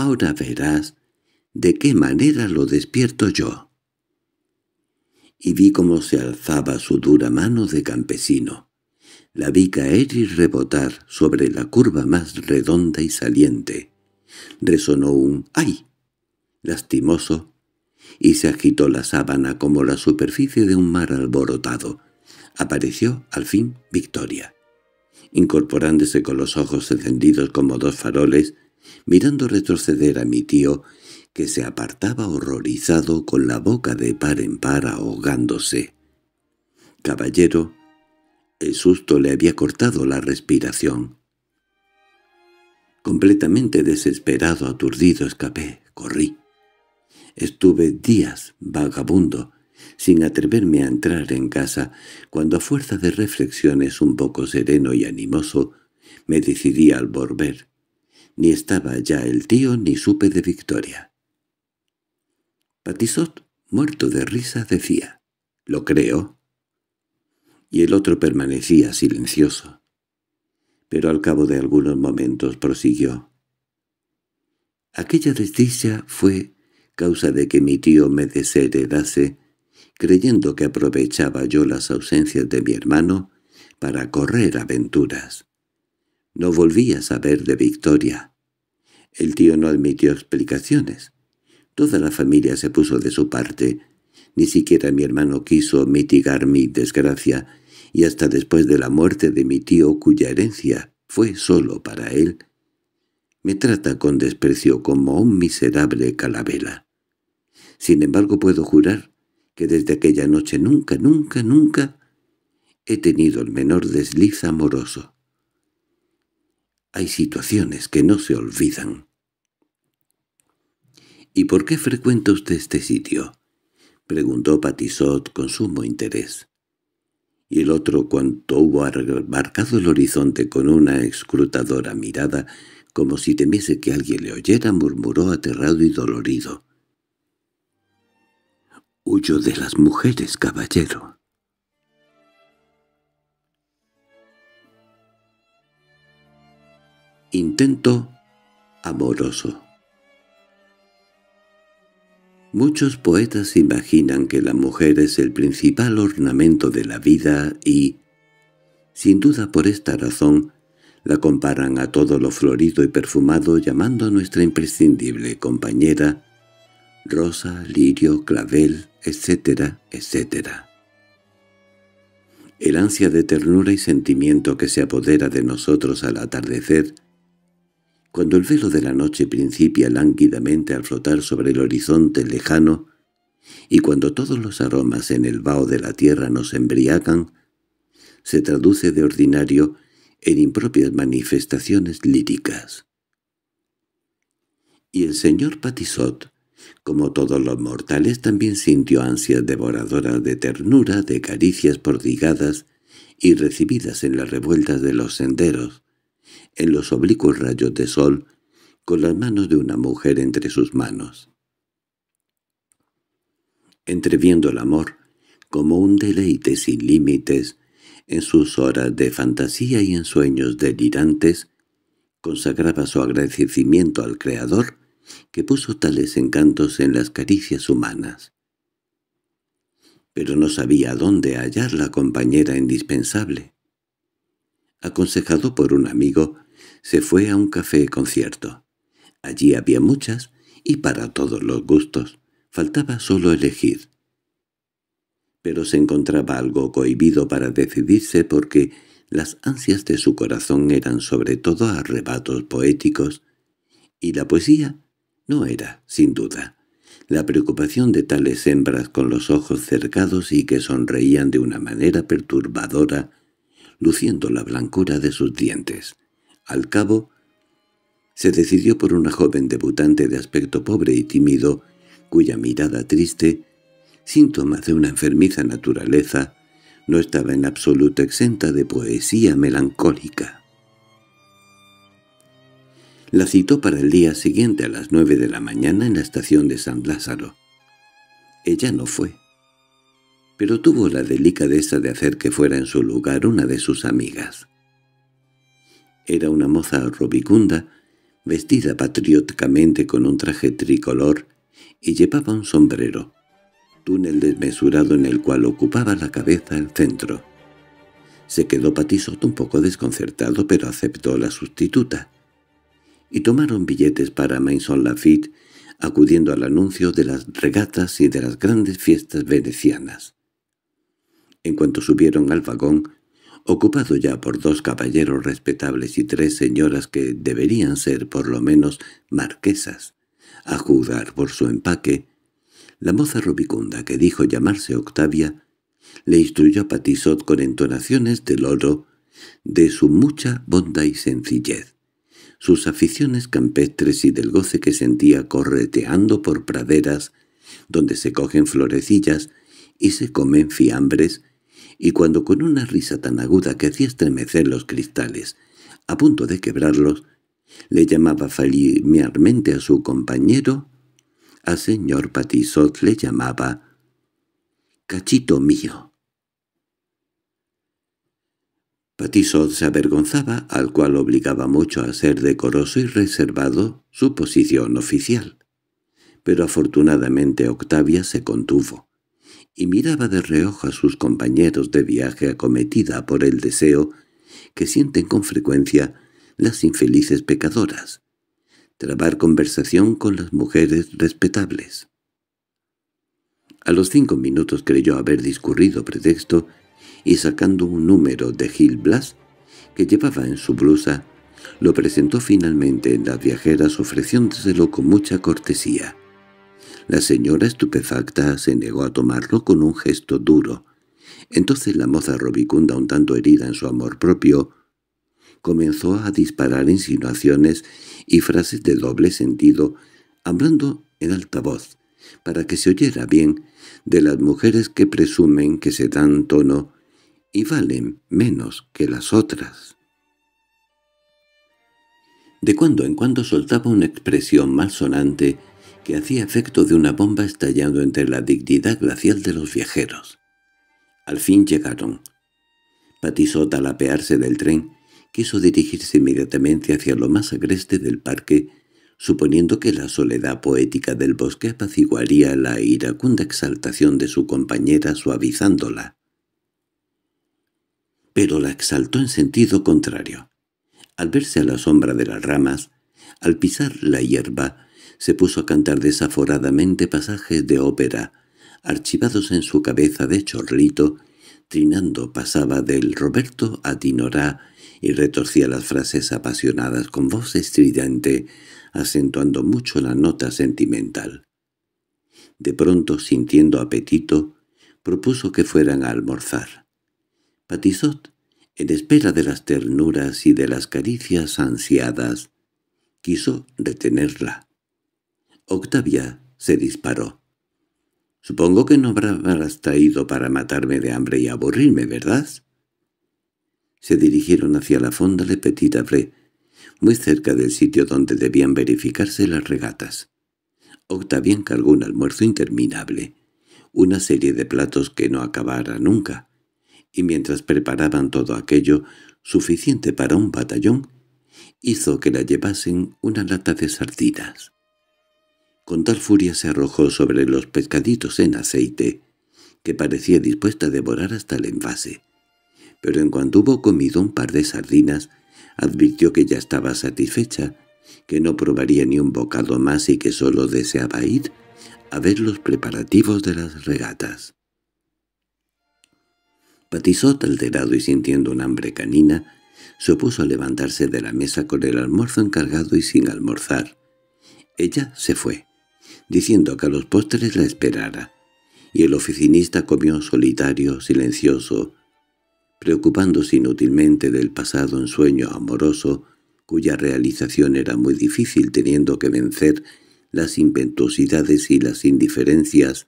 Ahora verás de qué manera lo despierto yo. Y vi cómo se alzaba su dura mano de campesino. La vi caer y rebotar sobre la curva más redonda y saliente. Resonó un ¡ay! lastimoso, y se agitó la sábana como la superficie de un mar alborotado. Apareció, al fin, Victoria. Incorporándose con los ojos encendidos como dos faroles, mirando retroceder a mi tío, que se apartaba horrorizado con la boca de par en par ahogándose. «Caballero», el susto le había cortado la respiración. Completamente desesperado, aturdido, escapé, corrí. Estuve días vagabundo, sin atreverme a entrar en casa, cuando a fuerza de reflexiones un poco sereno y animoso, me decidí al volver. Ni estaba ya el tío ni supe de Victoria. Patisot, muerto de risa, decía, «¿Lo creo?» Y el otro permanecía silencioso. Pero al cabo de algunos momentos prosiguió. Aquella desdicha fue causa de que mi tío me desheredase, creyendo que aprovechaba yo las ausencias de mi hermano para correr aventuras. No volví a saber de Victoria. El tío no admitió explicaciones. Toda la familia se puso de su parte. Ni siquiera mi hermano quiso mitigar mi desgracia, y hasta después de la muerte de mi tío cuya herencia fue solo para él, me trata con desprecio como un miserable calavera. Sin embargo puedo jurar que desde aquella noche nunca, nunca, nunca he tenido el menor desliz amoroso hay situaciones que no se olvidan. —¿Y por qué frecuenta usted este sitio? —preguntó Patisot con sumo interés. Y el otro, cuanto hubo abarcado el horizonte con una escrutadora mirada, como si temiese que alguien le oyera, murmuró aterrado y dolorido. —Huyo de las mujeres, caballero. Intento amoroso. Muchos poetas imaginan que la mujer es el principal ornamento de la vida y, sin duda por esta razón, la comparan a todo lo florido y perfumado llamando a nuestra imprescindible compañera rosa, lirio, clavel, etcétera, etcétera. El ansia de ternura y sentimiento que se apodera de nosotros al atardecer cuando el velo de la noche principia lánguidamente al flotar sobre el horizonte lejano, y cuando todos los aromas en el vaho de la tierra nos embriagan, se traduce de ordinario en impropias manifestaciones líricas. Y el señor Patisot, como todos los mortales, también sintió ansias devoradoras de ternura, de caricias prodigadas y recibidas en las revueltas de los senderos, en los oblicuos rayos de sol con las manos de una mujer entre sus manos. Entreviendo el amor como un deleite sin límites en sus horas de fantasía y en sueños delirantes, consagraba su agradecimiento al Creador que puso tales encantos en las caricias humanas. Pero no sabía dónde hallar la compañera indispensable. Aconsejado por un amigo, se fue a un café concierto. Allí había muchas, y para todos los gustos. Faltaba solo elegir. Pero se encontraba algo cohibido para decidirse porque las ansias de su corazón eran sobre todo arrebatos poéticos, y la poesía no era, sin duda, la preocupación de tales hembras con los ojos cercados y que sonreían de una manera perturbadora, luciendo la blancura de sus dientes. Al cabo, se decidió por una joven debutante de aspecto pobre y tímido, cuya mirada triste, síntoma de una enfermiza naturaleza, no estaba en absoluto exenta de poesía melancólica. La citó para el día siguiente a las nueve de la mañana en la estación de San Lázaro. Ella no fue, pero tuvo la delicadeza de hacer que fuera en su lugar una de sus amigas. Era una moza rubicunda, vestida patrióticamente con un traje tricolor, y llevaba un sombrero, túnel desmesurado en el cual ocupaba la cabeza el centro. Se quedó Patisot un poco desconcertado, pero aceptó la sustituta. Y tomaron billetes para Maison Lafitte, acudiendo al anuncio de las regatas y de las grandes fiestas venecianas. En cuanto subieron al vagón, ocupado ya por dos caballeros respetables y tres señoras que deberían ser por lo menos marquesas, a juzgar por su empaque, la moza rubicunda que dijo llamarse Octavia le instruyó a Patisot con entonaciones del oro de su mucha bondad y sencillez, sus aficiones campestres y del goce que sentía correteando por praderas donde se cogen florecillas y se comen fiambres y cuando con una risa tan aguda que hacía estremecer los cristales, a punto de quebrarlos, le llamaba familiarmente a su compañero, a señor Patisot le llamaba «Cachito mío». Patisot se avergonzaba, al cual obligaba mucho a ser decoroso y reservado su posición oficial. Pero afortunadamente Octavia se contuvo y miraba de reojo a sus compañeros de viaje acometida por el deseo que sienten con frecuencia las infelices pecadoras, trabar conversación con las mujeres respetables. A los cinco minutos creyó haber discurrido pretexto y sacando un número de Gil Blas que llevaba en su blusa, lo presentó finalmente en las viajeras ofreciéndoselo con mucha cortesía. La señora estupefacta se negó a tomarlo con un gesto duro. Entonces la moza robicunda, un tanto herida en su amor propio, comenzó a disparar insinuaciones y frases de doble sentido, hablando en alta voz, para que se oyera bien, de las mujeres que presumen que se dan tono y valen menos que las otras. De cuando en cuando soltaba una expresión malsonante que hacía efecto de una bomba estallando entre la dignidad glacial de los viajeros. Al fin llegaron. Patisot, al apearse del tren, quiso dirigirse inmediatamente hacia lo más agreste del parque, suponiendo que la soledad poética del bosque apaciguaría la iracunda exaltación de su compañera suavizándola. Pero la exaltó en sentido contrario. Al verse a la sombra de las ramas, al pisar la hierba, se puso a cantar desaforadamente pasajes de ópera, archivados en su cabeza de chorrito, trinando pasaba del Roberto a Dinorá y retorcía las frases apasionadas con voz estridente, acentuando mucho la nota sentimental. De pronto, sintiendo apetito, propuso que fueran a almorzar. Patizot, en espera de las ternuras y de las caricias ansiadas, quiso retenerla. Octavia se disparó. «Supongo que no habrás traído para matarme de hambre y aburrirme, ¿verdad?» Se dirigieron hacia la fonda de Petit Avré, muy cerca del sitio donde debían verificarse las regatas. Octavia encargó un almuerzo interminable, una serie de platos que no acabara nunca, y mientras preparaban todo aquello, suficiente para un batallón, hizo que la llevasen una lata de sardinas. Con tal furia se arrojó sobre los pescaditos en aceite, que parecía dispuesta a devorar hasta el envase. Pero en cuanto hubo comido un par de sardinas, advirtió que ya estaba satisfecha, que no probaría ni un bocado más y que solo deseaba ir a ver los preparativos de las regatas. Patizot alterado y sintiendo un hambre canina, se opuso a levantarse de la mesa con el almuerzo encargado y sin almorzar. Ella se fue diciendo que a los postres la esperara, y el oficinista comió solitario, silencioso, preocupándose inútilmente del pasado ensueño amoroso, cuya realización era muy difícil teniendo que vencer las impetuosidades y las indiferencias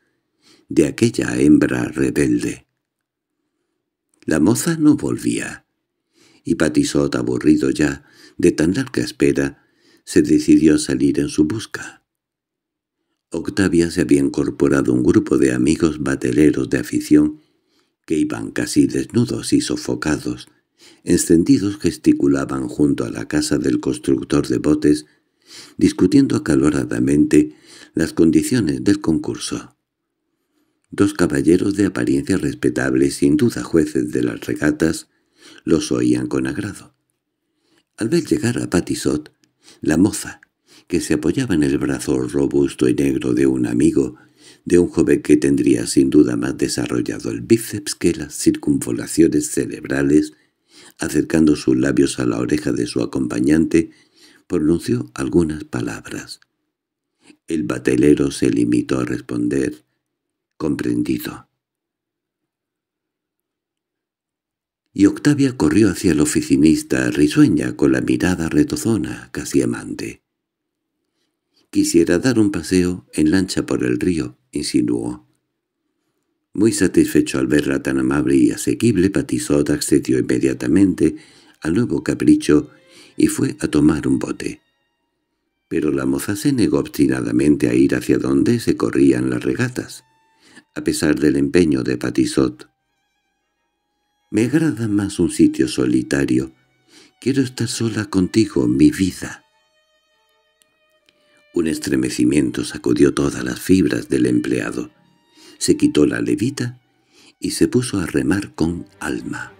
de aquella hembra rebelde. La moza no volvía, y Patisot, aburrido ya de tan larga espera, se decidió a salir en su busca. Octavia se había incorporado un grupo de amigos bateleros de afición que iban casi desnudos y sofocados. Encendidos gesticulaban junto a la casa del constructor de botes, discutiendo acaloradamente las condiciones del concurso. Dos caballeros de apariencia respetable, sin duda jueces de las regatas, los oían con agrado. Al ver llegar a Patisot, la moza, que se apoyaba en el brazo robusto y negro de un amigo, de un joven que tendría sin duda más desarrollado el bíceps que las circunvolaciones cerebrales, acercando sus labios a la oreja de su acompañante, pronunció algunas palabras. El batelero se limitó a responder, comprendido. Y Octavia corrió hacia el oficinista risueña con la mirada retozona, casi amante. Quisiera dar un paseo en lancha por el río, insinuó. Muy satisfecho al verla tan amable y asequible, Patizot accedió inmediatamente al nuevo capricho y fue a tomar un bote. Pero la moza se negó obstinadamente a ir hacia donde se corrían las regatas, a pesar del empeño de Patizot. «Me agrada más un sitio solitario. Quiero estar sola contigo, mi vida», un estremecimiento sacudió todas las fibras del empleado. Se quitó la levita y se puso a remar con alma.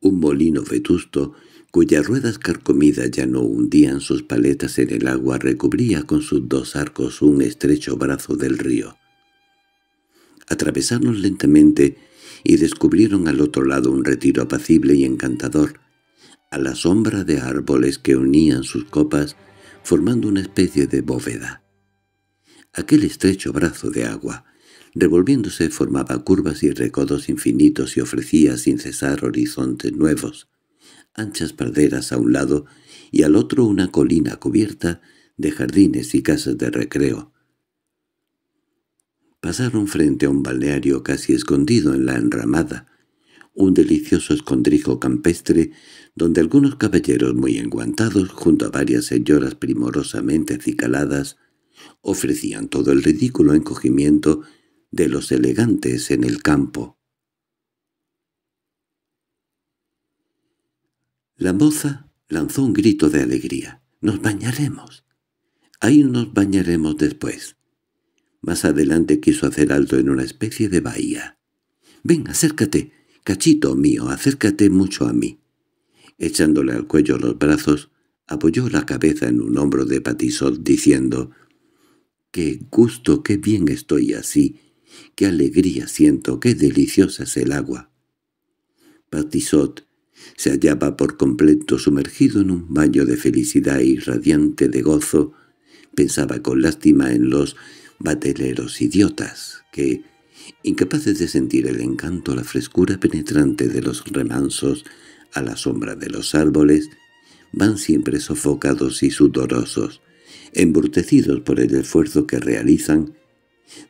Un molino vetusto, cuyas ruedas carcomidas ya no hundían sus paletas en el agua, recubría con sus dos arcos un estrecho brazo del río. Atravesaron lentamente y descubrieron al otro lado un retiro apacible y encantador, a la sombra de árboles que unían sus copas formando una especie de bóveda. Aquel estrecho brazo de agua, revolviéndose, formaba curvas y recodos infinitos y ofrecía sin cesar horizontes nuevos, anchas praderas a un lado y al otro una colina cubierta de jardines y casas de recreo. Pasaron frente a un balneario casi escondido en la enramada, un delicioso escondrijo campestre donde algunos caballeros muy enguantados junto a varias señoras primorosamente acicaladas ofrecían todo el ridículo encogimiento de los elegantes en el campo. La moza lanzó un grito de alegría. «¡Nos bañaremos! Ahí nos bañaremos después». Más adelante quiso hacer alto en una especie de bahía. «Ven, acércate, «Cachito mío, acércate mucho a mí». Echándole al cuello los brazos, apoyó la cabeza en un hombro de Patisot diciendo «¡Qué gusto, qué bien estoy así! ¡Qué alegría siento, qué deliciosa es el agua!» Patisot se hallaba por completo sumergido en un baño de felicidad y radiante de gozo, pensaba con lástima en los bateleros idiotas que, incapaces de sentir el encanto, la frescura penetrante de los remansos a la sombra de los árboles, van siempre sofocados y sudorosos, embrutecidos por el esfuerzo que realizan,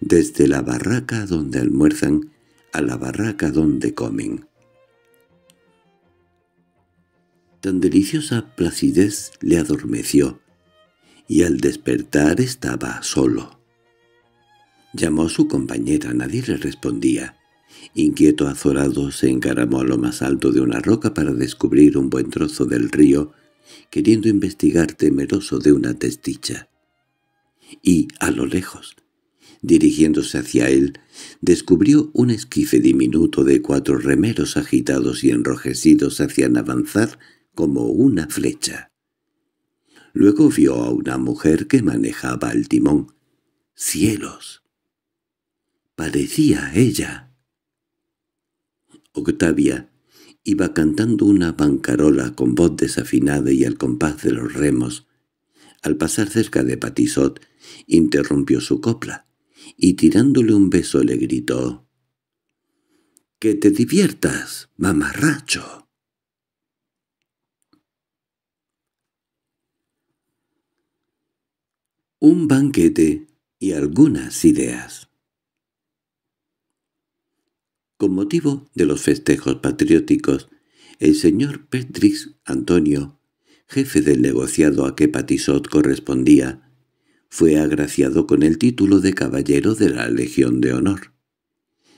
desde la barraca donde almuerzan a la barraca donde comen. Tan deliciosa placidez le adormeció, y al despertar estaba solo. Llamó a su compañera, nadie le respondía. Inquieto azorado se encaramó a lo más alto de una roca para descubrir un buen trozo del río, queriendo investigar temeroso de una testicha. Y, a lo lejos, dirigiéndose hacia él, descubrió un esquife diminuto de cuatro remeros agitados y enrojecidos hacían avanzar como una flecha. Luego vio a una mujer que manejaba el timón. ¡Cielos! parecía ella. Octavia iba cantando una bancarola con voz desafinada y al compás de los remos. Al pasar cerca de Patisot, interrumpió su copla y tirándole un beso le gritó «¡Que te diviertas, mamarracho!» Un banquete y algunas ideas con motivo de los festejos patrióticos, el señor Petrix Antonio, jefe del negociado a que Patisot correspondía, fue agraciado con el título de Caballero de la Legión de Honor.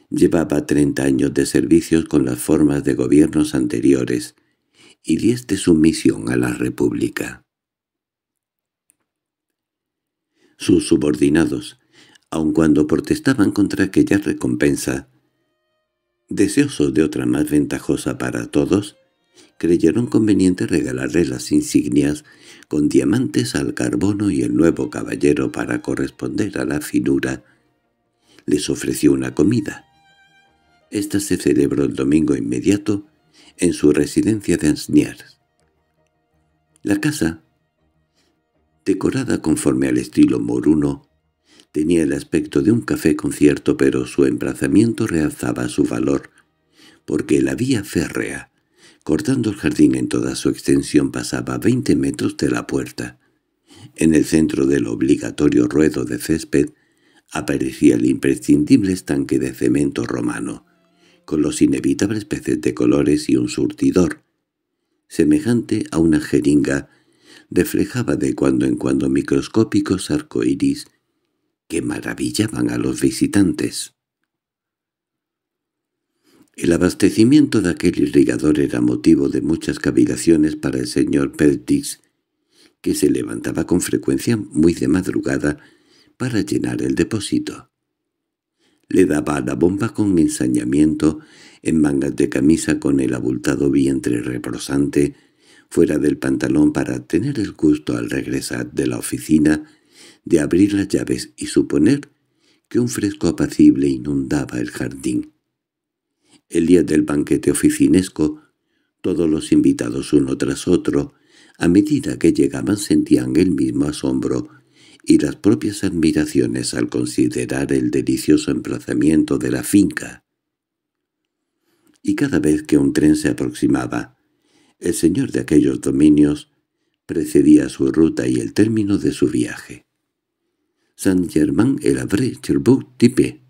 Llevaba treinta años de servicios con las formas de gobiernos anteriores y diez de sumisión a la República. Sus subordinados, aun cuando protestaban contra aquella recompensa, deseosos de otra más ventajosa para todos, creyeron conveniente regalarle las insignias con diamantes al carbono y el nuevo caballero para corresponder a la finura les ofreció una comida. Esta se celebró el domingo inmediato en su residencia de Ansniers. La casa, decorada conforme al estilo moruno, Tenía el aspecto de un café concierto, pero su embrazamiento realzaba su valor, porque la vía férrea, cortando el jardín en toda su extensión, pasaba veinte metros de la puerta. En el centro del obligatorio ruedo de césped aparecía el imprescindible estanque de cemento romano, con los inevitables peces de colores y un surtidor. Semejante a una jeringa, reflejaba de cuando en cuando microscópicos arcoíris que maravillaban a los visitantes. El abastecimiento de aquel irrigador era motivo de muchas cavilaciones para el señor Peltix, que se levantaba con frecuencia muy de madrugada para llenar el depósito. Le daba la bomba con ensañamiento, en mangas de camisa con el abultado vientre reprosante, fuera del pantalón para tener el gusto al regresar de la oficina de abrir las llaves y suponer que un fresco apacible inundaba el jardín. El día del banquete oficinesco, todos los invitados uno tras otro, a medida que llegaban sentían el mismo asombro y las propias admiraciones al considerar el delicioso emplazamiento de la finca. Y cada vez que un tren se aproximaba, el señor de aquellos dominios precedía su ruta y el término de su viaje saint germain el avré Tipe.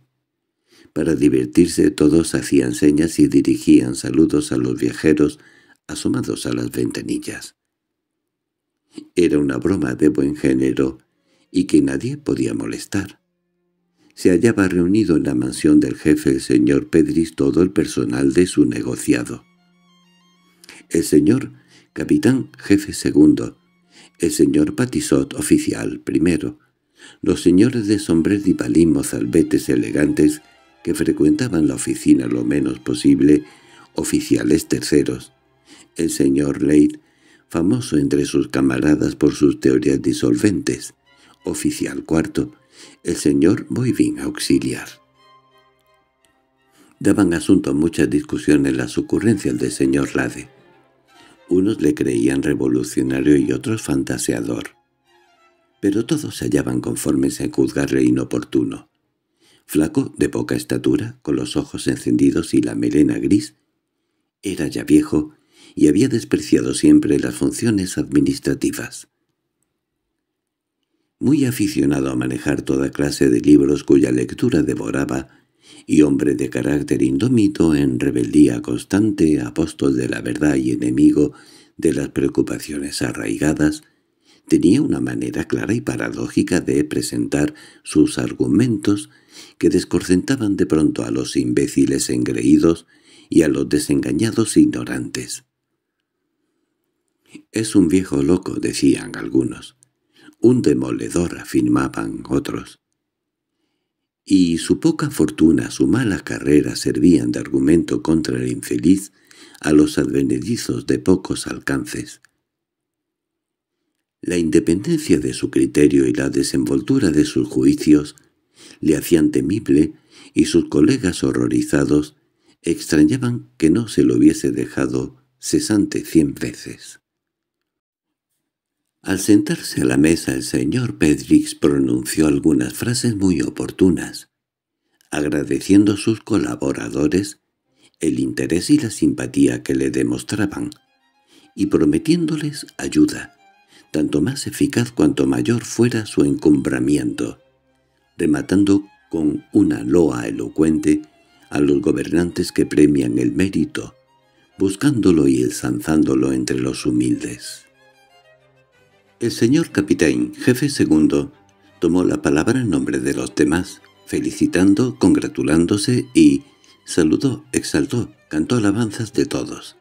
Para divertirse todos hacían señas y dirigían saludos a los viajeros asomados a las ventanillas. Era una broma de buen género y que nadie podía molestar. Se hallaba reunido en la mansión del jefe el señor Pedris todo el personal de su negociado. El señor capitán jefe segundo, el señor Patisot oficial primero, los señores de sombrer y palimos albetes elegantes que frecuentaban la oficina lo menos posible, oficiales terceros. El señor Leid, famoso entre sus camaradas por sus teorías disolventes, oficial cuarto, el señor Boivin auxiliar. Daban asunto a muchas discusiones las ocurrencias del señor Lade. Unos le creían revolucionario y otros fantaseador pero todos se hallaban conformes en juzgarle inoportuno. Flaco, de poca estatura, con los ojos encendidos y la melena gris, era ya viejo y había despreciado siempre las funciones administrativas. Muy aficionado a manejar toda clase de libros cuya lectura devoraba, y hombre de carácter indómito en rebeldía constante, apóstol de la verdad y enemigo de las preocupaciones arraigadas, Tenía una manera clara y paradójica de presentar sus argumentos que descorcentaban de pronto a los imbéciles engreídos y a los desengañados ignorantes. «Es un viejo loco», decían algunos. «Un demoledor», afirmaban otros. Y su poca fortuna, su mala carrera servían de argumento contra el infeliz a los advenedizos de pocos alcances. La independencia de su criterio y la desenvoltura de sus juicios le hacían temible y sus colegas horrorizados extrañaban que no se lo hubiese dejado cesante cien veces. Al sentarse a la mesa el señor Pedrix pronunció algunas frases muy oportunas, agradeciendo a sus colaboradores el interés y la simpatía que le demostraban, y prometiéndoles ayuda, tanto más eficaz cuanto mayor fuera su encumbramiento, rematando con una loa elocuente a los gobernantes que premian el mérito, buscándolo y ensanzándolo entre los humildes. El señor capitán, jefe segundo, tomó la palabra en nombre de los demás, felicitando, congratulándose y saludó, exaltó, cantó alabanzas de todos.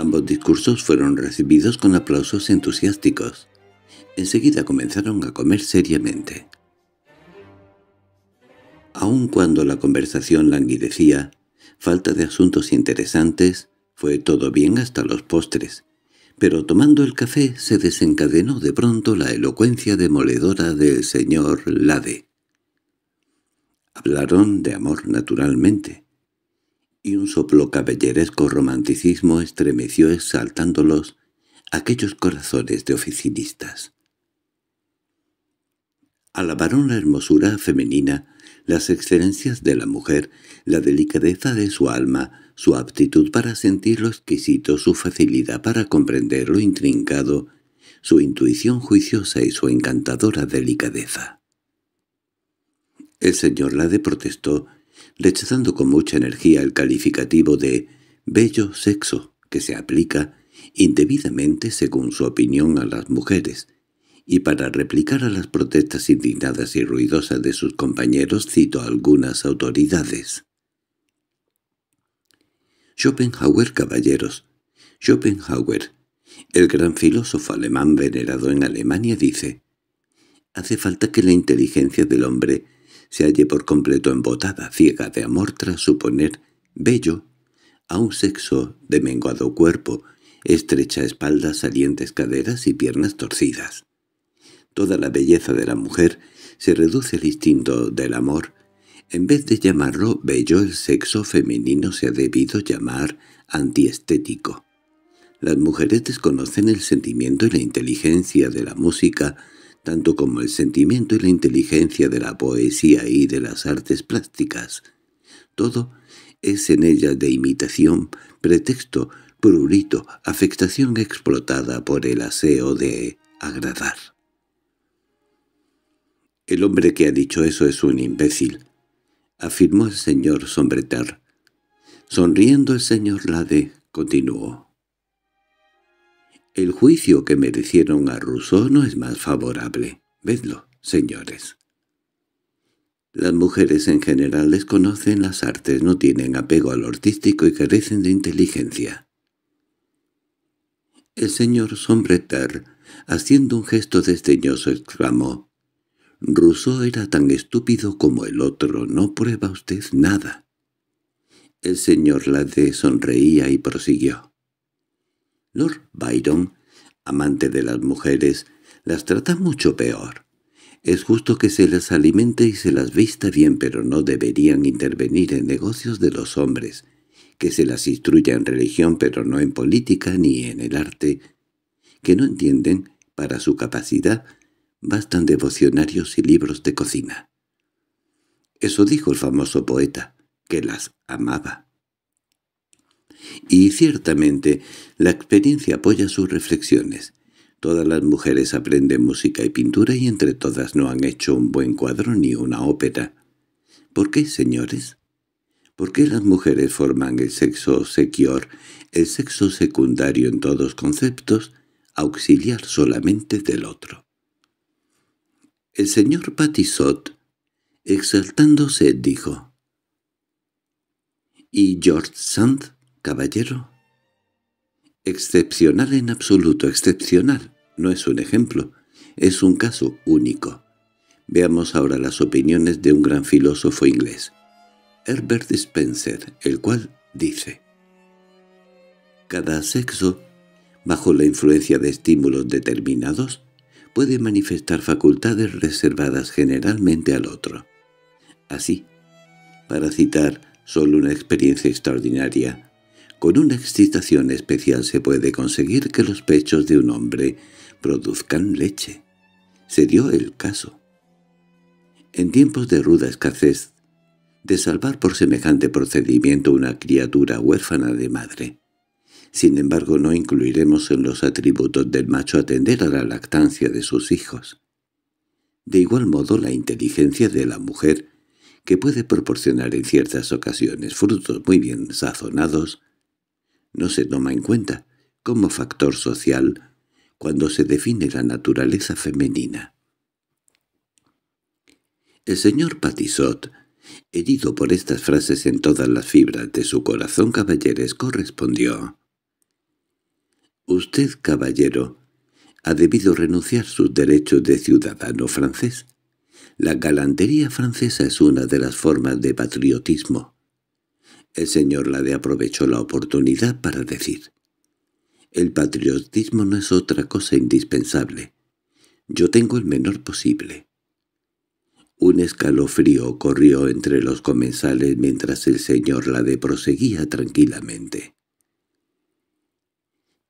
Ambos discursos fueron recibidos con aplausos entusiásticos. Enseguida comenzaron a comer seriamente. Aun cuando la conversación languidecía, falta de asuntos interesantes, fue todo bien hasta los postres, pero tomando el café se desencadenó de pronto la elocuencia demoledora del señor Lade. Hablaron de amor naturalmente, y un soplo caballeresco romanticismo estremeció exaltándolos aquellos corazones de oficinistas. Alabaron la hermosura femenina, las excelencias de la mujer, la delicadeza de su alma, su aptitud para sentir lo exquisito, su facilidad para comprender lo intrincado, su intuición juiciosa y su encantadora delicadeza. El señor Lade protestó, rechazando con mucha energía el calificativo de «bello sexo» que se aplica indebidamente según su opinión a las mujeres, y para replicar a las protestas indignadas y ruidosas de sus compañeros cito algunas autoridades. Schopenhauer, caballeros. Schopenhauer, el gran filósofo alemán venerado en Alemania, dice «Hace falta que la inteligencia del hombre se halle por completo embotada, ciega de amor tras suponer bello a un sexo de menguado cuerpo, estrecha espalda, salientes caderas y piernas torcidas. Toda la belleza de la mujer se reduce al instinto del amor. En vez de llamarlo bello, el sexo femenino se ha debido llamar antiestético. Las mujeres desconocen el sentimiento y la inteligencia de la música tanto como el sentimiento y la inteligencia de la poesía y de las artes plásticas. Todo es en ella de imitación, pretexto, prurito, afectación explotada por el aseo de agradar. El hombre que ha dicho eso es un imbécil, afirmó el señor Sombretar. Sonriendo el señor Lade continuó. El juicio que merecieron a Rousseau no es más favorable. Vedlo, señores. Las mujeres en general desconocen las artes, no tienen apego al artístico y carecen de inteligencia. El señor Sombreter, haciendo un gesto desdeñoso, exclamó, «Rousseau era tan estúpido como el otro, no prueba usted nada». El señor Lade sonreía y prosiguió. Lord Byron, amante de las mujeres, las trata mucho peor. Es justo que se las alimente y se las vista bien, pero no deberían intervenir en negocios de los hombres, que se las instruya en religión pero no en política ni en el arte, que no entienden, para su capacidad, bastan devocionarios y libros de cocina. Eso dijo el famoso poeta, que las amaba. Y ciertamente, la experiencia apoya sus reflexiones. Todas las mujeres aprenden música y pintura y entre todas no han hecho un buen cuadro ni una ópera. ¿Por qué, señores? ¿Por qué las mujeres forman el sexo sequior, el sexo secundario en todos conceptos, auxiliar solamente del otro? El señor Patisot, exaltándose, dijo, y George Sand Caballero, excepcional en absoluto, excepcional, no es un ejemplo, es un caso único. Veamos ahora las opiniones de un gran filósofo inglés, Herbert Spencer, el cual dice Cada sexo, bajo la influencia de estímulos determinados, puede manifestar facultades reservadas generalmente al otro. Así, para citar solo una experiencia extraordinaria, con una excitación especial se puede conseguir que los pechos de un hombre produzcan leche. Se dio el caso. En tiempos de ruda escasez, de salvar por semejante procedimiento una criatura huérfana de madre. Sin embargo, no incluiremos en los atributos del macho atender a la lactancia de sus hijos. De igual modo, la inteligencia de la mujer, que puede proporcionar en ciertas ocasiones frutos muy bien sazonados, no se toma en cuenta como factor social cuando se define la naturaleza femenina. El señor Patisot, herido por estas frases en todas las fibras de su corazón caballeresco, respondió «Usted, caballero, ha debido renunciar sus derechos de ciudadano francés. La galantería francesa es una de las formas de patriotismo. El señor Lade aprovechó la oportunidad para decir «El patriotismo no es otra cosa indispensable. Yo tengo el menor posible». Un escalofrío corrió entre los comensales mientras el señor Lade proseguía tranquilamente.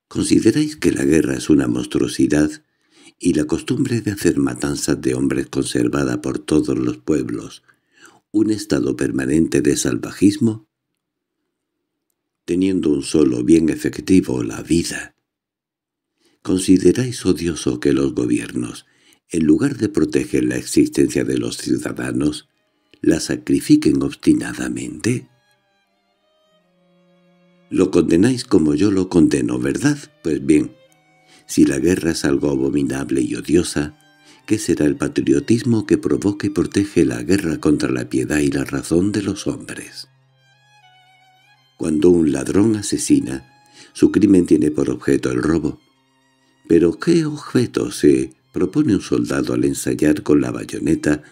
¿Consideráis que la guerra es una monstruosidad y la costumbre de hacer matanzas de hombres conservada por todos los pueblos, un estado permanente de salvajismo? teniendo un solo bien efectivo la vida. ¿Consideráis odioso que los gobiernos, en lugar de proteger la existencia de los ciudadanos, la sacrifiquen obstinadamente? Lo condenáis como yo lo condeno, ¿verdad? Pues bien, si la guerra es algo abominable y odiosa, ¿qué será el patriotismo que provoque y protege la guerra contra la piedad y la razón de los hombres? Cuando un ladrón asesina, su crimen tiene por objeto el robo. Pero ¿qué objeto se propone un soldado al ensayar con la bayoneta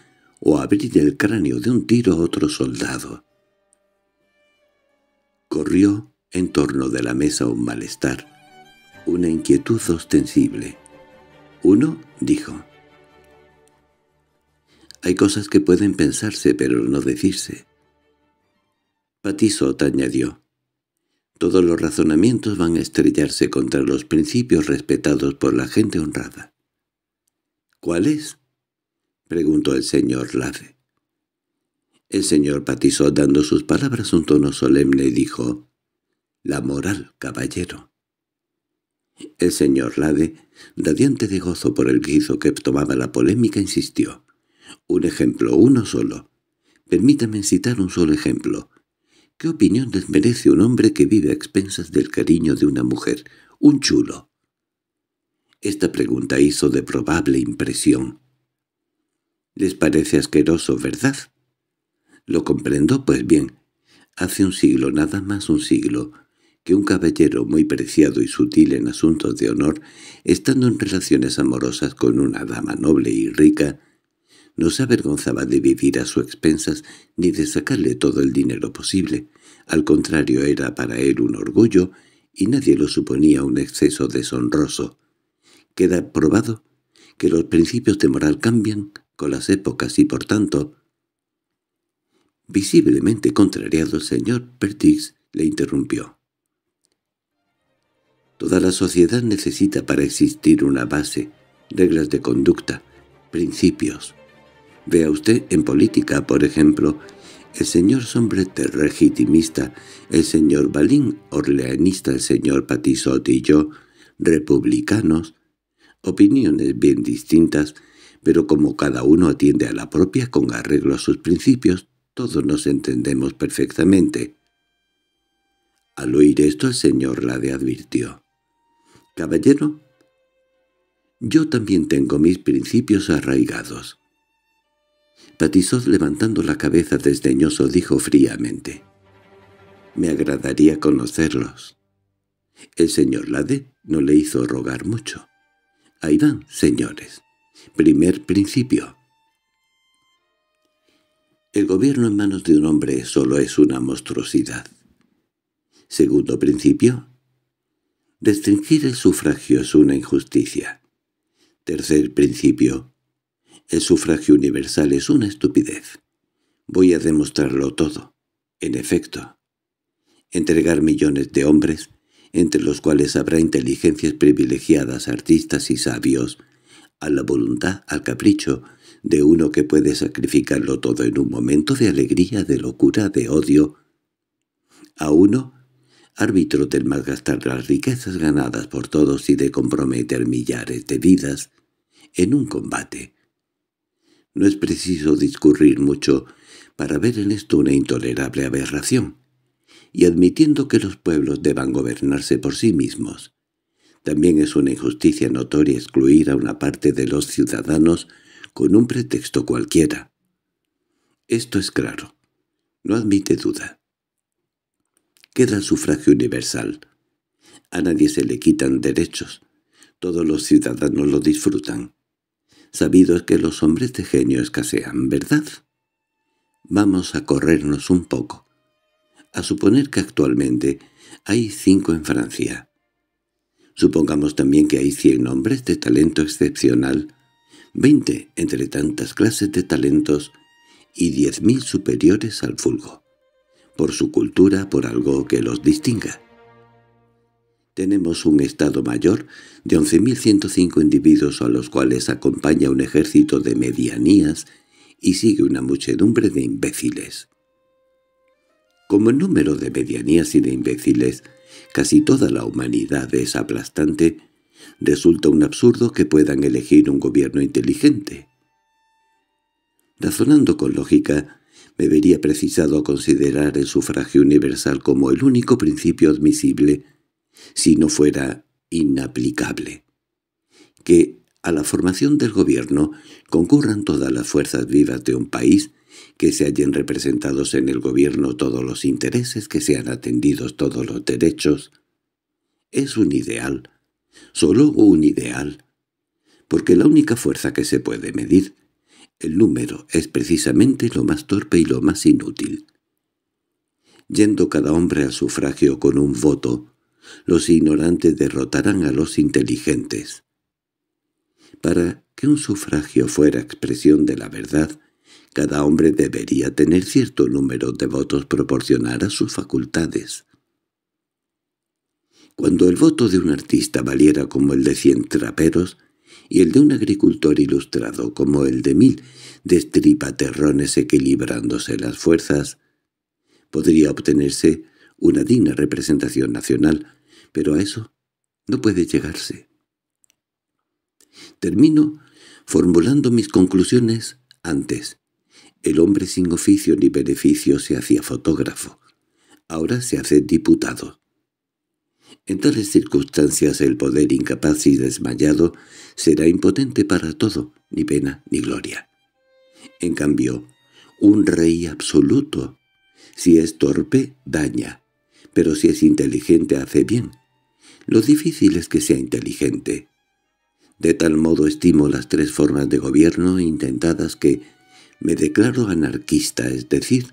o abrir el cráneo de un tiro a otro soldado? Corrió en torno de la mesa un malestar, una inquietud ostensible. Uno dijo, «Hay cosas que pueden pensarse pero no decirse. Patisot añadió. Todos los razonamientos van a estrellarse contra los principios respetados por la gente honrada. «¿Cuál es?», —preguntó el señor Lade. El señor Patisot, dando sus palabras un tono solemne, dijo, «La moral, caballero». El señor Lade, radiante de gozo por el guiso que tomaba la polémica, insistió. «Un ejemplo, uno solo. Permítame citar un solo ejemplo. ¿Qué opinión les merece un hombre que vive a expensas del cariño de una mujer? ¡Un chulo! Esta pregunta hizo de probable impresión. ¿Les parece asqueroso, verdad? Lo comprendo, pues bien. Hace un siglo, nada más un siglo, que un caballero muy preciado y sutil en asuntos de honor, estando en relaciones amorosas con una dama noble y rica, no se avergonzaba de vivir a su expensas ni de sacarle todo el dinero posible. Al contrario, era para él un orgullo y nadie lo suponía un exceso deshonroso. Queda probado que los principios de moral cambian con las épocas y, por tanto, visiblemente contrariado, el señor Pertix le interrumpió. Toda la sociedad necesita para existir una base, reglas de conducta, principios. Vea usted en política, por ejemplo, el señor Sombrete legitimista, el señor Balín orleanista, el señor Patisotti y yo, republicanos, opiniones bien distintas, pero como cada uno atiende a la propia con arreglo a sus principios, todos nos entendemos perfectamente. Al oír esto el señor Lade advirtió. «Caballero, yo también tengo mis principios arraigados. Patisot levantando la cabeza desdeñoso dijo fríamente. «Me agradaría conocerlos». El señor Lade no le hizo rogar mucho. Ahí van, señores. Primer principio. El gobierno en manos de un hombre solo es una monstruosidad. Segundo principio. Restringir el sufragio es una injusticia. Tercer principio. El sufragio universal es una estupidez. Voy a demostrarlo todo. En efecto, entregar millones de hombres, entre los cuales habrá inteligencias privilegiadas, artistas y sabios, a la voluntad, al capricho, de uno que puede sacrificarlo todo en un momento de alegría, de locura, de odio, a uno, árbitro del malgastar las riquezas ganadas por todos y de comprometer millares de vidas, en un combate, no es preciso discurrir mucho para ver en esto una intolerable aberración, y admitiendo que los pueblos deban gobernarse por sí mismos. También es una injusticia notoria excluir a una parte de los ciudadanos con un pretexto cualquiera. Esto es claro, no admite duda. Queda el sufragio universal. A nadie se le quitan derechos, todos los ciudadanos lo disfrutan. Sabido es que los hombres de genio escasean, ¿verdad? Vamos a corrernos un poco. A suponer que actualmente hay cinco en Francia. Supongamos también que hay cien hombres de talento excepcional, veinte entre tantas clases de talentos y diez mil superiores al fulgo, por su cultura, por algo que los distinga tenemos un Estado mayor de 11.105 individuos a los cuales acompaña un ejército de medianías y sigue una muchedumbre de imbéciles. Como el número de medianías y de imbéciles, casi toda la humanidad es aplastante, resulta un absurdo que puedan elegir un gobierno inteligente. Razonando con lógica, me vería precisado considerar el sufragio universal como el único principio admisible si no fuera inaplicable. Que a la formación del gobierno concurran todas las fuerzas vivas de un país, que se hallen representados en el gobierno todos los intereses, que sean atendidos todos los derechos. Es un ideal, solo un ideal, porque la única fuerza que se puede medir, el número, es precisamente lo más torpe y lo más inútil. Yendo cada hombre a sufragio con un voto, los ignorantes derrotarán a los inteligentes. Para que un sufragio fuera expresión de la verdad, cada hombre debería tener cierto número de votos proporcionar a sus facultades. Cuando el voto de un artista valiera como el de cien traperos, y el de un agricultor ilustrado como el de mil destripaterrones equilibrándose las fuerzas, podría obtenerse una digna representación nacional, pero a eso no puede llegarse. Termino formulando mis conclusiones antes. El hombre sin oficio ni beneficio se hacía fotógrafo. Ahora se hace diputado. En tales circunstancias el poder incapaz y desmayado será impotente para todo, ni pena ni gloria. En cambio, un rey absoluto, si es torpe, daña, pero si es inteligente hace bien, lo difícil es que sea inteligente. De tal modo estimo las tres formas de gobierno intentadas que me declaro anarquista, es decir,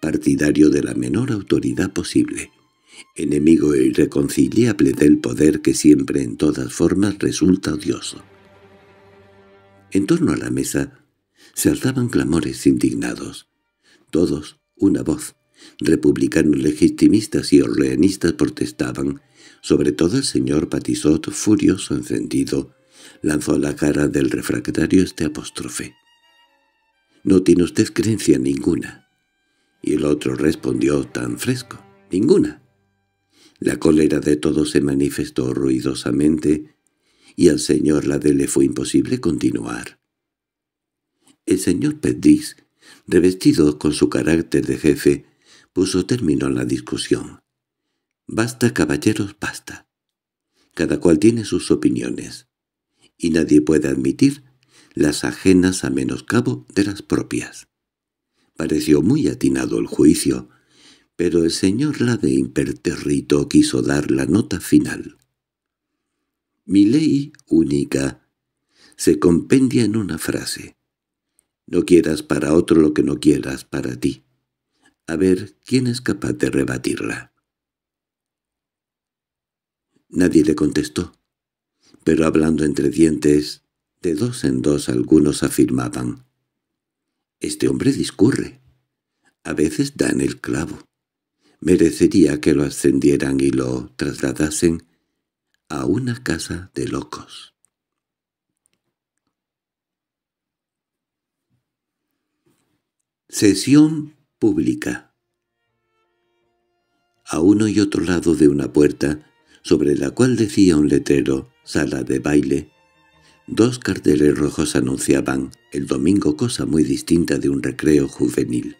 partidario de la menor autoridad posible, enemigo irreconciliable del poder que siempre en todas formas resulta odioso. En torno a la mesa se alzaban clamores indignados. Todos, una voz, republicanos legitimistas y orleanistas protestaban sobre todo el señor Patisot, furioso, encendido, lanzó a la cara del refractario este apóstrofe. «No tiene usted creencia ninguna». Y el otro respondió tan fresco, «Ninguna». La cólera de todos se manifestó ruidosamente y al señor Ladele fue imposible continuar. El señor Pedis, revestido con su carácter de jefe, puso término a la discusión. Basta, caballeros, basta. Cada cual tiene sus opiniones, y nadie puede admitir las ajenas a menoscabo de las propias. Pareció muy atinado el juicio, pero el señor la de imperterrito quiso dar la nota final. Mi ley única se compendia en una frase. No quieras para otro lo que no quieras para ti. A ver quién es capaz de rebatirla. Nadie le contestó, pero hablando entre dientes, de dos en dos algunos afirmaban. «Este hombre discurre. A veces da en el clavo. Merecería que lo ascendieran y lo trasladasen a una casa de locos». Sesión pública A uno y otro lado de una puerta sobre la cual decía un letrero «Sala de baile». Dos carteles rojos anunciaban el domingo cosa muy distinta de un recreo juvenil.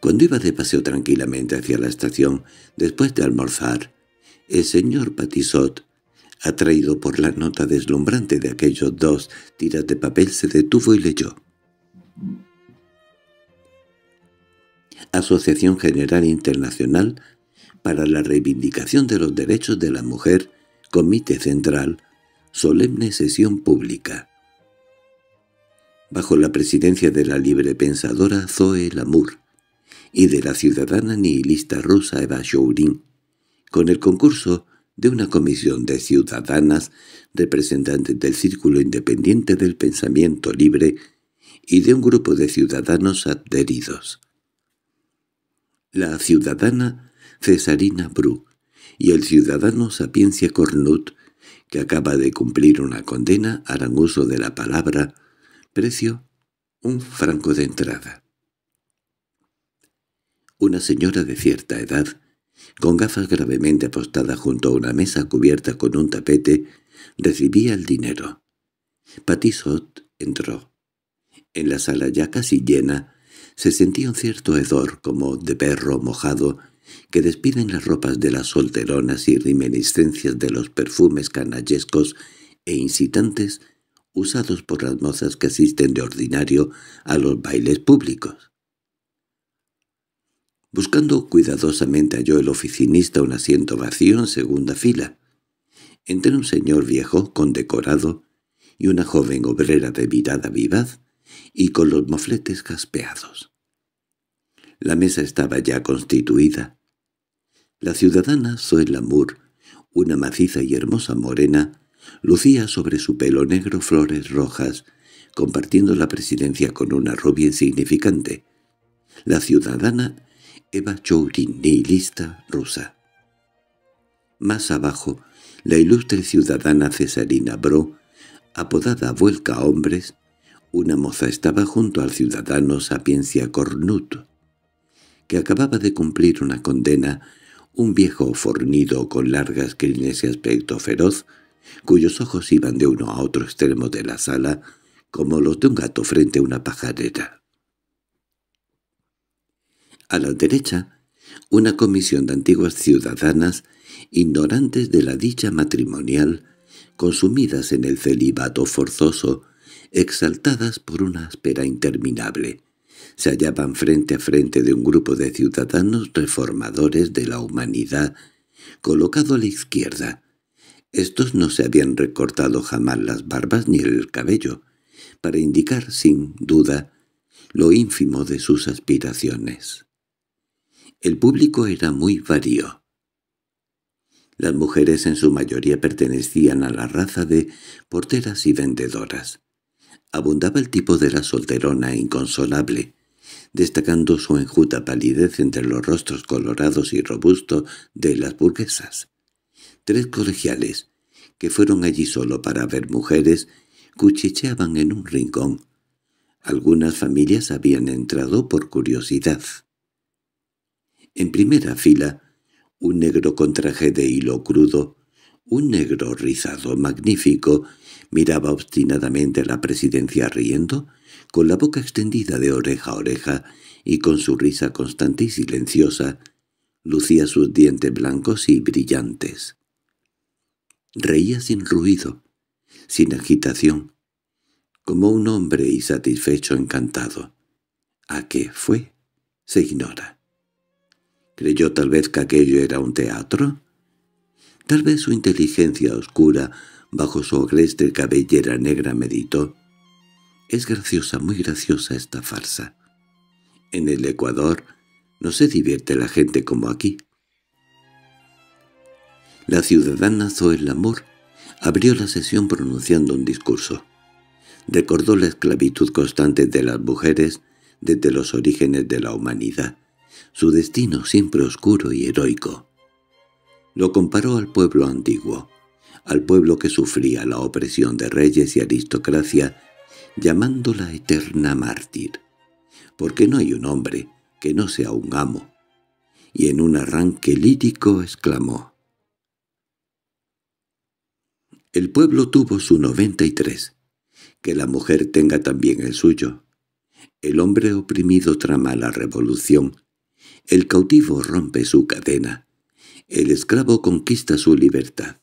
Cuando iba de paseo tranquilamente hacia la estación, después de almorzar, el señor Patisot, atraído por la nota deslumbrante de aquellos dos tiras de papel, se detuvo y leyó. Asociación General Internacional para la reivindicación de los derechos de la mujer, Comité Central, solemne sesión pública. Bajo la presidencia de la libre pensadora Zoe Lamour y de la ciudadana nihilista rusa Eva Shourin, con el concurso de una comisión de ciudadanas representantes del Círculo Independiente del Pensamiento Libre y de un grupo de ciudadanos adheridos. La ciudadana Cesarina Bru, y el ciudadano Sapiencia Cornut, que acaba de cumplir una condena, harán uso de la palabra «precio» un franco de entrada. Una señora de cierta edad, con gafas gravemente apostadas junto a una mesa cubierta con un tapete, recibía el dinero. Patisot entró. En la sala ya casi llena, se sentía un cierto hedor como de perro mojado que despiden las ropas de las solteronas y reminiscencias de los perfumes canallescos e incitantes usados por las mozas que asisten de ordinario a los bailes públicos. Buscando cuidadosamente halló el oficinista un asiento vacío en segunda fila. Entre un señor viejo, condecorado, y una joven obrera de mirada vivaz y con los mofletes gaspeados. La mesa estaba ya constituida, la ciudadana Zoe Lamour, una maciza y hermosa morena, lucía sobre su pelo negro flores rojas, compartiendo la presidencia con una rubia insignificante, la ciudadana Eva Chourin, nihilista rusa. Más abajo, la ilustre ciudadana Cesarina Bro, apodada Vuelca Hombres, una moza estaba junto al ciudadano Sapiencia Cornut, que acababa de cumplir una condena un viejo fornido con largas crines y aspecto feroz, cuyos ojos iban de uno a otro extremo de la sala, como los de un gato frente a una pajarera. A la derecha, una comisión de antiguas ciudadanas, ignorantes de la dicha matrimonial, consumidas en el celibato forzoso, exaltadas por una espera interminable se hallaban frente a frente de un grupo de ciudadanos reformadores de la humanidad, colocado a la izquierda. Estos no se habían recortado jamás las barbas ni el cabello, para indicar, sin duda, lo ínfimo de sus aspiraciones. El público era muy varío. Las mujeres en su mayoría pertenecían a la raza de porteras y vendedoras. Abundaba el tipo de la solterona inconsolable, destacando su enjuta palidez entre los rostros colorados y robustos de las burguesas. Tres colegiales, que fueron allí solo para ver mujeres, cuchicheaban en un rincón. Algunas familias habían entrado por curiosidad. En primera fila, un negro con traje de hilo crudo, un negro rizado magnífico, miraba obstinadamente a la presidencia riendo con la boca extendida de oreja a oreja y con su risa constante y silenciosa, lucía sus dientes blancos y brillantes. Reía sin ruido, sin agitación, como un hombre insatisfecho satisfecho encantado. ¿A qué fue? Se ignora. ¿Creyó tal vez que aquello era un teatro? Tal vez su inteligencia oscura, bajo su agreste cabellera negra, meditó. Es graciosa, muy graciosa esta farsa. En el Ecuador no se divierte la gente como aquí. La ciudadana Zoe Lamour abrió la sesión pronunciando un discurso. Recordó la esclavitud constante de las mujeres desde los orígenes de la humanidad, su destino siempre oscuro y heroico. Lo comparó al pueblo antiguo, al pueblo que sufría la opresión de reyes y aristocracia llamándola eterna mártir, porque no hay un hombre que no sea un amo. Y en un arranque lírico exclamó. El pueblo tuvo su noventa y tres, que la mujer tenga también el suyo. El hombre oprimido trama la revolución, el cautivo rompe su cadena, el esclavo conquista su libertad.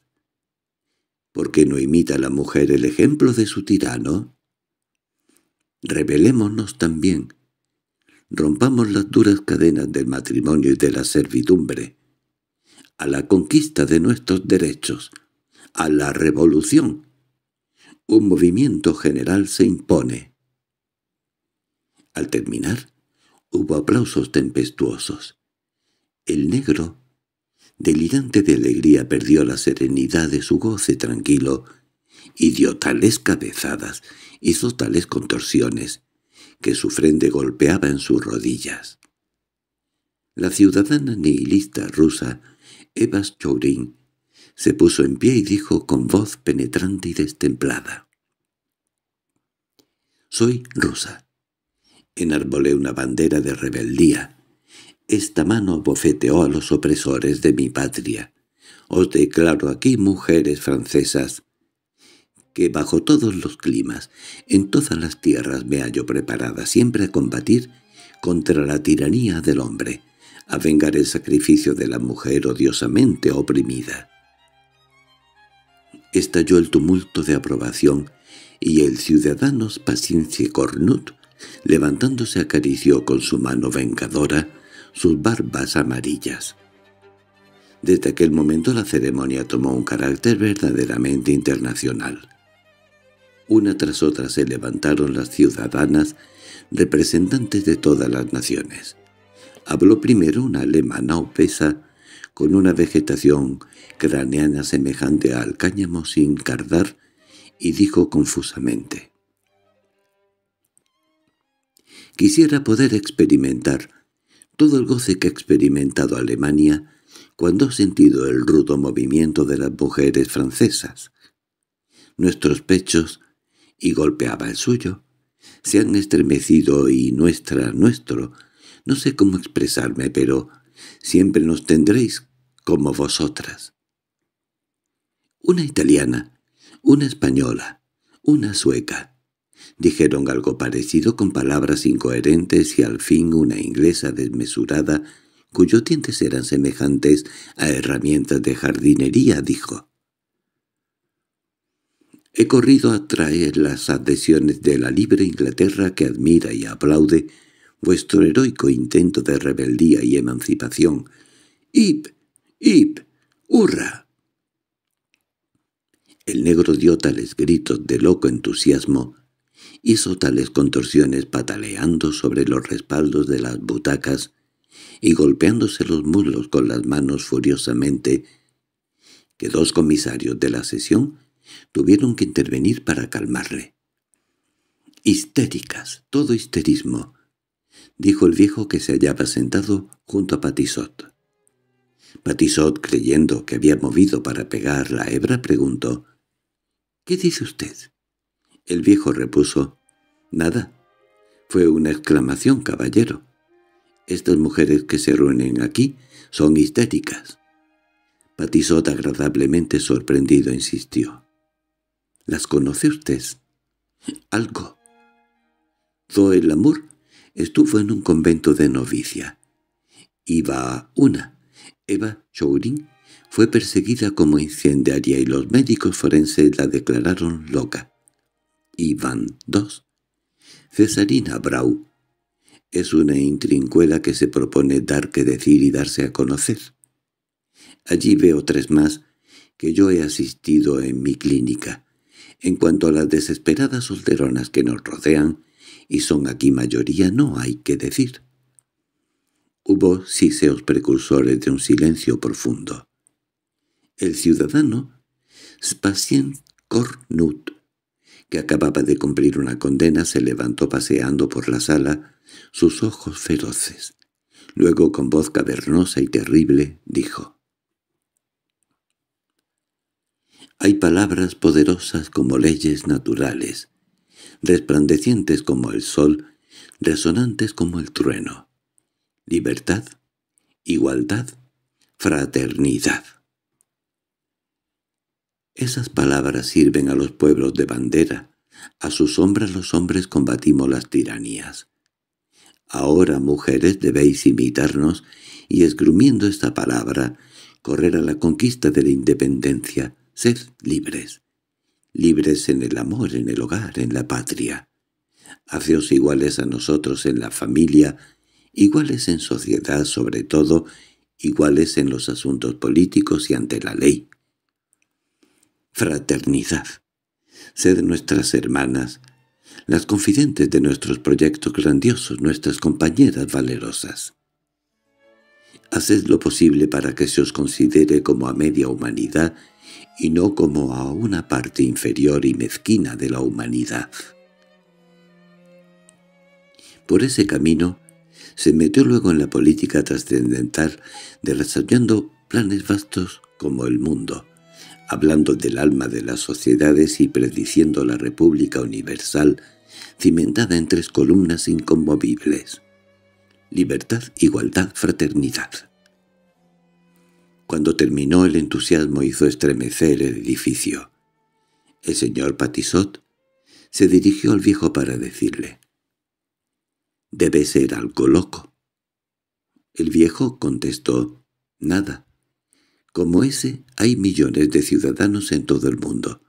¿Por qué no imita la mujer el ejemplo de su tirano? Rebelémonos también. Rompamos las duras cadenas del matrimonio y de la servidumbre. A la conquista de nuestros derechos. A la revolución. Un movimiento general se impone. Al terminar, hubo aplausos tempestuosos. El negro, delirante de alegría, perdió la serenidad de su goce tranquilo y dio tales cabezadas hizo tales contorsiones que su frente golpeaba en sus rodillas. La ciudadana nihilista rusa, Eva Chourin, se puso en pie y dijo con voz penetrante y destemplada. «Soy rusa. Enarbolé una bandera de rebeldía. Esta mano bofeteó a los opresores de mi patria. Os declaro aquí, mujeres francesas, que bajo todos los climas, en todas las tierras me hallo preparada siempre a combatir contra la tiranía del hombre, a vengar el sacrificio de la mujer odiosamente oprimida. Estalló el tumulto de aprobación y el ciudadano Paciencia Cornut, levantándose acarició con su mano vengadora sus barbas amarillas. Desde aquel momento la ceremonia tomó un carácter verdaderamente internacional. Una tras otra se levantaron las ciudadanas, representantes de todas las naciones. Habló primero una alemana obesa, con una vegetación craneana semejante al cáñamo sin cardar, y dijo confusamente. Quisiera poder experimentar todo el goce que ha experimentado Alemania cuando ha sentido el rudo movimiento de las mujeres francesas. Nuestros pechos y golpeaba el suyo. Se han estremecido y nuestra nuestro. No sé cómo expresarme, pero siempre nos tendréis como vosotras. Una italiana, una española, una sueca. Dijeron algo parecido con palabras incoherentes y al fin una inglesa desmesurada cuyos dientes eran semejantes a herramientas de jardinería, dijo. He corrido a traer las adhesiones de la libre Inglaterra que admira y aplaude vuestro heroico intento de rebeldía y emancipación. ¡Hip! ¡Hip! ¡Hurra! El negro dio tales gritos de loco entusiasmo, hizo tales contorsiones pataleando sobre los respaldos de las butacas y golpeándose los muslos con las manos furiosamente, que dos comisarios de la sesión Tuvieron que intervenir para calmarle. —¡Histéricas! ¡Todo histerismo! —dijo el viejo que se hallaba sentado junto a Patisot. Patisot, creyendo que había movido para pegar la hebra, preguntó —¿Qué dice usted? El viejo repuso —Nada. Fue una exclamación, caballero. Estas mujeres que se reúnen aquí son histéricas. Patisot agradablemente sorprendido insistió. ¿Las conoce usted? Algo. Zoe Lamour estuvo en un convento de novicia. Iba una. Eva Chourin fue perseguida como incendiaria y los médicos forenses la declararon loca. Iban dos. Cesarina Brau es una intrincuela que se propone dar que decir y darse a conocer. Allí veo tres más que yo he asistido en mi clínica. En cuanto a las desesperadas solteronas que nos rodean, y son aquí mayoría, no hay que decir. Hubo siseos precursores de un silencio profundo. El ciudadano, Spacien Cornut, que acababa de cumplir una condena, se levantó paseando por la sala, sus ojos feroces. Luego, con voz cavernosa y terrible, dijo Hay palabras poderosas como leyes naturales, resplandecientes como el sol, resonantes como el trueno. Libertad, igualdad, fraternidad. Esas palabras sirven a los pueblos de bandera. A sus sombras los hombres combatimos las tiranías. Ahora, mujeres, debéis imitarnos y, esgrumiendo esta palabra, correr a la conquista de la independencia, Sed libres. Libres en el amor, en el hogar, en la patria. Haceos iguales a nosotros en la familia, iguales en sociedad sobre todo, iguales en los asuntos políticos y ante la ley. Fraternidad. Sed nuestras hermanas, las confidentes de nuestros proyectos grandiosos, nuestras compañeras valerosas. Haced lo posible para que se os considere como a media humanidad y no como a una parte inferior y mezquina de la humanidad. Por ese camino se metió luego en la política trascendental desarrollando planes vastos como el mundo, hablando del alma de las sociedades y prediciendo la república universal cimentada en tres columnas inconmovibles. Libertad, igualdad, fraternidad. Cuando terminó el entusiasmo hizo estremecer el edificio. El señor Patisot se dirigió al viejo para decirle «Debe ser algo loco». El viejo contestó «Nada. Como ese hay millones de ciudadanos en todo el mundo.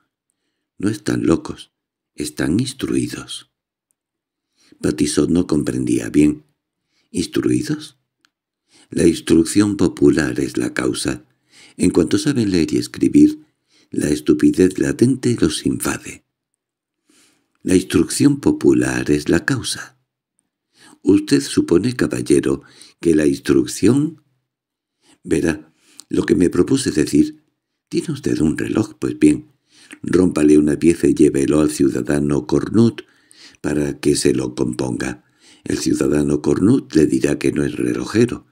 No están locos, están instruidos». Patisot no comprendía bien. ¿Instruidos? La instrucción popular es la causa. En cuanto saben leer y escribir, la estupidez latente los invade. La instrucción popular es la causa. Usted supone, caballero, que la instrucción... Verá, lo que me propuse decir... ¿Tiene usted un reloj? Pues bien, rómpale una pieza y llévelo al ciudadano Cornut para que se lo componga. El ciudadano Cornut le dirá que no es relojero,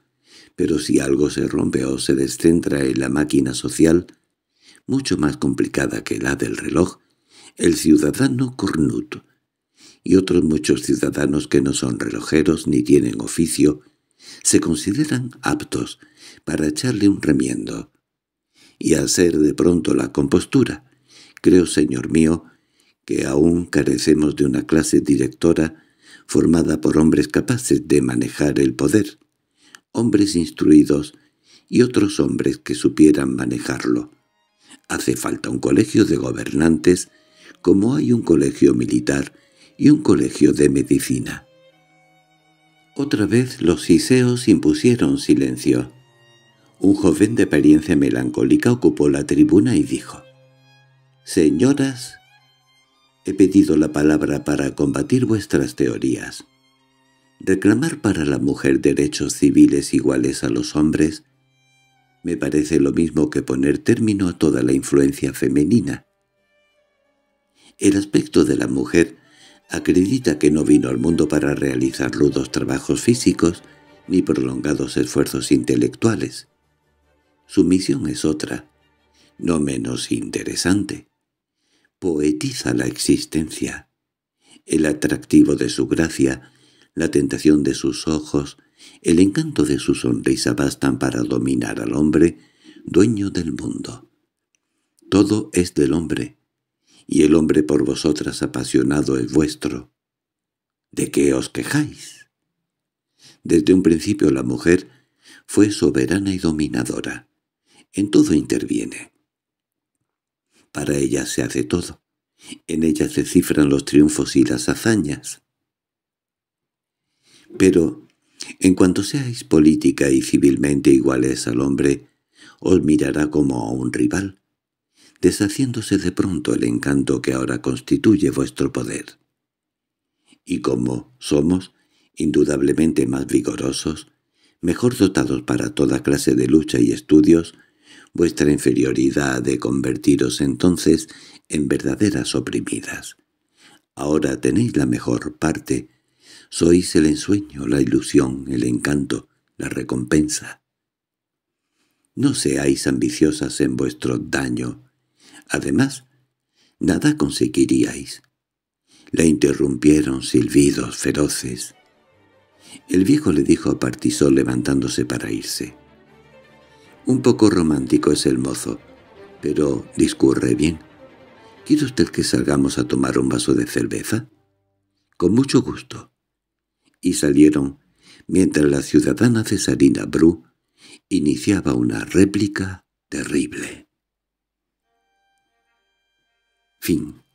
pero si algo se rompe o se descentra en la máquina social, mucho más complicada que la del reloj, el ciudadano cornuto, y otros muchos ciudadanos que no son relojeros ni tienen oficio, se consideran aptos para echarle un remiendo. Y al ser de pronto la compostura, creo, señor mío, que aún carecemos de una clase directora formada por hombres capaces de manejar el poder hombres instruidos y otros hombres que supieran manejarlo. Hace falta un colegio de gobernantes como hay un colegio militar y un colegio de medicina. Otra vez los siseos impusieron silencio. Un joven de apariencia melancólica ocupó la tribuna y dijo, «Señoras, he pedido la palabra para combatir vuestras teorías. Reclamar para la mujer derechos civiles iguales a los hombres me parece lo mismo que poner término a toda la influencia femenina. El aspecto de la mujer acredita que no vino al mundo para realizar rudos trabajos físicos ni prolongados esfuerzos intelectuales. Su misión es otra, no menos interesante. Poetiza la existencia. El atractivo de su gracia la tentación de sus ojos, el encanto de su sonrisa bastan para dominar al hombre, dueño del mundo. Todo es del hombre, y el hombre por vosotras apasionado es vuestro. ¿De qué os quejáis? Desde un principio la mujer fue soberana y dominadora. En todo interviene. Para ella se hace todo. En ella se cifran los triunfos y las hazañas. Pero, en cuanto seáis política y civilmente iguales al hombre, os mirará como a un rival, deshaciéndose de pronto el encanto que ahora constituye vuestro poder. Y como somos, indudablemente más vigorosos, mejor dotados para toda clase de lucha y estudios, vuestra inferioridad ha de convertiros entonces en verdaderas oprimidas. Ahora tenéis la mejor parte, sois el ensueño, la ilusión, el encanto, la recompensa. No seáis ambiciosas en vuestro daño. Además, nada conseguiríais. Le interrumpieron silbidos feroces. El viejo le dijo a Partisol levantándose para irse. Un poco romántico es el mozo, pero discurre bien. ¿Quiere usted que salgamos a tomar un vaso de cerveza? Con mucho gusto y salieron, mientras la ciudadana cesarina Bru iniciaba una réplica terrible. Fin